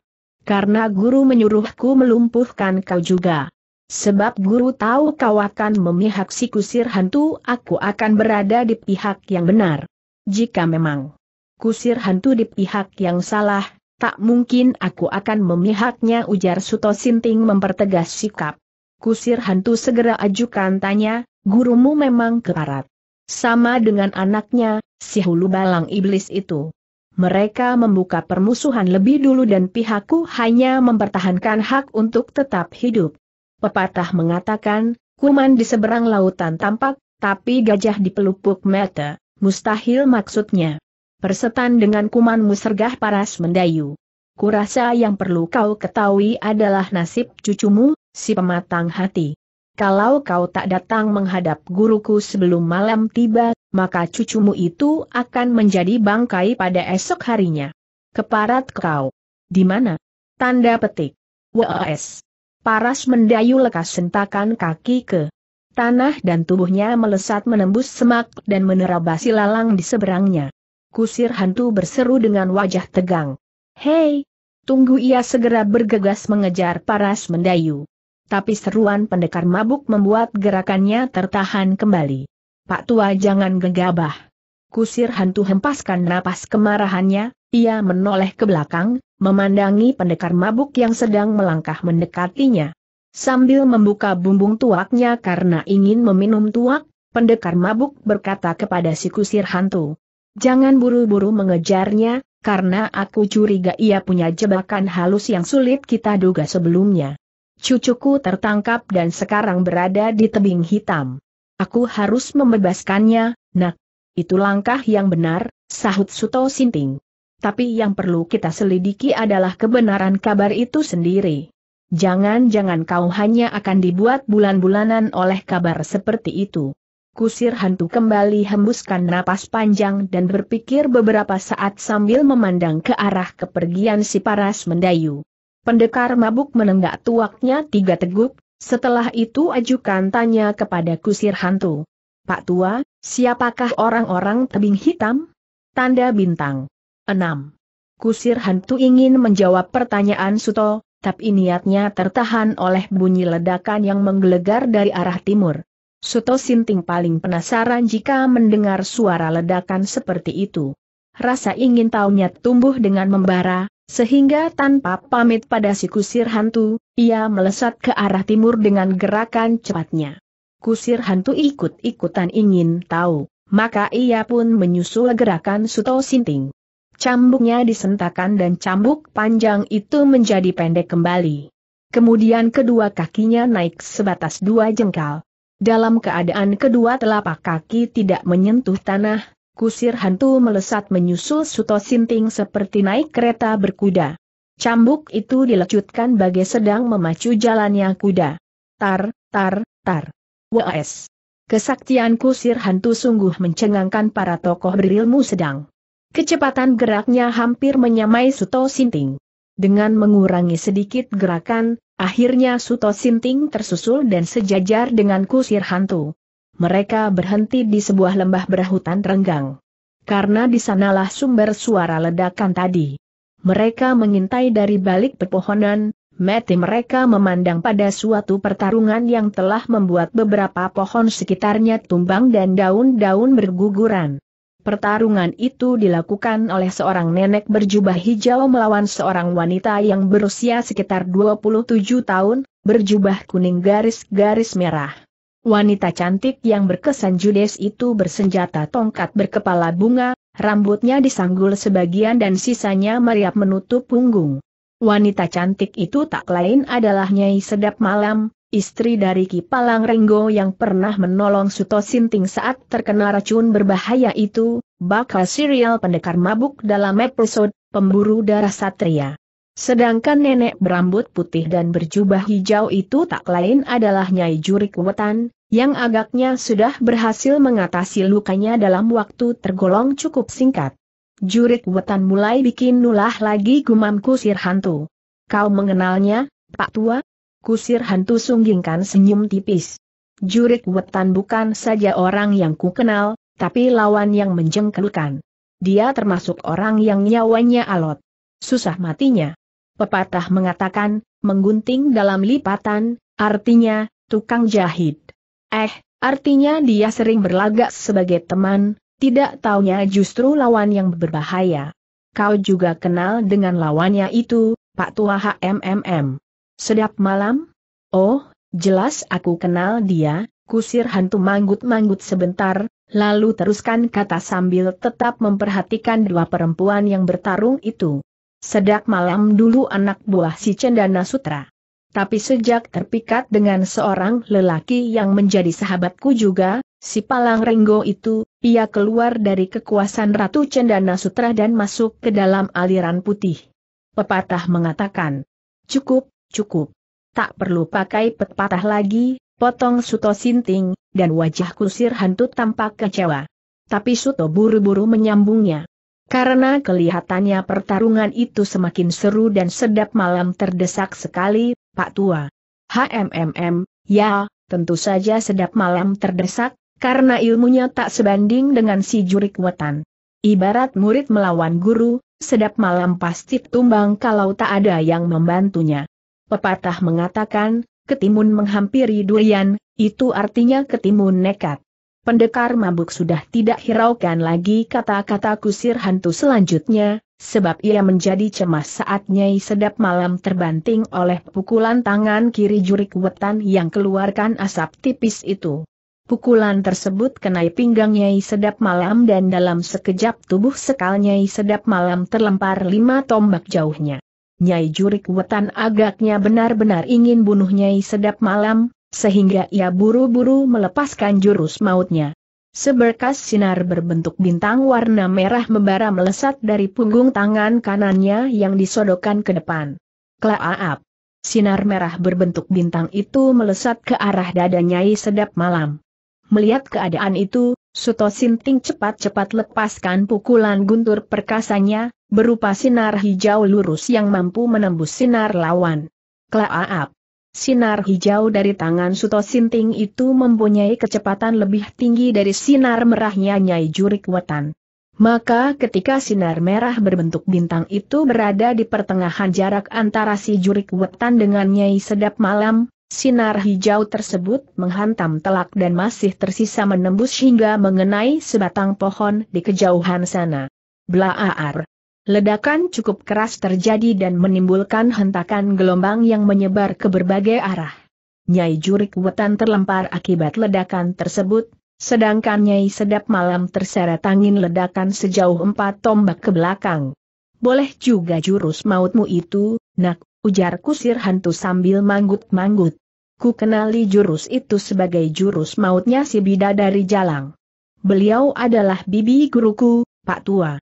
A: Karena guru menyuruhku melumpuhkan kau juga. Sebab guru tahu kau akan memihak si kusir hantu, aku akan berada di pihak yang benar. Jika memang kusir hantu di pihak yang salah, Tak mungkin aku akan memihaknya ujar Suto Sinting mempertegas sikap. Kusir hantu segera ajukan tanya, gurumu memang keparat. Sama dengan anaknya, si hulu balang iblis itu. Mereka membuka permusuhan lebih dulu dan pihakku hanya mempertahankan hak untuk tetap hidup. Pepatah mengatakan, kuman di seberang lautan tampak, tapi gajah di pelupuk mata, mustahil maksudnya. Persetan dengan kumanmu sergah paras mendayu. Kurasa yang perlu kau ketahui adalah nasib cucumu, si pematang hati. Kalau kau tak datang menghadap guruku sebelum malam tiba, maka cucumu itu akan menjadi bangkai pada esok harinya. Keparat kau. Di mana? Tanda petik. WAS. Paras mendayu lekas sentakan kaki ke tanah dan tubuhnya melesat menembus semak dan menerabasi lalang di seberangnya kusir hantu berseru dengan wajah tegang. Hei! Tunggu ia segera bergegas mengejar paras mendayu. Tapi seruan pendekar mabuk membuat gerakannya tertahan kembali. Pak Tua jangan gegabah. Kusir hantu hempaskan napas kemarahannya, ia menoleh ke belakang, memandangi pendekar mabuk yang sedang melangkah mendekatinya. Sambil membuka bumbung tuaknya karena ingin meminum tuak, pendekar mabuk berkata kepada si kusir hantu, Jangan buru-buru mengejarnya, karena aku curiga ia punya jebakan halus yang sulit kita duga sebelumnya. Cucuku tertangkap dan sekarang berada di tebing hitam. Aku harus membebaskannya, nak. Itu langkah yang benar, sahut Suto Sinting. Tapi yang perlu kita selidiki adalah kebenaran kabar itu sendiri. Jangan-jangan kau hanya akan dibuat bulan-bulanan oleh kabar seperti itu. Kusir hantu kembali hembuskan napas panjang dan berpikir beberapa saat sambil memandang ke arah kepergian si paras mendayu. Pendekar mabuk menenggak tuaknya tiga teguk, setelah itu ajukan tanya kepada kusir hantu. Pak Tua, siapakah orang-orang tebing hitam? Tanda bintang. 6. Kusir hantu ingin menjawab pertanyaan Suto, tapi niatnya tertahan oleh bunyi ledakan yang menggelegar dari arah timur. Suto Sinting paling penasaran jika mendengar suara ledakan seperti itu. Rasa ingin tahunya tumbuh dengan membara, sehingga tanpa pamit pada si kusir hantu, ia melesat ke arah timur dengan gerakan cepatnya. Kusir hantu ikut-ikutan ingin tahu, maka ia pun menyusul gerakan Suto Sinting. Cambuknya disentakan dan cambuk panjang itu menjadi pendek kembali. Kemudian kedua kakinya naik sebatas dua jengkal, dalam keadaan kedua telapak kaki tidak menyentuh tanah, kusir hantu melesat menyusul Suto Sinting seperti naik kereta berkuda. Cambuk itu dilecutkan bagai sedang memacu jalannya kuda. Tar, tar, tar. W.S. Kesaktian kusir hantu sungguh mencengangkan para tokoh berilmu sedang. Kecepatan geraknya hampir menyamai Suto Sinting. Dengan mengurangi sedikit gerakan, Akhirnya Suto Sinting tersusul dan sejajar dengan kusir hantu. Mereka berhenti di sebuah lembah berhutan renggang. Karena di sanalah sumber suara ledakan tadi. Mereka mengintai dari balik pepohonan, mati mereka memandang pada suatu pertarungan yang telah membuat beberapa pohon sekitarnya tumbang dan daun-daun berguguran. Pertarungan itu dilakukan oleh seorang nenek berjubah hijau melawan seorang wanita yang berusia sekitar 27 tahun, berjubah kuning garis-garis merah. Wanita cantik yang berkesan judes itu bersenjata tongkat berkepala bunga, rambutnya disanggul sebagian dan sisanya meriap menutup punggung. Wanita cantik itu tak lain adalah Nyai Sedap Malam, istri dari Kipalang Renggo yang pernah menolong Suto Sinting saat terkena racun berbahaya itu, bakal serial pendekar mabuk dalam episode Pemburu Darah Satria. Sedangkan nenek berambut putih dan berjubah hijau itu tak lain adalah Nyai Jurik Wetan, yang agaknya sudah berhasil mengatasi lukanya dalam waktu tergolong cukup singkat. Jurik Wetan mulai bikin nulah lagi gumamku kusir hantu. Kau mengenalnya, Pak Tua? Kusir hantu sunggingkan senyum tipis. Jurik wetan bukan saja orang yang ku kenal, tapi lawan yang menjengkelkan. Dia termasuk orang yang nyawanya alot. Susah matinya. Pepatah mengatakan, menggunting dalam lipatan, artinya, tukang jahit. Eh, artinya dia sering berlagak sebagai teman, tidak taunya justru lawan yang berbahaya. Kau juga kenal dengan lawannya itu, Pak Tua HMMM. Sedap malam? Oh, jelas aku kenal dia, kusir hantu manggut-manggut sebentar, lalu teruskan kata sambil tetap memperhatikan dua perempuan yang bertarung itu. Sedap malam dulu anak buah si Cendana Sutra. Tapi sejak terpikat dengan seorang lelaki yang menjadi sahabatku juga, si Palang Renggo itu, ia keluar dari kekuasaan Ratu Cendana Sutra dan masuk ke dalam aliran putih. Pepatah mengatakan, cukup, Cukup. Tak perlu pakai pepatah lagi, potong Suto Sinting, dan wajah kusir hantu tampak kecewa. Tapi Suto buru-buru menyambungnya. Karena kelihatannya pertarungan itu semakin seru dan sedap malam terdesak sekali, Pak Tua. HMMM, ya, tentu saja sedap malam terdesak, karena ilmunya tak sebanding dengan si jurik wetan. Ibarat murid melawan guru, sedap malam pasti tumbang kalau tak ada yang membantunya. Pepatah mengatakan, ketimun menghampiri durian, itu artinya ketimun nekat. Pendekar mabuk sudah tidak hiraukan lagi kata-kata kusir hantu selanjutnya, sebab ia menjadi cemas saat Nyai Sedap Malam terbanting oleh pukulan tangan kiri jurik wetan yang keluarkan asap tipis itu. Pukulan tersebut kenai pinggang Nyai Sedap Malam dan dalam sekejap tubuh sekal Nyai Sedap Malam terlempar lima tombak jauhnya. Nyai Jurik Wetan agaknya benar-benar ingin bunuh Nyai Sedap Malam, sehingga ia buru-buru melepaskan jurus mautnya. Seberkas sinar berbentuk bintang warna merah membara melesat dari punggung tangan kanannya yang disodokkan ke depan. Klaaap! Sinar merah berbentuk bintang itu melesat ke arah dada Nyai Sedap Malam. Melihat keadaan itu, Suto Sinting cepat-cepat lepaskan pukulan guntur perkasanya, berupa sinar hijau lurus yang mampu menembus sinar lawan. Klaaap! Sinar hijau dari tangan Suto Sinting itu mempunyai kecepatan lebih tinggi dari sinar merahnya Nyai Jurik Wetan. Maka ketika sinar merah berbentuk bintang itu berada di pertengahan jarak antara si jurik wetan dengan Nyai Sedap Malam, Sinar hijau tersebut menghantam telak dan masih tersisa menembus hingga mengenai sebatang pohon di kejauhan sana. Blaar. Ledakan cukup keras terjadi dan menimbulkan hentakan gelombang yang menyebar ke berbagai arah. Nyai Jurik Wetan terlempar akibat ledakan tersebut, sedangkan Nyai Sedap Malam terseret angin ledakan sejauh empat tombak ke belakang. Boleh juga jurus mautmu itu, nak, ujar kusir hantu sambil manggut-manggut. Ku kenali jurus itu sebagai jurus mautnya si bidadari jalang. Beliau adalah bibi guruku, Pak Tua.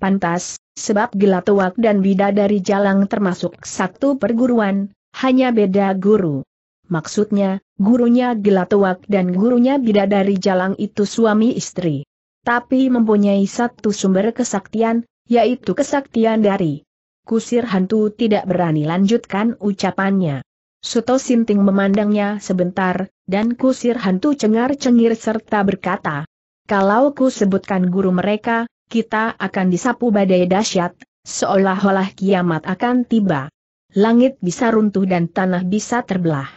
A: Pantas, sebab Gelatuak dan bidadari jalang termasuk satu perguruan, hanya beda guru. Maksudnya, gurunya Gelatuak dan gurunya bidadari jalang itu suami istri. Tapi mempunyai satu sumber kesaktian, yaitu kesaktian dari Kusir hantu tidak berani lanjutkan ucapannya. Suto Sinting memandangnya sebentar, dan kusir hantu cengar-cengir serta berkata, Kalau ku sebutkan guru mereka, kita akan disapu badai dahsyat, seolah-olah kiamat akan tiba. Langit bisa runtuh dan tanah bisa terbelah.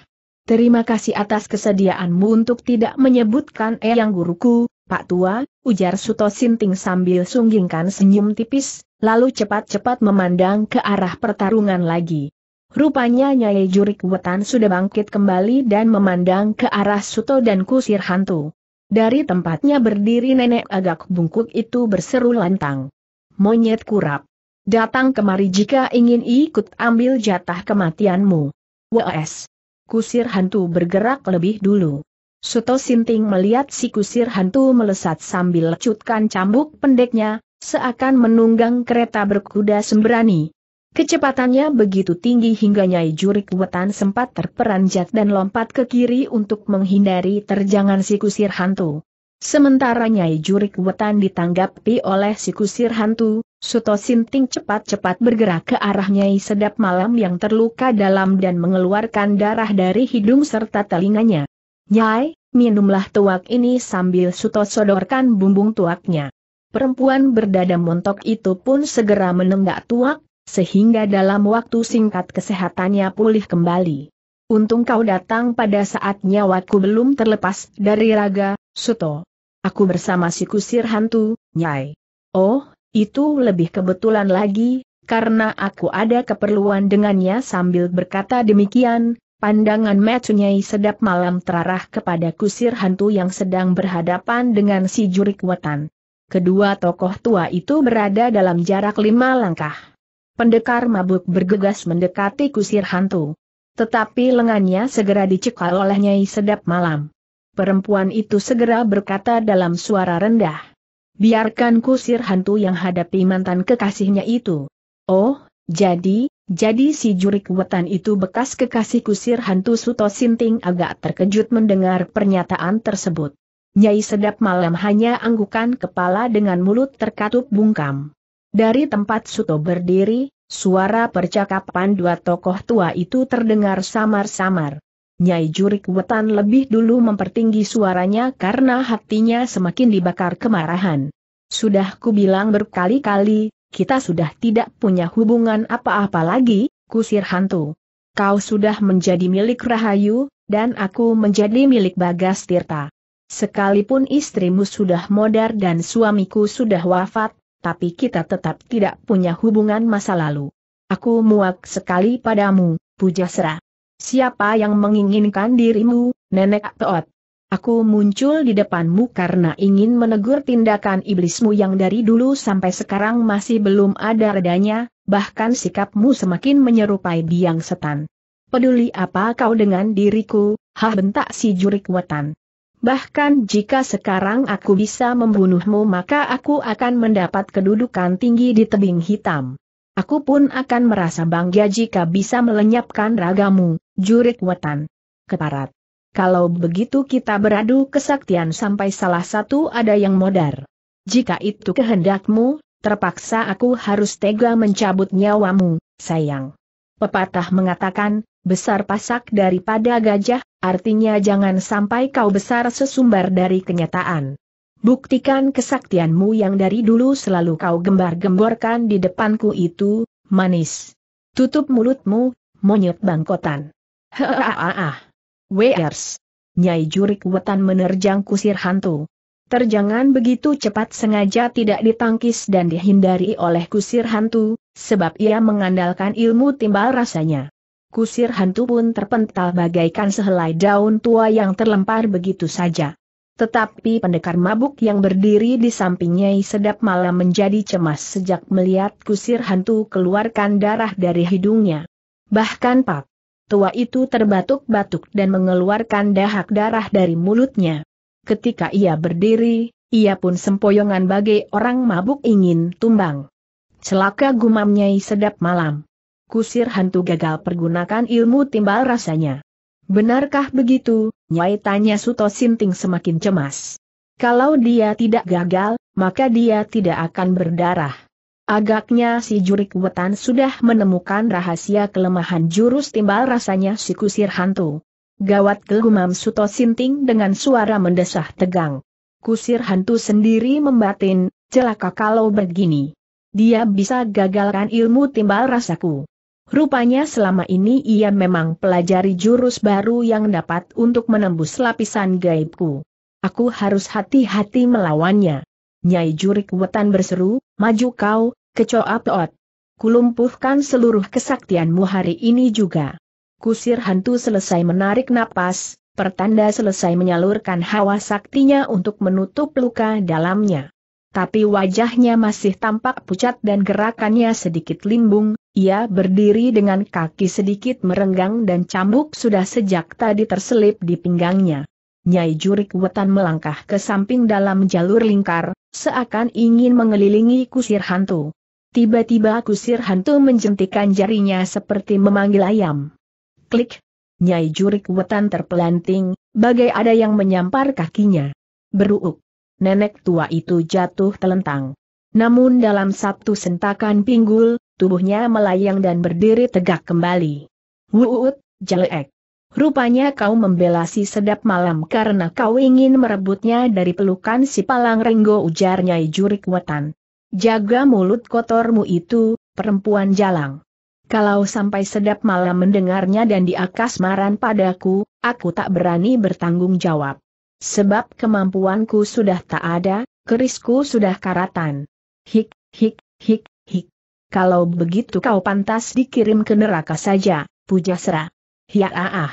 A: Terima kasih atas kesediaanmu untuk tidak menyebutkan eyang guruku, Pak Tua, ujar Suto Sinting sambil sunggingkan senyum tipis, lalu cepat-cepat memandang ke arah pertarungan lagi. Rupanya Nyai Jurik Wetan sudah bangkit kembali dan memandang ke arah Suto dan Kusir Hantu. Dari tempatnya berdiri nenek agak bungkuk itu berseru lantang. Monyet kurap. Datang kemari jika ingin ikut ambil jatah kematianmu. WS. Kusir Hantu bergerak lebih dulu. Suto Sinting melihat si kusir hantu melesat sambil lecutkan cambuk pendeknya, seakan menunggang kereta berkuda sembrani. Kecepatannya begitu tinggi hingga Nyai Jurik Wetan sempat terperanjat dan lompat ke kiri untuk menghindari terjangan si kusir hantu. Sementara Nyai Jurik Wetan ditanggapi oleh si kusir hantu, Suto Sinting cepat-cepat bergerak ke arah Nyai Sedap Malam yang terluka dalam dan mengeluarkan darah dari hidung serta telinganya. Nyai, minumlah tuak ini sambil Suto sodorkan bumbung tuaknya perempuan berdada montok itu pun segera menenggak tuak, sehingga dalam waktu singkat kesehatannya pulih kembali. Untung kau datang pada saat nyawaku belum terlepas dari raga, Suto. Aku bersama si kusir hantu, Nyai. Oh, itu lebih kebetulan lagi, karena aku ada keperluan dengannya sambil berkata demikian, Pandangan Macu Nyai sedap malam terarah kepada kusir hantu yang sedang berhadapan dengan si jurik watan. Kedua tokoh tua itu berada dalam jarak lima langkah. Pendekar mabuk bergegas mendekati kusir hantu. Tetapi lengannya segera dicekal oleh Nyai Sedap Malam. Perempuan itu segera berkata dalam suara rendah. Biarkan kusir hantu yang hadapi mantan kekasihnya itu. Oh, jadi, jadi si jurik wetan itu bekas kekasih kusir hantu Suto Sinting agak terkejut mendengar pernyataan tersebut. Nyai Sedap Malam hanya anggukan kepala dengan mulut terkatup bungkam. Dari tempat Suto berdiri, suara percakapan dua tokoh tua itu terdengar samar-samar. Nyai Jurik Wetan lebih dulu mempertinggi suaranya karena hatinya semakin dibakar kemarahan. Sudah kubilang berkali-kali, kita sudah tidak punya hubungan apa-apa lagi, kusir hantu. Kau sudah menjadi milik Rahayu, dan aku menjadi milik Bagas Tirta. Sekalipun istrimu sudah modar dan suamiku sudah wafat, tapi kita tetap tidak punya hubungan masa lalu. Aku muak sekali padamu, Pujasra. Siapa yang menginginkan dirimu, Nenek Toot? Aku muncul di depanmu karena ingin menegur tindakan iblismu yang dari dulu sampai sekarang masih belum ada redanya, bahkan sikapmu semakin menyerupai biang setan. Peduli apa kau dengan diriku, hah bentak si jurik wetan. Bahkan jika sekarang aku bisa membunuhmu maka aku akan mendapat kedudukan tinggi di tebing hitam. Aku pun akan merasa bangga jika bisa melenyapkan ragamu, jurik wetan. Keparat. Kalau begitu kita beradu kesaktian sampai salah satu ada yang modar. Jika itu kehendakmu, terpaksa aku harus tega mencabut nyawamu, sayang. Pepatah mengatakan, besar pasak daripada gajah, artinya jangan sampai kau besar sesumbar dari kenyataan. Buktikan kesaktianmu yang dari dulu selalu kau gembar-gemborkan di depanku itu, manis. Tutup mulutmu, monyet bangkotan. Haaaah. Wers. Nyai Jurik Wetan menerjang kusir hantu. Terjangan begitu cepat sengaja tidak ditangkis dan dihindari oleh kusir hantu, sebab ia mengandalkan ilmu timbal rasanya. Kusir hantu pun terpental bagaikan sehelai daun tua yang terlempar begitu saja. Tetapi pendekar mabuk yang berdiri di sampingnya sedap malam menjadi cemas sejak melihat kusir hantu keluarkan darah dari hidungnya. Bahkan Pak Tua itu terbatuk-batuk dan mengeluarkan dahak darah dari mulutnya. Ketika ia berdiri, ia pun sempoyongan bagai orang mabuk ingin tumbang. Celaka gumamnya sedap malam kusir hantu gagal pergunakan ilmu timbal rasanya. Benarkah begitu, Nyai tanya Suto Sinting semakin cemas. Kalau dia tidak gagal, maka dia tidak akan berdarah. Agaknya si jurik wetan sudah menemukan rahasia kelemahan jurus timbal rasanya si kusir hantu. Gawat kegumam Suto Sinting dengan suara mendesah tegang. Kusir hantu sendiri membatin, celaka kalau begini. Dia bisa gagalkan ilmu timbal rasaku. Rupanya selama ini ia memang pelajari jurus baru yang dapat untuk menembus lapisan gaibku. Aku harus hati-hati melawannya. Nyai Jurik Wetan berseru, maju kau, kecoa Kulumpuhkan seluruh kesaktianmu hari ini juga. Kusir hantu selesai menarik napas, pertanda selesai menyalurkan hawa saktinya untuk menutup luka dalamnya. Tapi wajahnya masih tampak pucat dan gerakannya sedikit limbung, ia berdiri dengan kaki sedikit merenggang dan cambuk sudah sejak tadi terselip di pinggangnya. Nyai Jurik Wetan melangkah ke samping dalam jalur lingkar, seakan ingin mengelilingi kusir hantu. Tiba-tiba kusir hantu menjentikan jarinya seperti memanggil ayam. Klik! Nyai Jurik Wetan terpelanting, bagai ada yang menyampar kakinya. Beruuk! Nenek tua itu jatuh telentang. Namun dalam satu sentakan pinggul, tubuhnya melayang dan berdiri tegak kembali. Wuut, jelek. Rupanya kau membela si sedap malam karena kau ingin merebutnya dari pelukan si palang renggo ujarnya Nyai Jurik Wetan. Jaga mulut kotormu itu, perempuan jalang. Kalau sampai sedap malam mendengarnya dan diakas maran padaku, aku tak berani bertanggung jawab. Sebab kemampuanku sudah tak ada, kerisku sudah karatan. Hik, hik, hik, kalau begitu kau pantas dikirim ke neraka saja, Pujasra. Ya ah ah.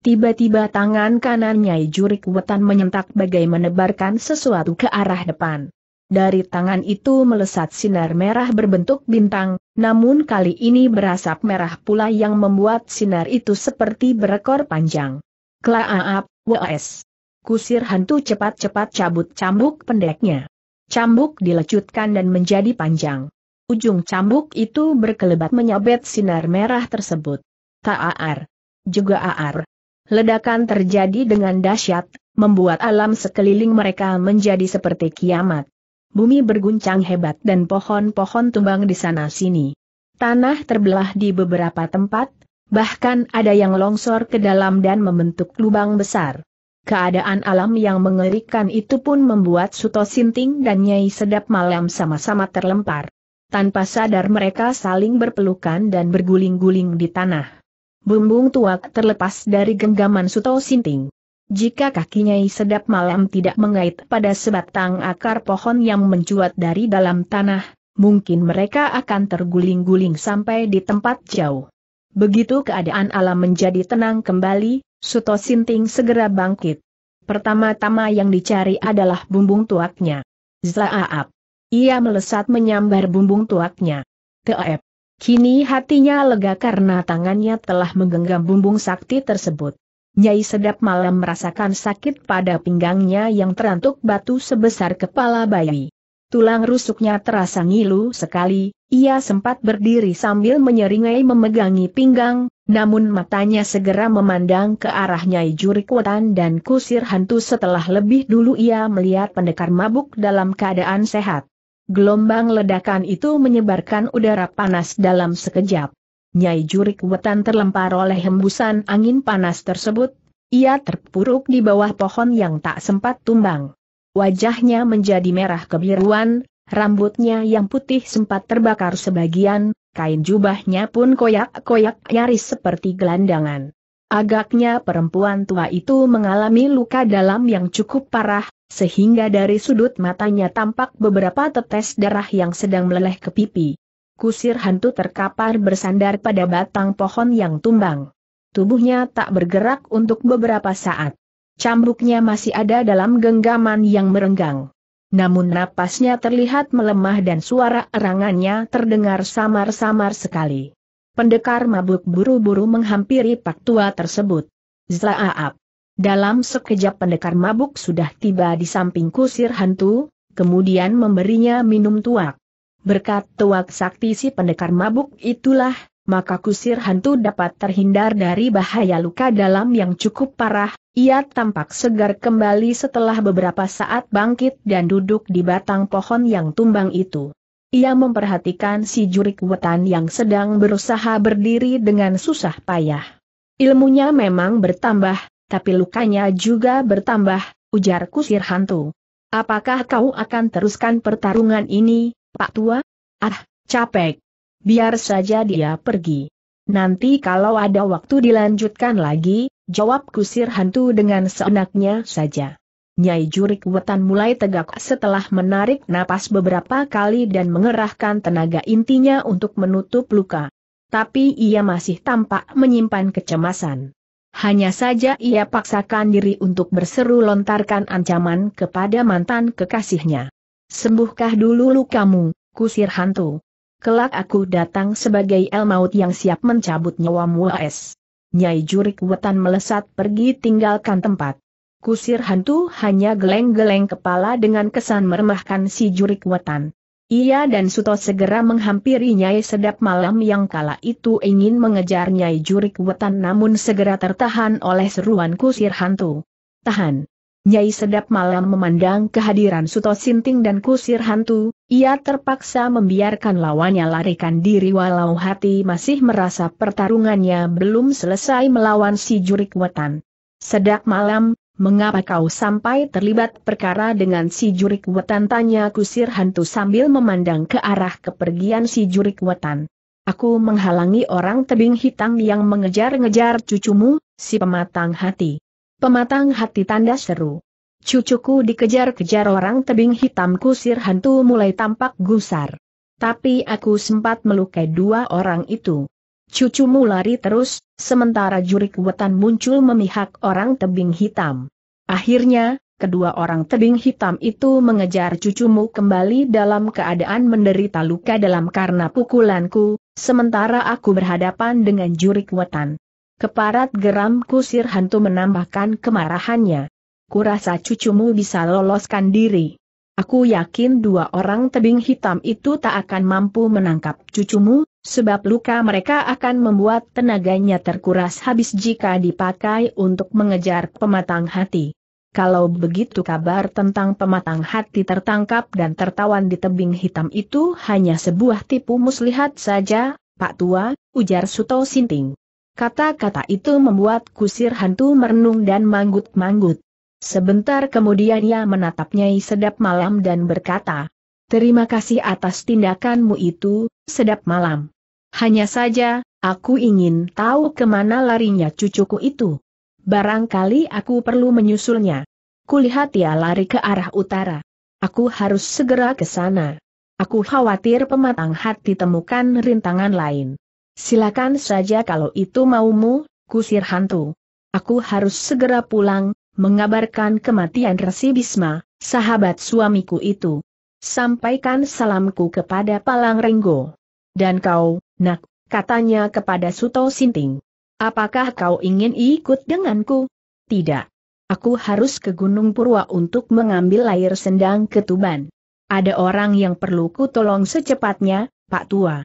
A: Tiba-tiba tangan kanannya Jurik Wetan menyentak bagai menebarkan sesuatu ke arah depan. Dari tangan itu melesat sinar merah berbentuk bintang, namun kali ini berasap merah pula yang membuat sinar itu seperti berekor panjang. Klaaap, ah, ah, WS. Kusir hantu cepat-cepat cabut cambuk pendeknya. Cambuk dilecutkan dan menjadi panjang. Ujung cambuk itu berkelebat menyabet sinar merah tersebut. Ta'ar. Juga aar. Ledakan terjadi dengan dahsyat, membuat alam sekeliling mereka menjadi seperti kiamat. Bumi berguncang hebat dan pohon-pohon tumbang di sana-sini. Tanah terbelah di beberapa tempat, bahkan ada yang longsor ke dalam dan membentuk lubang besar. Keadaan alam yang mengerikan itu pun membuat Suto Sinting dan Nyai Sedap Malam sama-sama terlempar tanpa sadar mereka saling berpelukan dan berguling-guling di tanah. Bumbung tuak terlepas dari genggaman Suto Sinting. Jika kakinya sedap malam tidak mengait pada sebatang akar pohon yang mencuat dari dalam tanah, mungkin mereka akan terguling-guling sampai di tempat jauh. Begitu keadaan alam menjadi tenang kembali, Suto Sinting segera bangkit. Pertama-tama yang dicari adalah bumbung tuaknya. Zaaap. Ia melesat menyambar bumbung tuaknya. Teep. Kini hatinya lega karena tangannya telah menggenggam bumbung sakti tersebut. Nyai sedap malam merasakan sakit pada pinggangnya yang terantuk batu sebesar kepala bayi. Tulang rusuknya terasa ngilu sekali, ia sempat berdiri sambil menyeringai memegangi pinggang, namun matanya segera memandang ke arah Nyai Jurikutan dan kusir hantu setelah lebih dulu ia melihat pendekar mabuk dalam keadaan sehat. Gelombang ledakan itu menyebarkan udara panas dalam sekejap. Nyai Jurik Wetan terlempar oleh hembusan angin panas tersebut. Ia terpuruk di bawah pohon yang tak sempat tumbang. Wajahnya menjadi merah kebiruan, rambutnya yang putih sempat terbakar sebagian, kain jubahnya pun koyak-koyak nyaris seperti gelandangan. Agaknya perempuan tua itu mengalami luka dalam yang cukup parah, sehingga dari sudut matanya tampak beberapa tetes darah yang sedang meleleh ke pipi. Kusir hantu terkapar bersandar pada batang pohon yang tumbang. Tubuhnya tak bergerak untuk beberapa saat. Cambuknya masih ada dalam genggaman yang merenggang. Namun napasnya terlihat melemah dan suara erangannya terdengar samar-samar sekali. Pendekar mabuk buru-buru menghampiri pak tua tersebut. Zaaap. Dalam sekejap pendekar mabuk sudah tiba di samping kusir hantu, kemudian memberinya minum tuak. Berkat tuak sakti si pendekar mabuk itulah, maka kusir hantu dapat terhindar dari bahaya luka dalam yang cukup parah, ia tampak segar kembali setelah beberapa saat bangkit dan duduk di batang pohon yang tumbang itu. Ia memperhatikan si jurik wetan yang sedang berusaha berdiri dengan susah payah. Ilmunya memang bertambah, tapi lukanya juga bertambah, ujar kusir hantu. Apakah kau akan teruskan pertarungan ini, Pak Tua? Ah, capek. Biar saja dia pergi. Nanti kalau ada waktu dilanjutkan lagi, jawab kusir hantu dengan seenaknya saja. Nyai Jurik Wetan mulai tegak setelah menarik napas beberapa kali dan mengerahkan tenaga intinya untuk menutup luka. Tapi ia masih tampak menyimpan kecemasan. Hanya saja ia paksakan diri untuk berseru lontarkan ancaman kepada mantan kekasihnya. Sembuhkah dulu lukamu, kusir hantu. Kelak aku datang sebagai el maut yang siap mencabut nyawamu es. Nyai Jurik Wetan melesat pergi tinggalkan tempat. Kusir hantu hanya geleng-geleng kepala dengan kesan meremahkan si jurik wetan. Ia dan Suto segera menghampiri Nyai Sedap Malam yang kala itu ingin mengejar Nyai Jurik Wetan namun segera tertahan oleh seruan kusir hantu. Tahan! Nyai Sedap Malam memandang kehadiran Suto Sinting dan kusir hantu, ia terpaksa membiarkan lawannya larikan diri walau hati masih merasa pertarungannya belum selesai melawan si Jurik Wetan. Sedap malam, Mengapa kau sampai terlibat perkara dengan si jurik wetan? Tanya kusir hantu sambil memandang ke arah kepergian si jurik wetan. Aku menghalangi orang tebing hitam yang mengejar-ngejar cucumu, si pematang hati. Pematang hati tanda seru. Cucuku dikejar-kejar orang tebing hitam kusir hantu mulai tampak gusar. Tapi aku sempat melukai dua orang itu. Cucumu lari terus, sementara jurik wetan muncul memihak orang tebing hitam. Akhirnya, kedua orang tebing hitam itu mengejar cucumu kembali dalam keadaan menderita luka dalam karena pukulanku, sementara aku berhadapan dengan jurik wetan. Keparat geram kusir hantu menambahkan kemarahannya. Kurasa cucumu bisa loloskan diri. Aku yakin dua orang tebing hitam itu tak akan mampu menangkap cucumu, sebab luka mereka akan membuat tenaganya terkuras habis jika dipakai untuk mengejar pematang hati. Kalau begitu kabar tentang pematang hati tertangkap dan tertawan di tebing hitam itu hanya sebuah tipu muslihat saja, Pak Tua, ujar Suto Sinting. Kata-kata itu membuat kusir hantu merenung dan manggut-manggut. Sebentar kemudian ia menatap Nyai sedap malam dan berkata, Terima kasih atas tindakanmu itu, sedap malam. Hanya saja, aku ingin tahu kemana larinya cucuku itu. Barangkali aku perlu menyusulnya. Kulihat ia lari ke arah utara. Aku harus segera ke sana. Aku khawatir pematang hati temukan rintangan lain. Silakan saja kalau itu maumu, kusir hantu. Aku harus segera pulang, mengabarkan kematian Resi Bisma, sahabat suamiku itu. Sampaikan salamku kepada Palang Renggo. Dan kau, nak, katanya kepada Suto Sinting. Apakah kau ingin ikut denganku? Tidak. Aku harus ke Gunung Purwa untuk mengambil air sendang ketuban. Ada orang yang perlu ku tolong secepatnya, Pak Tua.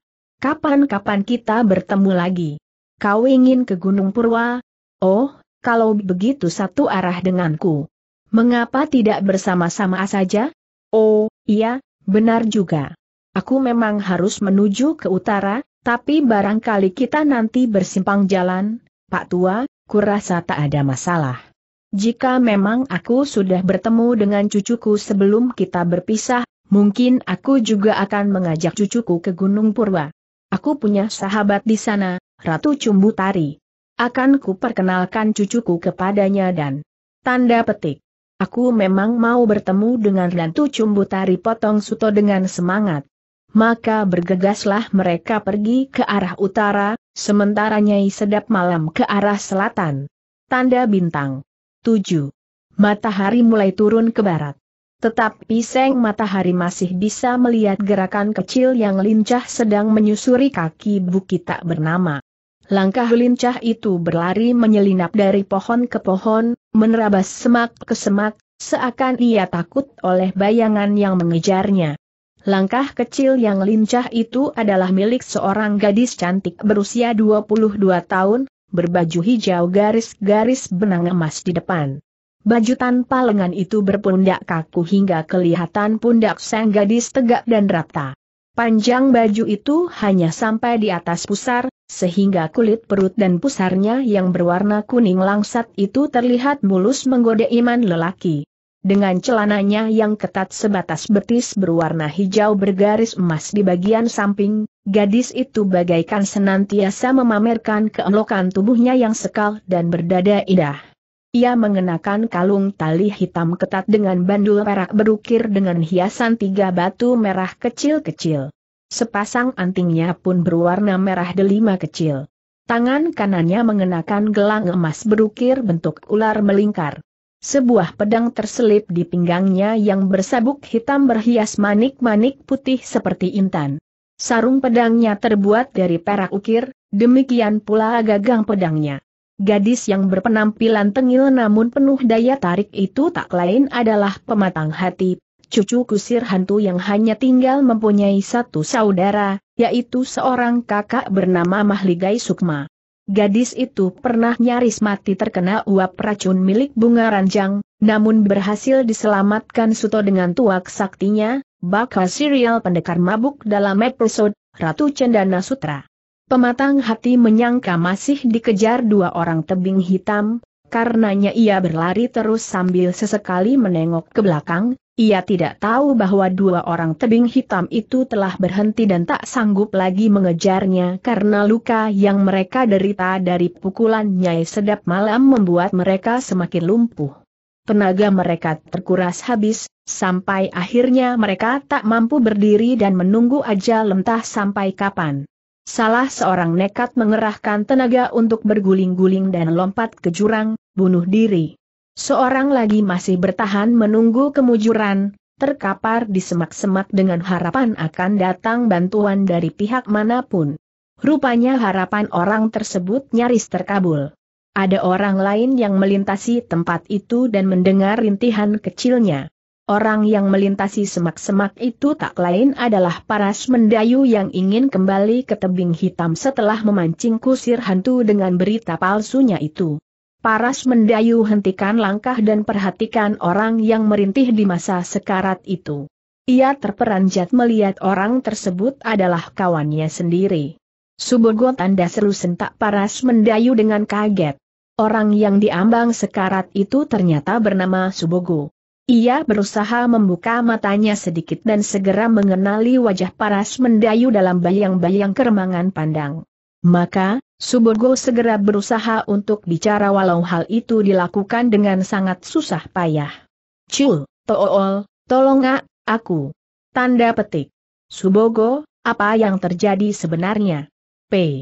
A: Kapan-kapan kita bertemu lagi. Kau ingin ke Gunung Purwa? Oh, kalau begitu satu arah denganku. Mengapa tidak bersama-sama saja? Oh, iya, benar juga. Aku memang harus menuju ke utara, tapi barangkali kita nanti bersimpang jalan, Pak Tua, kurasa tak ada masalah. Jika memang aku sudah bertemu dengan cucuku sebelum kita berpisah, mungkin aku juga akan mengajak cucuku ke Gunung Purwa. Aku punya sahabat di sana, Ratu Cumbutari. Akan ku perkenalkan cucuku kepadanya dan tanda petik. Aku memang mau bertemu dengan Rantu Cumbu Tari Potong Suto dengan semangat. Maka bergegaslah mereka pergi ke arah utara, sementara Nyai Sedap Malam ke arah selatan. Tanda bintang. 7. Matahari mulai turun ke barat. Tetapi seng matahari masih bisa melihat gerakan kecil yang lincah sedang menyusuri kaki bukit tak bernama. Langkah lincah itu berlari menyelinap dari pohon ke pohon, menerabas semak ke semak, seakan ia takut oleh bayangan yang mengejarnya. Langkah kecil yang lincah itu adalah milik seorang gadis cantik berusia 22 tahun, berbaju hijau garis-garis benang emas di depan. Baju tanpa lengan itu berpundak kaku hingga kelihatan pundak sang gadis tegak dan rata. Panjang baju itu hanya sampai di atas pusar, sehingga kulit perut dan pusarnya yang berwarna kuning langsat itu terlihat mulus menggoda iman lelaki. Dengan celananya yang ketat sebatas betis berwarna hijau bergaris emas di bagian samping, gadis itu bagaikan senantiasa memamerkan keelokan tubuhnya yang sekal dan berdada indah. Ia mengenakan kalung tali hitam ketat dengan bandul perak berukir dengan hiasan tiga batu merah kecil-kecil. Sepasang antingnya pun berwarna merah delima kecil. Tangan kanannya mengenakan gelang emas berukir bentuk ular melingkar. Sebuah pedang terselip di pinggangnya yang bersabuk hitam berhias manik-manik putih seperti intan. Sarung pedangnya terbuat dari perak ukir, demikian pula gagang pedangnya. Gadis yang berpenampilan tengil namun penuh daya tarik itu tak lain adalah pematang hati, cucu kusir hantu yang hanya tinggal mempunyai satu saudara, yaitu seorang kakak bernama Mahligai Sukma. Gadis itu pernah nyaris mati terkena uap racun milik bunga ranjang, namun berhasil diselamatkan Suto dengan tuak saktinya, bakal serial pendekar mabuk dalam episode Ratu Cendana Sutra. Pematang hati menyangka masih dikejar dua orang tebing hitam, karenanya ia berlari terus sambil sesekali menengok ke belakang, ia tidak tahu bahwa dua orang tebing hitam itu telah berhenti dan tak sanggup lagi mengejarnya karena luka yang mereka derita dari pukulan Nyai Sedap Malam membuat mereka semakin lumpuh. Tenaga mereka terkuras habis, sampai akhirnya mereka tak mampu berdiri dan menunggu aja lentah sampai kapan. Salah seorang nekat mengerahkan tenaga untuk berguling-guling dan lompat ke jurang, bunuh diri. Seorang lagi masih bertahan menunggu kemujuran, terkapar di semak-semak dengan harapan akan datang bantuan dari pihak manapun. Rupanya harapan orang tersebut nyaris terkabul. Ada orang lain yang melintasi tempat itu dan mendengar rintihan kecilnya. Orang yang melintasi semak-semak itu tak lain adalah paras mendayu yang ingin kembali ke tebing hitam setelah memancing kusir hantu dengan berita palsunya itu. Paras mendayu hentikan langkah dan perhatikan orang yang merintih di masa sekarat itu. Ia terperanjat melihat orang tersebut adalah kawannya sendiri. Subogo tanda seru sentak paras mendayu dengan kaget. Orang yang diambang sekarat itu ternyata bernama Subogo. Ia berusaha membuka matanya sedikit dan segera mengenali wajah paras mendayu dalam bayang-bayang keremangan pandang. Maka, Subogo segera berusaha untuk bicara walau hal itu dilakukan dengan sangat susah payah. Cul, tool, tolong aku. Tanda petik. Subogo, apa yang terjadi sebenarnya? P.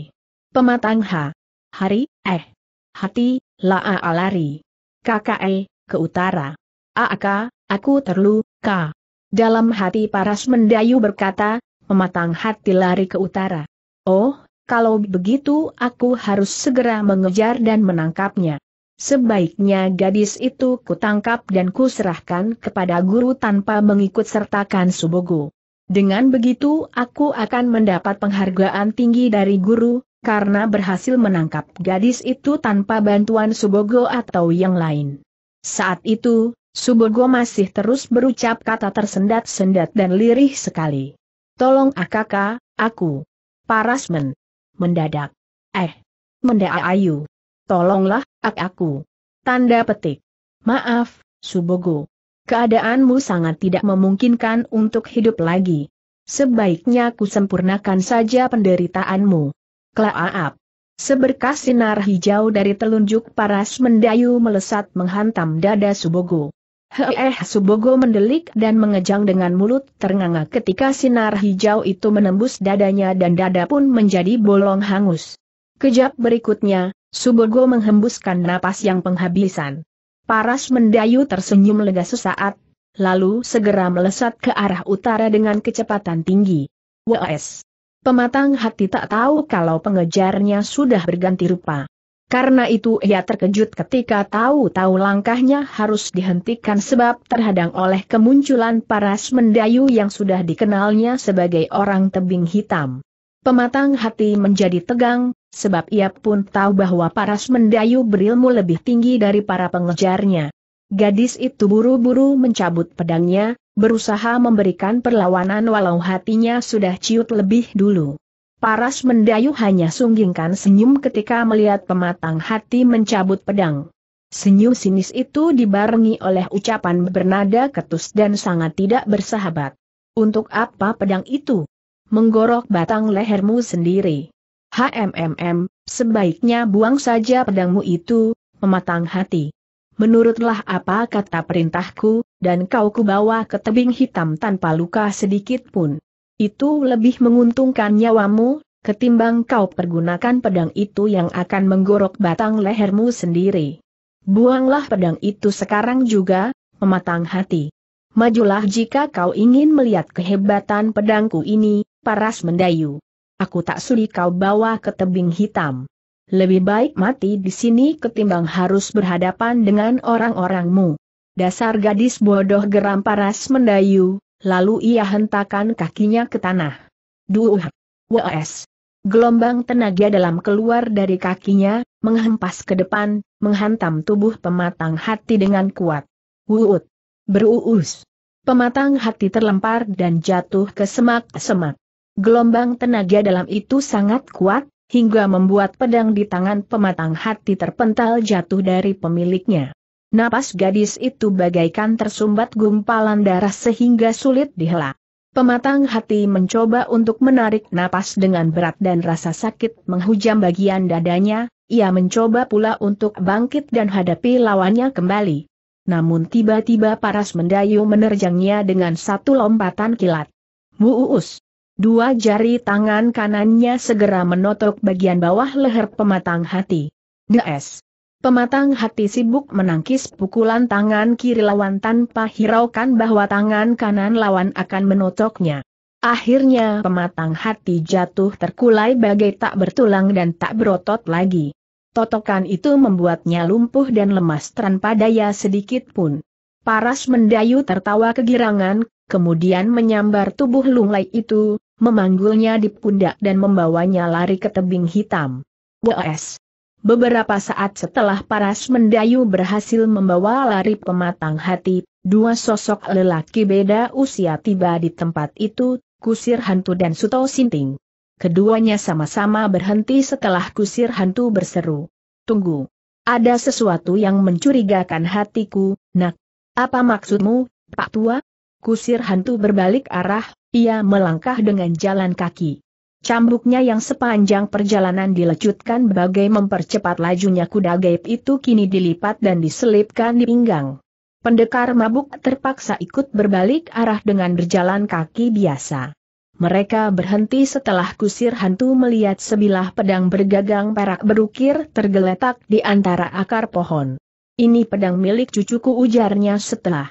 A: Pematang H. Hari, eh. Hati, laa alari. KKE, ke utara. Aaka, aku terluka. Dalam hati paras mendayu berkata, mematang hati lari ke utara. Oh, kalau begitu aku harus segera mengejar dan menangkapnya. Sebaiknya gadis itu kutangkap dan kuserahkan kepada guru tanpa mengikut sertakan Subogo. Dengan begitu aku akan mendapat penghargaan tinggi dari guru, karena berhasil menangkap gadis itu tanpa bantuan Subogo atau yang lain. Saat itu, Subogo masih terus berucap kata tersendat-sendat dan lirih sekali. Tolong akaka, aku. Parasmen. Mendadak. Eh. Mendadak ayu. Tolonglah, ak aku. Tanda petik. Maaf, Subogo. Keadaanmu sangat tidak memungkinkan untuk hidup lagi. Sebaiknya ku sempurnakan saja penderitaanmu. Klaaap. Seberkas sinar hijau dari telunjuk paras mendayu melesat menghantam dada Subogo. Heh Subogo mendelik dan mengejang dengan mulut ternganga ketika sinar hijau itu menembus dadanya dan dada pun menjadi bolong hangus. Kejap berikutnya, Subogo menghembuskan napas yang penghabisan. Paras mendayu tersenyum lega sesaat, lalu segera melesat ke arah utara dengan kecepatan tinggi. Wes, Pematang hati tak tahu kalau pengejarnya sudah berganti rupa. Karena itu ia terkejut ketika tahu-tahu langkahnya harus dihentikan sebab terhadang oleh kemunculan paras mendayu yang sudah dikenalnya sebagai orang tebing hitam. Pematang hati menjadi tegang, sebab ia pun tahu bahwa paras mendayu berilmu lebih tinggi dari para pengejarnya. Gadis itu buru-buru mencabut pedangnya, berusaha memberikan perlawanan walau hatinya sudah ciut lebih dulu. Paras mendayu hanya sunggingkan senyum ketika melihat pematang hati mencabut pedang. Senyum sinis itu dibarengi oleh ucapan bernada ketus dan sangat tidak bersahabat. Untuk apa pedang itu? Menggorok batang lehermu sendiri. HMMM, sebaiknya buang saja pedangmu itu, mematang hati. Menurutlah apa kata perintahku, dan kau kubawa ke tebing hitam tanpa luka sedikit pun. Itu lebih menguntungkan nyawamu, ketimbang kau pergunakan pedang itu yang akan menggorok batang lehermu sendiri. Buanglah pedang itu sekarang juga, mematang hati. Majulah jika kau ingin melihat kehebatan pedangku ini, paras mendayu. Aku tak sudi kau bawa ke tebing hitam. Lebih baik mati di sini ketimbang harus berhadapan dengan orang-orangmu. Dasar gadis bodoh geram paras mendayu, lalu ia hentakan kakinya ke tanah. Duh! Wes. Gelombang tenaga dalam keluar dari kakinya, menghempas ke depan, menghantam tubuh pematang hati dengan kuat. Wuut! Beruus! Pematang hati terlempar dan jatuh ke semak-semak. Gelombang tenaga dalam itu sangat kuat, hingga membuat pedang di tangan pematang hati terpental jatuh dari pemiliknya. Napas gadis itu bagaikan tersumbat gumpalan darah sehingga sulit dihela. Pematang hati mencoba untuk menarik napas dengan berat dan rasa sakit menghujam bagian dadanya, ia mencoba pula untuk bangkit dan hadapi lawannya kembali. Namun tiba-tiba paras mendayu menerjangnya dengan satu lompatan kilat. Muus! Dua jari tangan kanannya segera menotok bagian bawah leher pematang hati. Des. Pematang hati sibuk menangkis pukulan tangan kiri lawan tanpa hiraukan bahwa tangan kanan lawan akan menotoknya. Akhirnya pematang hati jatuh terkulai bagai tak bertulang dan tak berotot lagi. Totokan itu membuatnya lumpuh dan lemas tanpa daya sedikit pun. Paras mendayu tertawa kegirangan, kemudian menyambar tubuh lunglai itu, memanggulnya di pundak dan membawanya lari ke tebing hitam. WS Beberapa saat setelah Paras Mendayu berhasil membawa lari pematang hati, dua sosok lelaki beda usia tiba di tempat itu, Kusir Hantu dan Suto Sinting. Keduanya sama-sama berhenti setelah Kusir Hantu berseru. Tunggu. Ada sesuatu yang mencurigakan hatiku, nak. Apa maksudmu, Pak Tua? Kusir Hantu berbalik arah, ia melangkah dengan jalan kaki. Cambuknya yang sepanjang perjalanan dilecutkan bagai mempercepat lajunya kuda gaib itu kini dilipat dan diselipkan di pinggang. Pendekar mabuk terpaksa ikut berbalik arah dengan berjalan kaki biasa. Mereka berhenti setelah kusir hantu melihat sebilah pedang bergagang perak berukir tergeletak di antara akar pohon. Ini pedang milik cucuku ujarnya setelah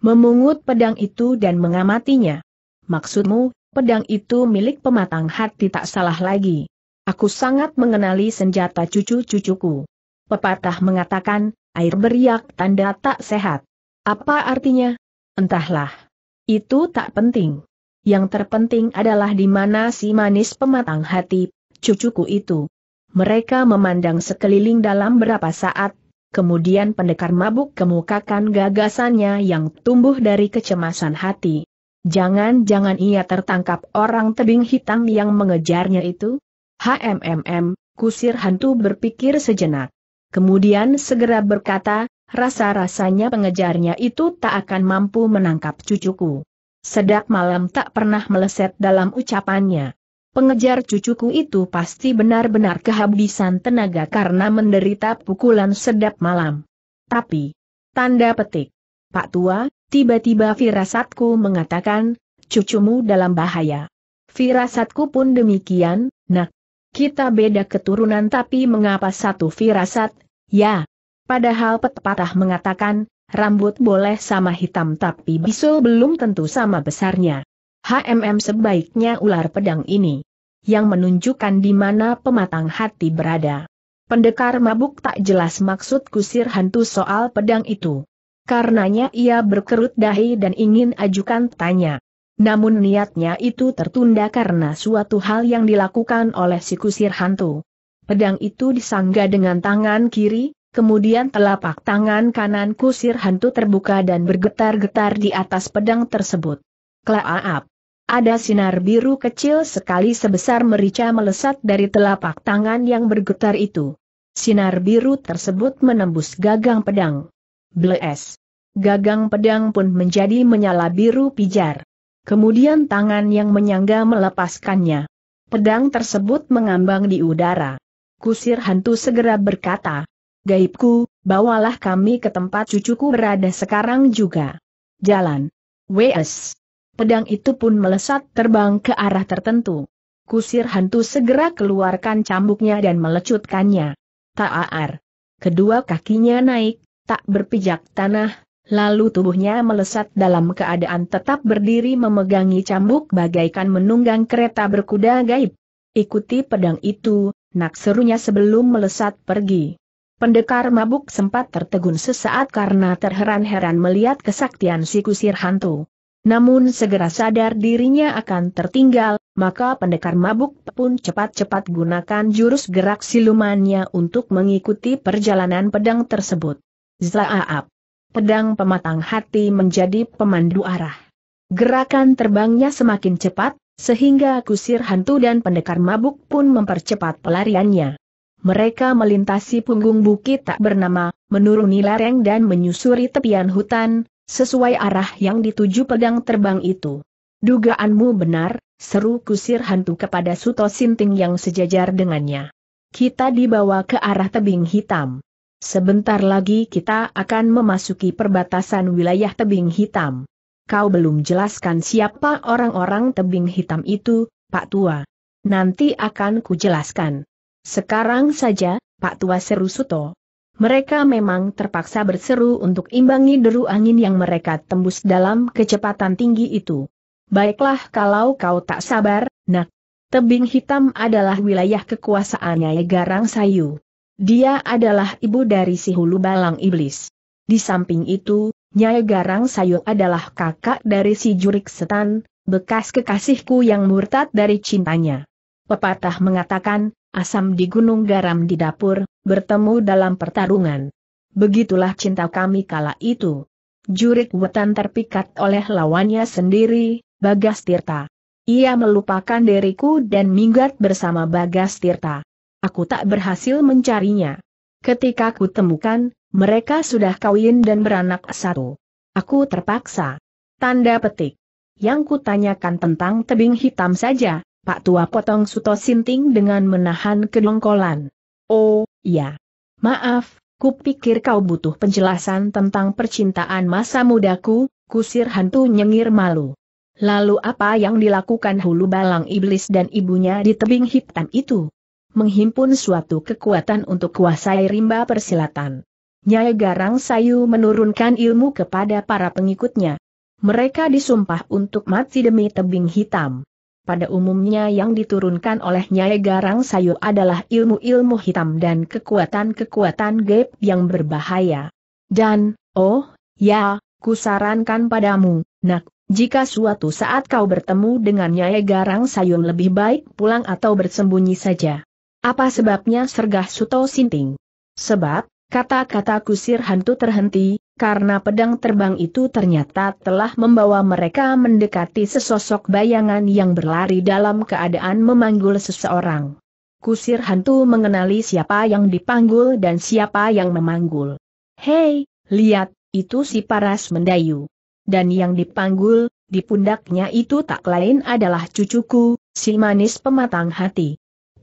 A: memungut pedang itu dan mengamatinya. Maksudmu, Pedang itu milik pematang hati tak salah lagi. Aku sangat mengenali senjata cucu-cucuku. Pepatah mengatakan, air beriak tanda tak sehat. Apa artinya? Entahlah. Itu tak penting. Yang terpenting adalah di mana si manis pematang hati, cucuku itu. Mereka memandang sekeliling dalam berapa saat, kemudian pendekar mabuk kemukakan gagasannya yang tumbuh dari kecemasan hati. Jangan-jangan ia tertangkap orang tebing hitam yang mengejarnya itu? HMMM, kusir hantu berpikir sejenak. Kemudian segera berkata, rasa-rasanya pengejarnya itu tak akan mampu menangkap cucuku. Sedap malam tak pernah meleset dalam ucapannya. Pengejar cucuku itu pasti benar-benar kehabisan tenaga karena menderita pukulan sedap malam. Tapi, tanda petik. Pak Tua, Tiba-tiba firasatku mengatakan, cucumu dalam bahaya. Firasatku pun demikian, nak. Kita beda keturunan tapi mengapa satu firasat, ya. Padahal petpatah mengatakan, rambut boleh sama hitam tapi bisul belum tentu sama besarnya. HMM sebaiknya ular pedang ini. Yang menunjukkan di mana pematang hati berada. Pendekar mabuk tak jelas maksud kusir hantu soal pedang itu. Karenanya ia berkerut dahi dan ingin ajukan tanya. Namun niatnya itu tertunda karena suatu hal yang dilakukan oleh si kusir hantu. Pedang itu disangga dengan tangan kiri, kemudian telapak tangan kanan kusir hantu terbuka dan bergetar-getar di atas pedang tersebut. Klaaap! Ada sinar biru kecil sekali sebesar merica melesat dari telapak tangan yang bergetar itu. Sinar biru tersebut menembus gagang pedang. Bles. Gagang pedang pun menjadi menyala biru pijar. Kemudian tangan yang menyangga melepaskannya. Pedang tersebut mengambang di udara. Kusir hantu segera berkata, Gaibku, bawalah kami ke tempat cucuku berada sekarang juga. Jalan. W.S. Pedang itu pun melesat terbang ke arah tertentu. Kusir hantu segera keluarkan cambuknya dan melecutkannya. Ta'ar. Kedua kakinya naik, tak berpijak tanah, lalu tubuhnya melesat dalam keadaan tetap berdiri memegangi cambuk bagaikan menunggang kereta berkuda gaib. Ikuti pedang itu, nak serunya sebelum melesat pergi. Pendekar mabuk sempat tertegun sesaat karena terheran-heran melihat kesaktian si kusir hantu. Namun segera sadar dirinya akan tertinggal, maka pendekar mabuk pun cepat-cepat gunakan jurus gerak silumannya untuk mengikuti perjalanan pedang tersebut. Zraap. Pedang pematang hati menjadi pemandu arah. Gerakan terbangnya semakin cepat, sehingga kusir hantu dan pendekar mabuk pun mempercepat pelariannya. Mereka melintasi punggung bukit tak bernama, menuruni lereng dan menyusuri tepian hutan, sesuai arah yang dituju pedang terbang itu. Dugaanmu benar, seru kusir hantu kepada Suto Sinting yang sejajar dengannya. Kita dibawa ke arah tebing hitam. Sebentar lagi kita akan memasuki perbatasan wilayah tebing hitam. Kau belum jelaskan siapa orang-orang tebing hitam itu, Pak Tua. Nanti akan kujelaskan. Sekarang saja, Pak Tua seru Suto. Mereka memang terpaksa berseru untuk imbangi deru angin yang mereka tembus dalam kecepatan tinggi itu. Baiklah kalau kau tak sabar, nak. Tebing hitam adalah wilayah kekuasaannya Garang Sayu. Dia adalah ibu dari si hulu balang iblis. Di samping itu, Nyai Garang Sayung adalah kakak dari si Jurik Setan, bekas kekasihku yang murtad dari cintanya. Pepatah mengatakan, asam di gunung garam di dapur, bertemu dalam pertarungan. Begitulah cinta kami kala itu. Jurik Wetan terpikat oleh lawannya sendiri, Bagas Tirta. Ia melupakan diriku dan minggat bersama Bagas Tirta. Aku tak berhasil mencarinya. Ketika ku temukan, mereka sudah kawin dan beranak satu. Aku terpaksa. Tanda petik. Yang kutanyakan tentang tebing hitam saja, Pak Tua potong Suto Sinting dengan menahan kedongkolan. Oh, ya. Maaf, kupikir kau butuh penjelasan tentang percintaan masa mudaku, kusir hantu nyengir malu. Lalu apa yang dilakukan hulu balang iblis dan ibunya di tebing hitam itu? menghimpun suatu kekuatan untuk kuasai rimba persilatan. Nyai Garang Sayu menurunkan ilmu kepada para pengikutnya. Mereka disumpah untuk mati demi tebing hitam. Pada umumnya yang diturunkan oleh Nyai Garang Sayu adalah ilmu-ilmu hitam dan kekuatan-kekuatan gaib yang berbahaya. Dan, oh, ya, kusarankan padamu, nak, jika suatu saat kau bertemu dengan Nyai Garang Sayu lebih baik pulang atau bersembunyi saja. Apa sebabnya sergah Suto Sinting? Sebab, kata-kata kusir hantu terhenti, karena pedang terbang itu ternyata telah membawa mereka mendekati sesosok bayangan yang berlari dalam keadaan memanggul seseorang. Kusir hantu mengenali siapa yang dipanggul dan siapa yang memanggul. Hei, lihat, itu si paras mendayu. Dan yang dipanggul, di pundaknya itu tak lain adalah cucuku, si manis pematang hati.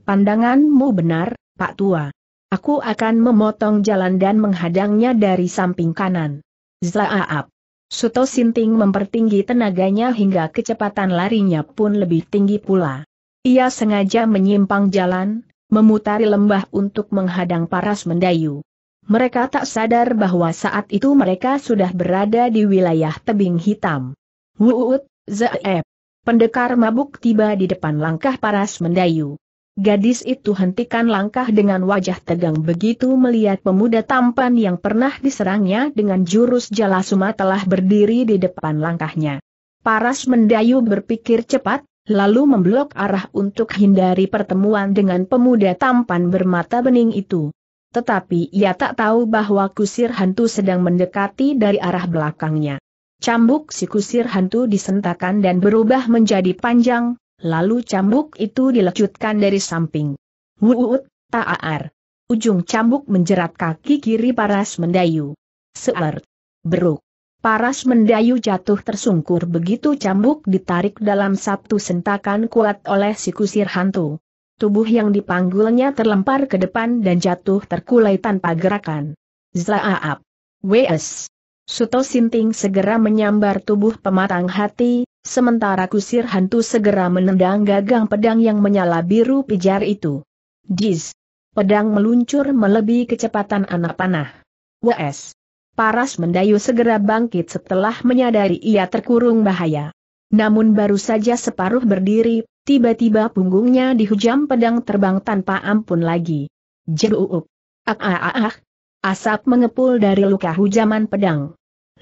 A: Pandanganmu benar, Pak Tua. Aku akan memotong jalan dan menghadangnya dari samping kanan. Zaaap. Suto Sinting mempertinggi tenaganya hingga kecepatan larinya pun lebih tinggi pula. Ia sengaja menyimpang jalan, memutari lembah untuk menghadang paras mendayu. Mereka tak sadar bahwa saat itu mereka sudah berada di wilayah tebing hitam. Wuut, Zaaap. Pendekar mabuk tiba di depan langkah paras mendayu. Gadis itu hentikan langkah dengan wajah tegang begitu melihat pemuda tampan yang pernah diserangnya dengan jurus jalasuma telah berdiri di depan langkahnya. Paras mendayu berpikir cepat, lalu memblok arah untuk hindari pertemuan dengan pemuda tampan bermata bening itu. Tetapi ia tak tahu bahwa kusir hantu sedang mendekati dari arah belakangnya. Cambuk si kusir hantu disentakan dan berubah menjadi panjang, Lalu cambuk itu dilecutkan dari samping. Wuut, taar. Ujung cambuk menjerat kaki kiri paras mendayu. Seer. Beruk. Paras mendayu jatuh tersungkur begitu cambuk ditarik dalam satu sentakan kuat oleh si kusir hantu. Tubuh yang dipanggulnya terlempar ke depan dan jatuh terkulai tanpa gerakan. Zlaap. W.S. Suto Sinting segera menyambar tubuh pematang hati, sementara kusir hantu segera menendang gagang pedang yang menyala biru pijar itu. Jiz! Pedang meluncur melebihi kecepatan anak panah. Wes, Paras mendayu segera bangkit setelah menyadari ia terkurung bahaya. Namun baru saja separuh berdiri, tiba-tiba punggungnya dihujam pedang terbang tanpa ampun lagi. Jeruuk! Ah ah ah, ah. Asap mengepul dari luka hujaman pedang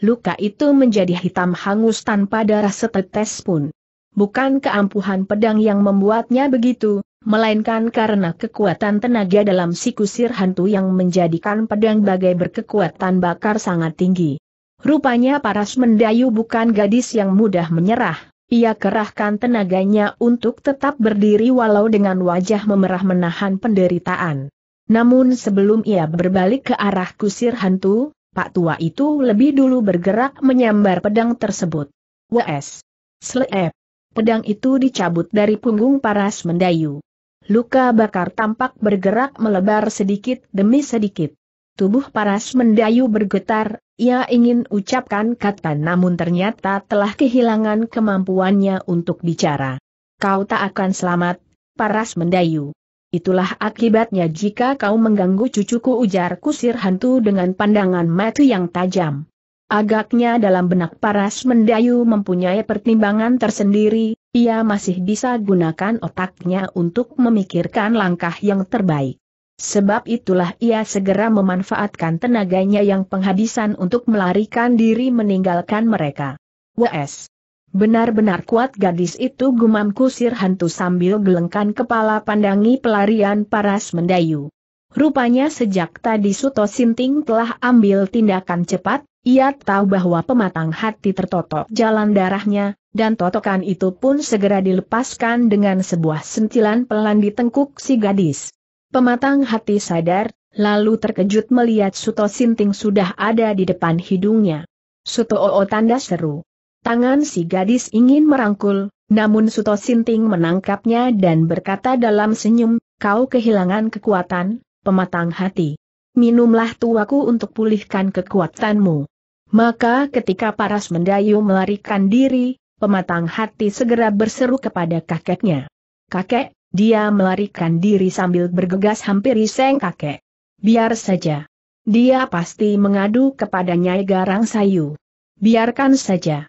A: luka itu menjadi hitam hangus tanpa darah setetes pun. Bukan keampuhan pedang yang membuatnya begitu, melainkan karena kekuatan tenaga dalam sikusir hantu yang menjadikan pedang bagai berkekuatan bakar sangat tinggi. Rupanya Paras Mendayu bukan gadis yang mudah menyerah. Ia kerahkan tenaganya untuk tetap berdiri walau dengan wajah memerah menahan penderitaan. Namun sebelum ia berbalik ke arah kusir hantu, Pak Tua itu lebih dulu bergerak menyambar pedang tersebut. Wes. Sleep. Pedang itu dicabut dari punggung paras mendayu. Luka bakar tampak bergerak melebar sedikit demi sedikit. Tubuh paras mendayu bergetar, ia ingin ucapkan kata namun ternyata telah kehilangan kemampuannya untuk bicara. Kau tak akan selamat, paras mendayu. Itulah akibatnya jika kau mengganggu cucuku ujar kusir hantu dengan pandangan mata yang tajam. Agaknya dalam benak paras mendayu mempunyai pertimbangan tersendiri, ia masih bisa gunakan otaknya untuk memikirkan langkah yang terbaik. Sebab itulah ia segera memanfaatkan tenaganya yang penghabisan untuk melarikan diri meninggalkan mereka. WS Benar-benar kuat gadis itu gumam kusir hantu sambil gelengkan kepala pandangi pelarian paras mendayu. Rupanya sejak tadi Suto Sinting telah ambil tindakan cepat, ia tahu bahwa pematang hati tertotok jalan darahnya, dan totokan itu pun segera dilepaskan dengan sebuah sentilan pelan di tengkuk si gadis. Pematang hati sadar, lalu terkejut melihat Suto Sinting sudah ada di depan hidungnya. Suto Oo tanda seru. Tangan si gadis ingin merangkul, namun Suto Sinting menangkapnya dan berkata dalam senyum, kau kehilangan kekuatan, pematang hati. Minumlah tuaku untuk pulihkan kekuatanmu. Maka ketika paras mendayu melarikan diri, pematang hati segera berseru kepada kakeknya. Kakek, dia melarikan diri sambil bergegas hampiri seng kakek. Biar saja. Dia pasti mengadu kepada Nyai Garang Sayu. Biarkan saja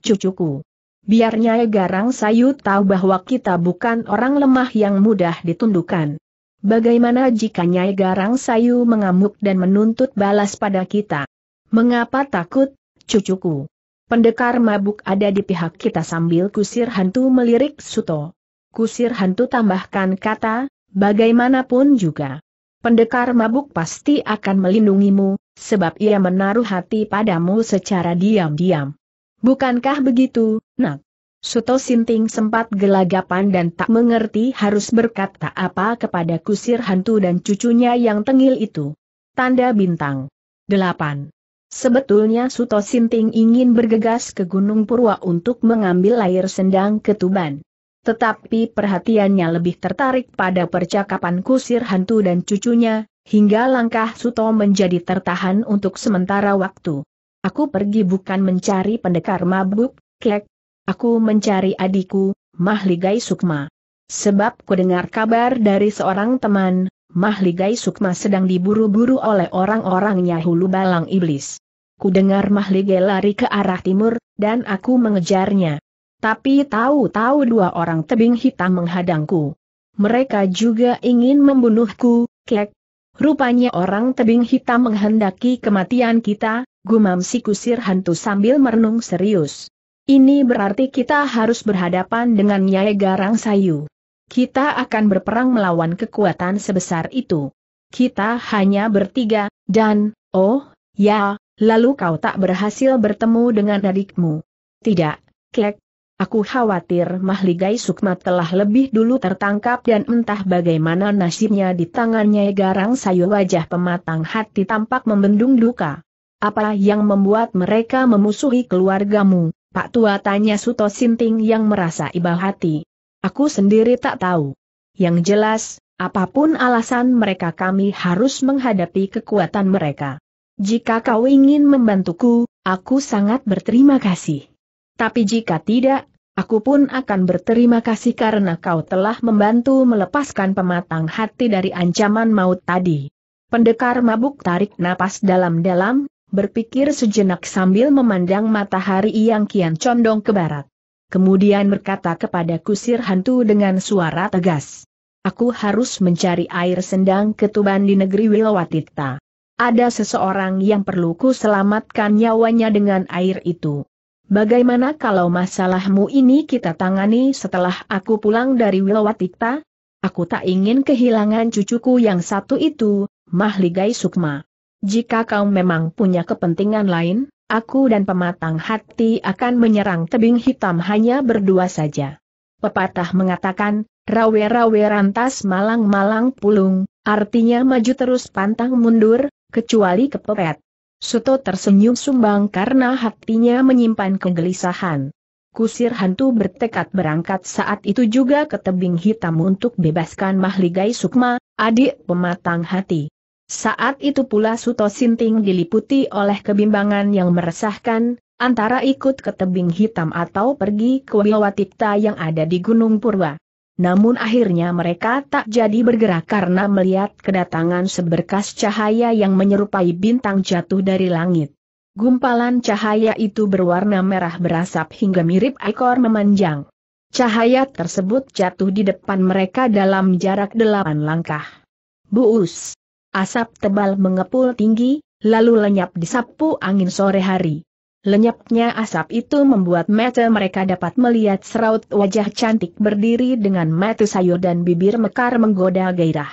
A: cucuku. Biar Nyai Garang Sayu tahu bahwa kita bukan orang lemah yang mudah ditundukkan. Bagaimana jika Nyai Garang Sayu mengamuk dan menuntut balas pada kita? Mengapa takut, cucuku? Pendekar mabuk ada di pihak kita sambil kusir hantu melirik Suto. Kusir hantu tambahkan kata, bagaimanapun juga. Pendekar mabuk pasti akan melindungimu, sebab ia menaruh hati padamu secara diam-diam. Bukankah begitu, nak? Suto Sinting sempat gelagapan dan tak mengerti harus berkata apa kepada kusir hantu dan cucunya yang tengil itu. Tanda bintang. 8. Sebetulnya Suto Sinting ingin bergegas ke Gunung Purwa untuk mengambil air sendang ketuban. Tetapi perhatiannya lebih tertarik pada percakapan kusir hantu dan cucunya, hingga langkah Suto menjadi tertahan untuk sementara waktu. Aku pergi bukan mencari pendekar mabuk, kek. Aku mencari adikku, Mahligai Sukma. Sebab ku dengar kabar dari seorang teman, Mahligai Sukma sedang diburu-buru oleh orang-orangnya hulu balang iblis. Ku dengar Mahligai lari ke arah timur, dan aku mengejarnya. Tapi tahu-tahu dua orang tebing hitam menghadangku. Mereka juga ingin membunuhku, kek. Rupanya orang tebing hitam menghendaki kematian kita, gumam si kusir hantu sambil merenung serius. Ini berarti kita harus berhadapan dengan Nyai Garang Sayu. Kita akan berperang melawan kekuatan sebesar itu. Kita hanya bertiga, dan, oh, ya, lalu kau tak berhasil bertemu dengan adikmu. Tidak, Kek, Aku khawatir Mahligai Sukma telah lebih dulu tertangkap dan entah bagaimana nasibnya di tangannya Garang Sayu wajah pematang hati tampak membendung duka. Apa yang membuat mereka memusuhi keluargamu, Pak Tua tanya Suto Sinting yang merasa iba hati. Aku sendiri tak tahu. Yang jelas, apapun alasan mereka kami harus menghadapi kekuatan mereka. Jika kau ingin membantuku, aku sangat berterima kasih. Tapi jika tidak, aku pun akan berterima kasih karena kau telah membantu melepaskan pematang hati dari ancaman maut tadi. Pendekar mabuk tarik napas dalam-dalam, berpikir sejenak sambil memandang matahari yang kian condong ke barat. Kemudian berkata kepada kusir hantu dengan suara tegas. Aku harus mencari air sendang ketuban di negeri Wilawatita. Ada seseorang yang perlu ku selamatkan nyawanya dengan air itu. Bagaimana kalau masalahmu ini kita tangani setelah aku pulang dari Wilawatita? Aku tak ingin kehilangan cucuku yang satu itu, Mahligai Sukma. Jika kau memang punya kepentingan lain, aku dan pematang hati akan menyerang tebing hitam hanya berdua saja. Pepatah mengatakan, rawe-rawe rantas malang-malang pulung, artinya maju terus pantang mundur, kecuali kepepet. Suto tersenyum sumbang karena hatinya menyimpan kegelisahan. Kusir hantu bertekad berangkat saat itu juga ke tebing hitam untuk bebaskan mahligai Sukma, adik pematang hati. Saat itu pula Suto Sinting diliputi oleh kebimbangan yang meresahkan, antara ikut ke tebing hitam atau pergi ke Wiyawatikta yang ada di Gunung Purwa. Namun akhirnya mereka tak jadi bergerak karena melihat kedatangan seberkas cahaya yang menyerupai bintang jatuh dari langit. Gumpalan cahaya itu berwarna merah berasap hingga mirip ekor memanjang. Cahaya tersebut jatuh di depan mereka dalam jarak delapan langkah. Buus! Asap tebal mengepul tinggi, lalu lenyap disapu angin sore hari. Lenyapnya asap itu membuat mata mereka dapat melihat seraut wajah cantik berdiri dengan mata sayur dan bibir mekar menggoda gairah.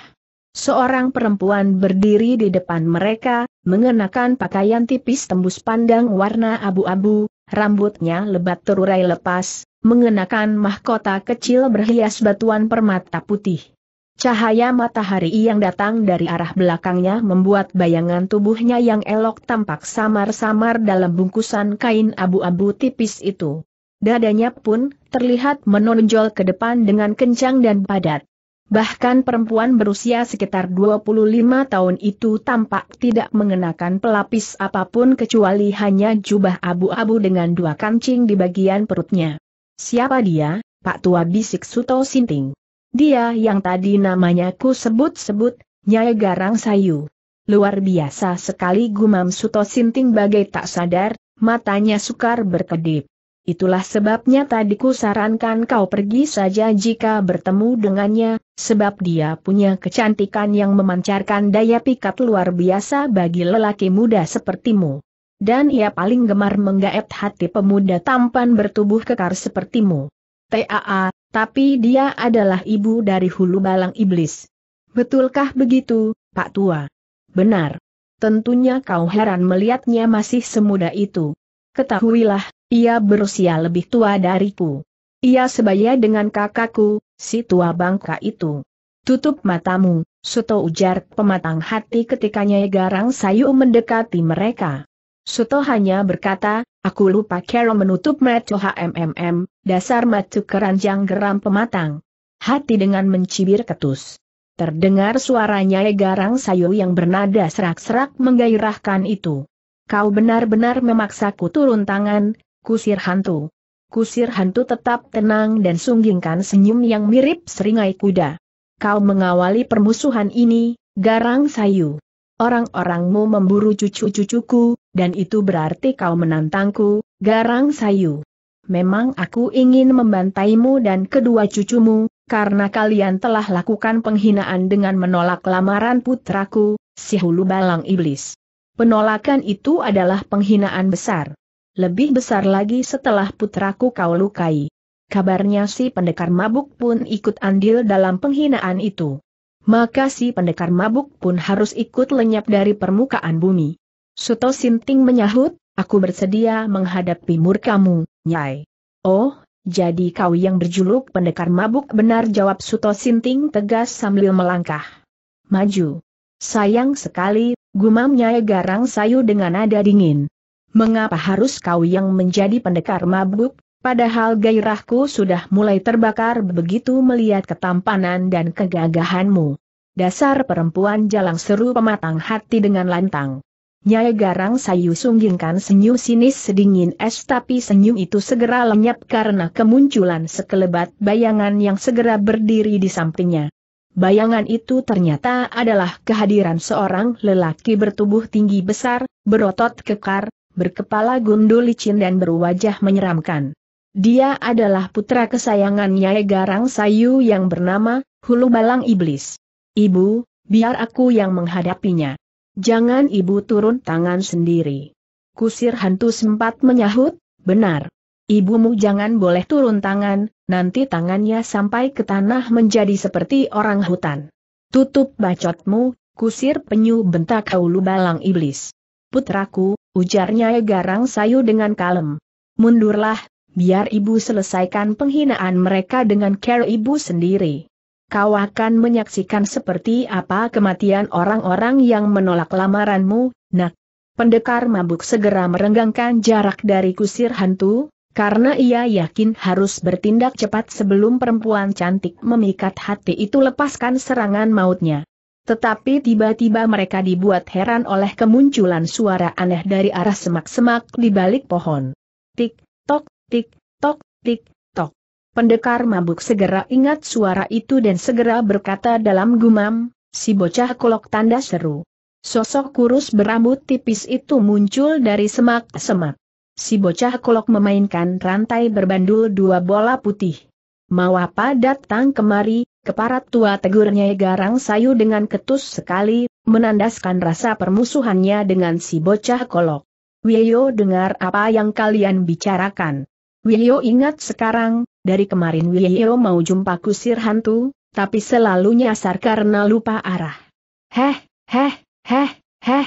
A: Seorang perempuan berdiri di depan mereka, mengenakan pakaian tipis tembus pandang warna abu-abu, rambutnya lebat terurai lepas, mengenakan mahkota kecil berhias batuan permata putih. Cahaya matahari yang datang dari arah belakangnya membuat bayangan tubuhnya yang elok tampak samar-samar dalam bungkusan kain abu-abu tipis itu. Dadanya pun terlihat menonjol ke depan dengan kencang dan padat. Bahkan perempuan berusia sekitar 25 tahun itu tampak tidak mengenakan pelapis apapun kecuali hanya jubah abu-abu dengan dua kancing di bagian perutnya. Siapa dia, Pak Tua bisik Suto Sinting? Dia yang tadi namanya ku sebut-sebut, Nyai Garang Sayu. Luar biasa sekali gumam Suto Sinting bagai tak sadar, matanya sukar berkedip. Itulah sebabnya tadi ku sarankan kau pergi saja jika bertemu dengannya, sebab dia punya kecantikan yang memancarkan daya pikat luar biasa bagi lelaki muda sepertimu. Dan ia paling gemar menggaet hati pemuda tampan bertubuh kekar sepertimu. TAA, tapi dia adalah ibu dari hulu balang iblis. Betulkah begitu, Pak Tua? Benar. Tentunya kau heran melihatnya masih semuda itu. Ketahuilah, ia berusia lebih tua dariku. Ia sebaya dengan kakakku, si tua bangka itu. Tutup matamu, Suto ujar pematang hati ketika Nyai Garang Sayu mendekati mereka. Suto hanya berkata, Aku lupa Carol menutup mata HMMM, dasar matu keranjang geram pematang. Hati dengan mencibir ketus. Terdengar suaranya garang sayu yang bernada serak-serak menggairahkan itu. Kau benar-benar memaksaku turun tangan, kusir hantu. Kusir hantu tetap tenang dan sunggingkan senyum yang mirip seringai kuda. Kau mengawali permusuhan ini, garang sayu. Orang-orangmu memburu cucu-cucuku, dan itu berarti kau menantangku, garang sayu. Memang aku ingin membantaimu dan kedua cucumu, karena kalian telah lakukan penghinaan dengan menolak lamaran putraku, si hulu balang iblis. Penolakan itu adalah penghinaan besar. Lebih besar lagi setelah putraku kau lukai. Kabarnya si pendekar mabuk pun ikut andil dalam penghinaan itu maka si pendekar mabuk pun harus ikut lenyap dari permukaan bumi. Suto Sinting menyahut, aku bersedia menghadapi murkamu, Nyai. Oh, jadi kau yang berjuluk pendekar mabuk benar jawab Suto Sinting tegas sambil melangkah. Maju. Sayang sekali, gumam Nyai Garang Sayu dengan nada dingin. Mengapa harus kau yang menjadi pendekar mabuk? Padahal gairahku sudah mulai terbakar begitu melihat ketampanan dan kegagahanmu. Dasar perempuan jalang seru pematang hati dengan lantang. Nyai Garang Sayu sunggingkan senyum sinis sedingin es tapi senyum itu segera lenyap karena kemunculan sekelebat bayangan yang segera berdiri di sampingnya. Bayangan itu ternyata adalah kehadiran seorang lelaki bertubuh tinggi besar, berotot kekar, berkepala gundul licin dan berwajah menyeramkan. Dia adalah putra kesayangan Nyai Garang Sayu yang bernama Hulu Balang Iblis. Ibu, biar aku yang menghadapinya. Jangan ibu turun tangan sendiri. Kusir hantu sempat menyahut, benar. Ibumu jangan boleh turun tangan, nanti tangannya sampai ke tanah menjadi seperti orang hutan. Tutup bacotmu, kusir penyu bentak Hulu Balang Iblis. Putraku, ujarnya Garang Sayu dengan kalem. Mundurlah, biar ibu selesaikan penghinaan mereka dengan care ibu sendiri. Kau akan menyaksikan seperti apa kematian orang-orang yang menolak lamaranmu, nak. Pendekar mabuk segera merenggangkan jarak dari kusir hantu, karena ia yakin harus bertindak cepat sebelum perempuan cantik memikat hati itu lepaskan serangan mautnya. Tetapi tiba-tiba mereka dibuat heran oleh kemunculan suara aneh dari arah semak-semak di balik pohon. Tik, tok, tik, tok, tik, tok. Pendekar mabuk segera ingat suara itu dan segera berkata dalam gumam, si bocah kolok tanda seru. Sosok kurus berambut tipis itu muncul dari semak-semak. Si bocah kolok memainkan rantai berbandul dua bola putih. Mau apa datang kemari, keparat tua tegurnya garang sayu dengan ketus sekali, menandaskan rasa permusuhannya dengan si bocah kolok. Wiyo dengar apa yang kalian bicarakan. Wiyo ingat sekarang, dari kemarin Wiyo mau jumpa kusir hantu, tapi selalu nyasar karena lupa arah. Heh, heh, heh, heh.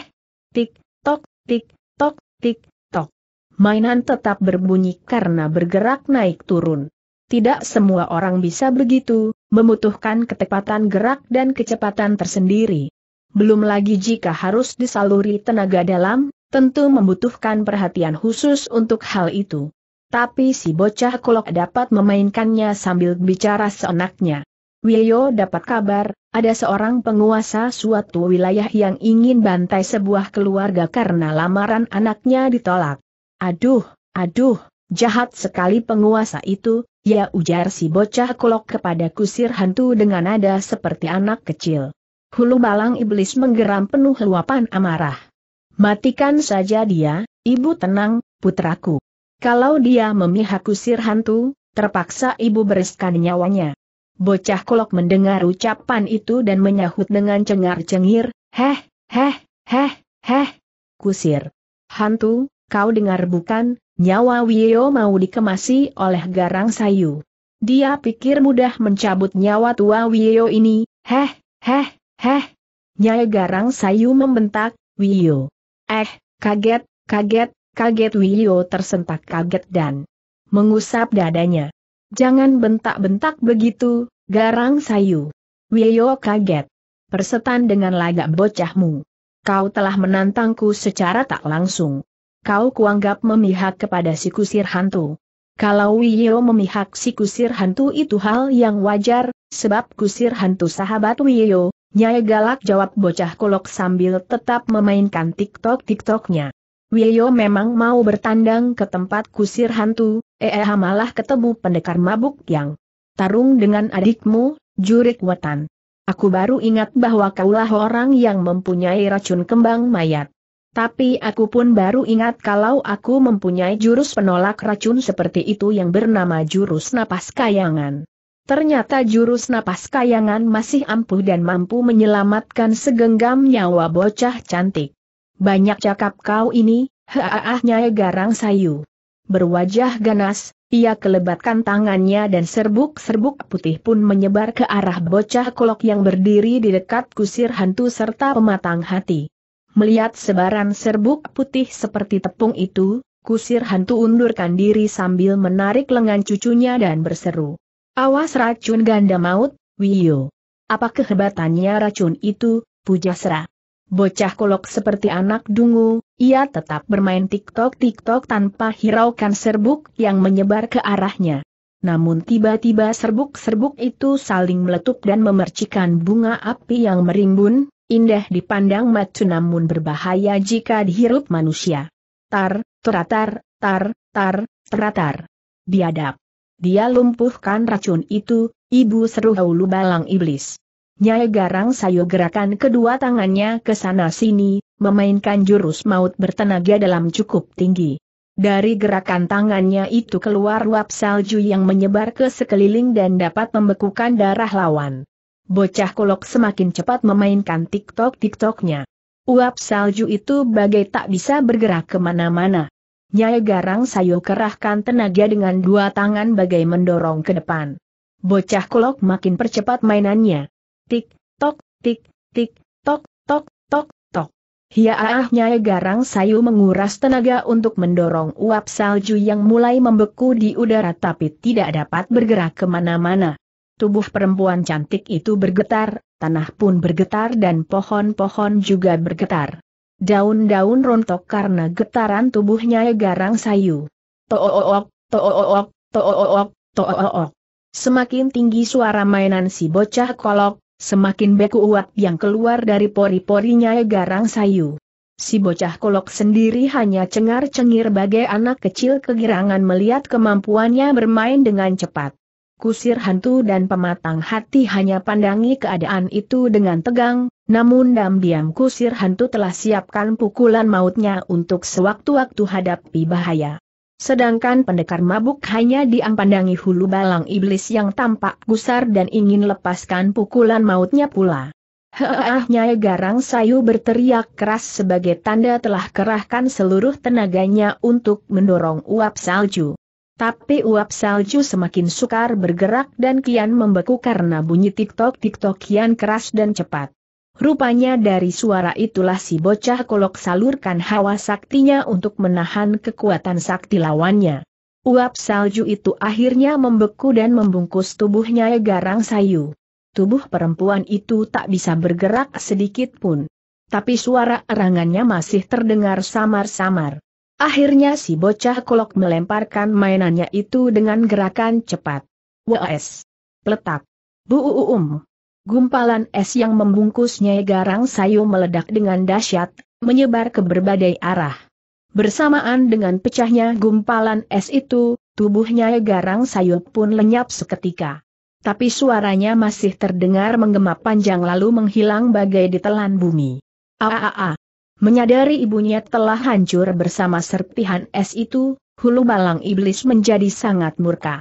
A: Tik, tok, tik, tok, tik, tok. Mainan tetap berbunyi karena bergerak naik turun. Tidak semua orang bisa begitu, membutuhkan ketepatan gerak dan kecepatan tersendiri. Belum lagi jika harus disaluri tenaga dalam, tentu membutuhkan perhatian khusus untuk hal itu. Tapi si bocah kolok dapat memainkannya sambil bicara seenaknya. Wilio dapat kabar, ada seorang penguasa suatu wilayah yang ingin bantai sebuah keluarga karena lamaran anaknya ditolak. Aduh, aduh, jahat sekali penguasa itu, ya ujar si bocah kolok kepada kusir hantu dengan nada seperti anak kecil. Hulu balang iblis menggeram penuh luapan amarah. Matikan saja dia, ibu tenang, putraku. Kalau dia memihak kusir hantu, terpaksa ibu bereskan nyawanya. Bocah kolok mendengar ucapan itu dan menyahut dengan cengar-cengir, heh, heh, heh, heh, kusir. Hantu, kau dengar bukan, nyawa Wio mau dikemasi oleh garang sayu. Dia pikir mudah mencabut nyawa tua Wio ini, heh, heh, heh. Nyai garang sayu membentak, Wio. Eh, kaget, kaget, Kaget Wiyo tersentak kaget dan mengusap dadanya. Jangan bentak-bentak begitu, garang sayu. Wiyo kaget. Persetan dengan lagak bocahmu. Kau telah menantangku secara tak langsung. Kau kuanggap memihak kepada si kusir hantu. Kalau Wiyo memihak si kusir hantu itu hal yang wajar, sebab kusir hantu sahabat Wiyo, Nyai Galak jawab bocah kolok sambil tetap memainkan tiktok-tiktoknya. Wiyo memang mau bertandang ke tempat kusir hantu, eh malah ketemu pendekar mabuk yang tarung dengan adikmu, jurik wetan. Aku baru ingat bahwa kaulah orang yang mempunyai racun kembang mayat. Tapi aku pun baru ingat kalau aku mempunyai jurus penolak racun seperti itu yang bernama jurus napas kayangan. Ternyata jurus napas kayangan masih ampuh dan mampu menyelamatkan segenggam nyawa bocah cantik. Banyak cakap kau ini, haaah Nyai Garang Sayu. Berwajah ganas, ia kelebatkan tangannya dan serbuk-serbuk putih pun menyebar ke arah bocah kolok yang berdiri di dekat kusir hantu serta pematang hati. Melihat sebaran serbuk putih seperti tepung itu, kusir hantu undurkan diri sambil menarik lengan cucunya dan berseru. Awas racun ganda maut, Wiyo. Apa kehebatannya racun itu, Pujasra? Bocah kolok seperti anak dungu, ia tetap bermain tiktok-tiktok tanpa hiraukan serbuk yang menyebar ke arahnya. Namun tiba-tiba serbuk-serbuk itu saling meletup dan memercikan bunga api yang merimbun, indah dipandang mata namun berbahaya jika dihirup manusia. Tar, teratar, tar, tar, teratar. Biadab. Dia lumpuhkan racun itu, ibu seru haulu balang iblis. Nyai Garang Sayo gerakan kedua tangannya ke sana-sini, memainkan jurus maut bertenaga dalam cukup tinggi. Dari gerakan tangannya itu keluar uap salju yang menyebar ke sekeliling dan dapat membekukan darah lawan. Bocah kolok semakin cepat memainkan tiktok-tiktoknya. Uap salju itu bagai tak bisa bergerak kemana-mana. Nyai Garang Sayo kerahkan tenaga dengan dua tangan bagai mendorong ke depan. Bocah kolok makin percepat mainannya tik, tok, tik, tik, tok, tok, tok, tok. Hiaah Nyai Garang Sayu menguras tenaga untuk mendorong uap salju yang mulai membeku di udara tapi tidak dapat bergerak kemana-mana. Tubuh perempuan cantik itu bergetar, tanah pun bergetar dan pohon-pohon juga bergetar. Daun-daun rontok karena getaran tubuhnya Garang Sayu. Took, took, took, took, took. Semakin tinggi suara mainan si bocah kolok, Semakin beku uap yang keluar dari pori-porinya garang sayu. Si bocah kolok sendiri hanya cengar-cengir bagai anak kecil kegirangan melihat kemampuannya bermain dengan cepat. Kusir hantu dan pematang hati hanya pandangi keadaan itu dengan tegang, namun diam-diam kusir hantu telah siapkan pukulan mautnya untuk sewaktu-waktu hadapi bahaya. Sedangkan pendekar mabuk hanya diampandangi hulu balang iblis yang tampak gusar dan ingin lepaskan pukulan mautnya pula. Heeh Nyai Garang Sayu berteriak keras sebagai tanda telah kerahkan seluruh tenaganya untuk mendorong uap salju. Tapi uap salju semakin sukar bergerak dan kian membeku karena bunyi tiktok-tiktok kian keras dan cepat. Rupanya dari suara itulah si bocah kolok salurkan hawa saktinya untuk menahan kekuatan sakti lawannya. Uap salju itu akhirnya membeku dan membungkus tubuhnya garang sayu. Tubuh perempuan itu tak bisa bergerak sedikit pun. Tapi suara erangannya masih terdengar samar-samar. Akhirnya si bocah kolok melemparkan mainannya itu dengan gerakan cepat. Wes. Peletak! Buuum! Gumpalan es yang membungkusnya garang sayu meledak dengan dahsyat, menyebar ke berbagai arah. Bersamaan dengan pecahnya gumpalan es itu, tubuhnya garang sayu pun lenyap seketika. Tapi suaranya masih terdengar menggema panjang lalu menghilang bagai ditelan bumi. Aaaa. Menyadari ibunya telah hancur bersama serpihan es itu, hulu balang iblis menjadi sangat murka.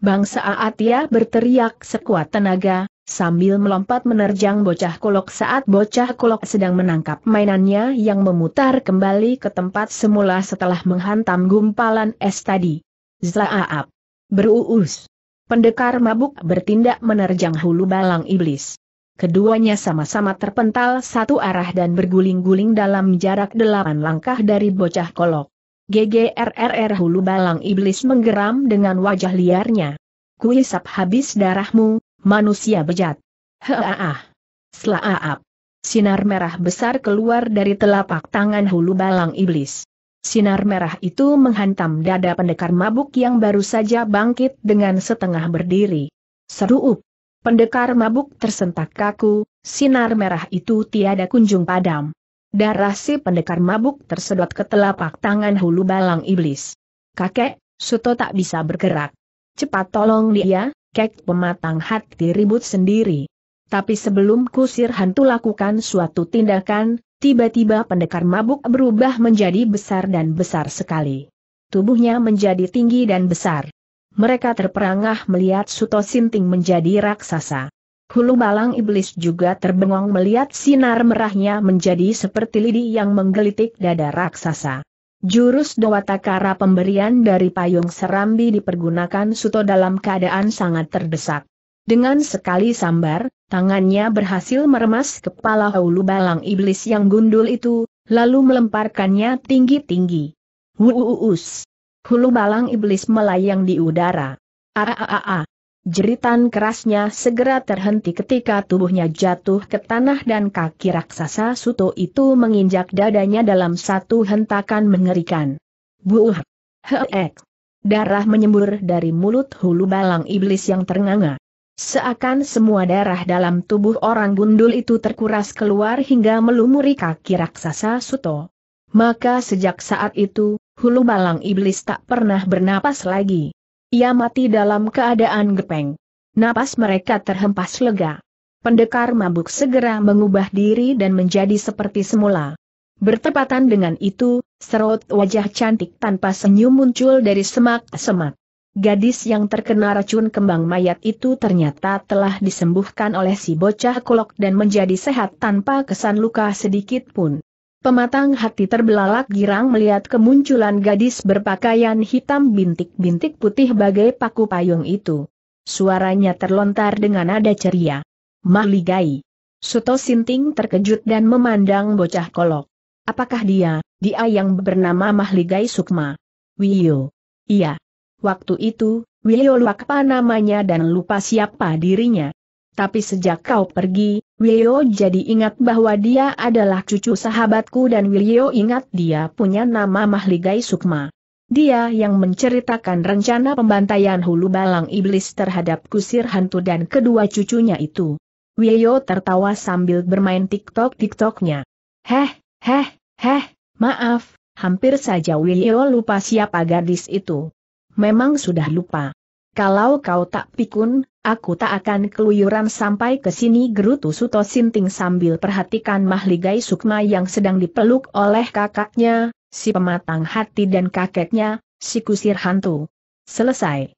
A: Bangsa Aatia berteriak sekuat tenaga, sambil melompat menerjang bocah kolok saat bocah kolok sedang menangkap mainannya yang memutar kembali ke tempat semula setelah menghantam gumpalan es tadi. Zlaaap. Beruus. Pendekar mabuk bertindak menerjang hulu balang iblis. Keduanya sama-sama terpental satu arah dan berguling-guling dalam jarak delapan langkah dari bocah kolok. GGRRR hulu balang iblis menggeram dengan wajah liarnya. Kuisap habis darahmu, Manusia bejat. Heaah. Selaap. Sinar merah besar keluar dari telapak tangan hulu balang iblis. Sinar merah itu menghantam dada pendekar mabuk yang baru saja bangkit dengan setengah berdiri. Seruup. Pendekar mabuk tersentak kaku, sinar merah itu tiada kunjung padam. Darah si pendekar mabuk tersedot ke telapak tangan hulu balang iblis. Kakek, Suto tak bisa bergerak. Cepat tolong dia, kek pematang hati ribut sendiri. Tapi sebelum kusir hantu lakukan suatu tindakan, tiba-tiba pendekar mabuk berubah menjadi besar dan besar sekali. Tubuhnya menjadi tinggi dan besar. Mereka terperangah melihat Suto Sinting menjadi raksasa. Hulu balang iblis juga terbengong melihat sinar merahnya menjadi seperti lidi yang menggelitik dada raksasa. Jurus Dewatakara pemberian dari payung serambi dipergunakan Suto dalam keadaan sangat terdesak. Dengan sekali sambar, tangannya berhasil meremas kepala Hulu Balang Iblis yang gundul itu, lalu melemparkannya tinggi-tinggi. Wuuus! Hulu Balang Iblis melayang di udara. Aaaa! Jeritan kerasnya segera terhenti ketika tubuhnya jatuh ke tanah dan kaki raksasa Suto itu menginjak dadanya dalam satu hentakan mengerikan. Buuh! Heek! Darah menyembur dari mulut hulu balang iblis yang ternganga. Seakan semua darah dalam tubuh orang gundul itu terkuras keluar hingga melumuri kaki raksasa Suto. Maka sejak saat itu, hulu balang iblis tak pernah bernapas lagi. Ia mati dalam keadaan gepeng. Napas mereka terhempas lega. Pendekar mabuk segera mengubah diri dan menjadi seperti semula. Bertepatan dengan itu, serut wajah cantik tanpa senyum muncul dari semak-semak. Gadis yang terkena racun kembang mayat itu ternyata telah disembuhkan oleh si bocah kolok dan menjadi sehat tanpa kesan luka sedikit pun. Pematang hati terbelalak girang melihat kemunculan gadis berpakaian hitam bintik-bintik putih bagai paku payung itu. Suaranya terlontar dengan nada ceria. Mahligai. Suto Sinting terkejut dan memandang bocah kolok. Apakah dia, dia yang bernama Mahligai Sukma? Wiyo. Iya. Waktu itu, Wiyo lupa namanya dan lupa siapa dirinya. Tapi sejak kau pergi, Wilio jadi ingat bahwa dia adalah cucu sahabatku dan Wilio ingat dia punya nama Mahligai Sukma. Dia yang menceritakan rencana pembantaian hulu balang iblis terhadap kusir hantu dan kedua cucunya itu. Wilio tertawa sambil bermain tiktok-tiktoknya. Heh, heh, heh, maaf, hampir saja Wilio lupa siapa gadis itu. Memang sudah lupa. Kalau kau tak pikun, Aku tak akan keluyuran sampai ke sini gerutu Suto Sinting sambil perhatikan mahligai Sukma yang sedang dipeluk oleh kakaknya, si pematang hati dan kakeknya, si kusir hantu. Selesai.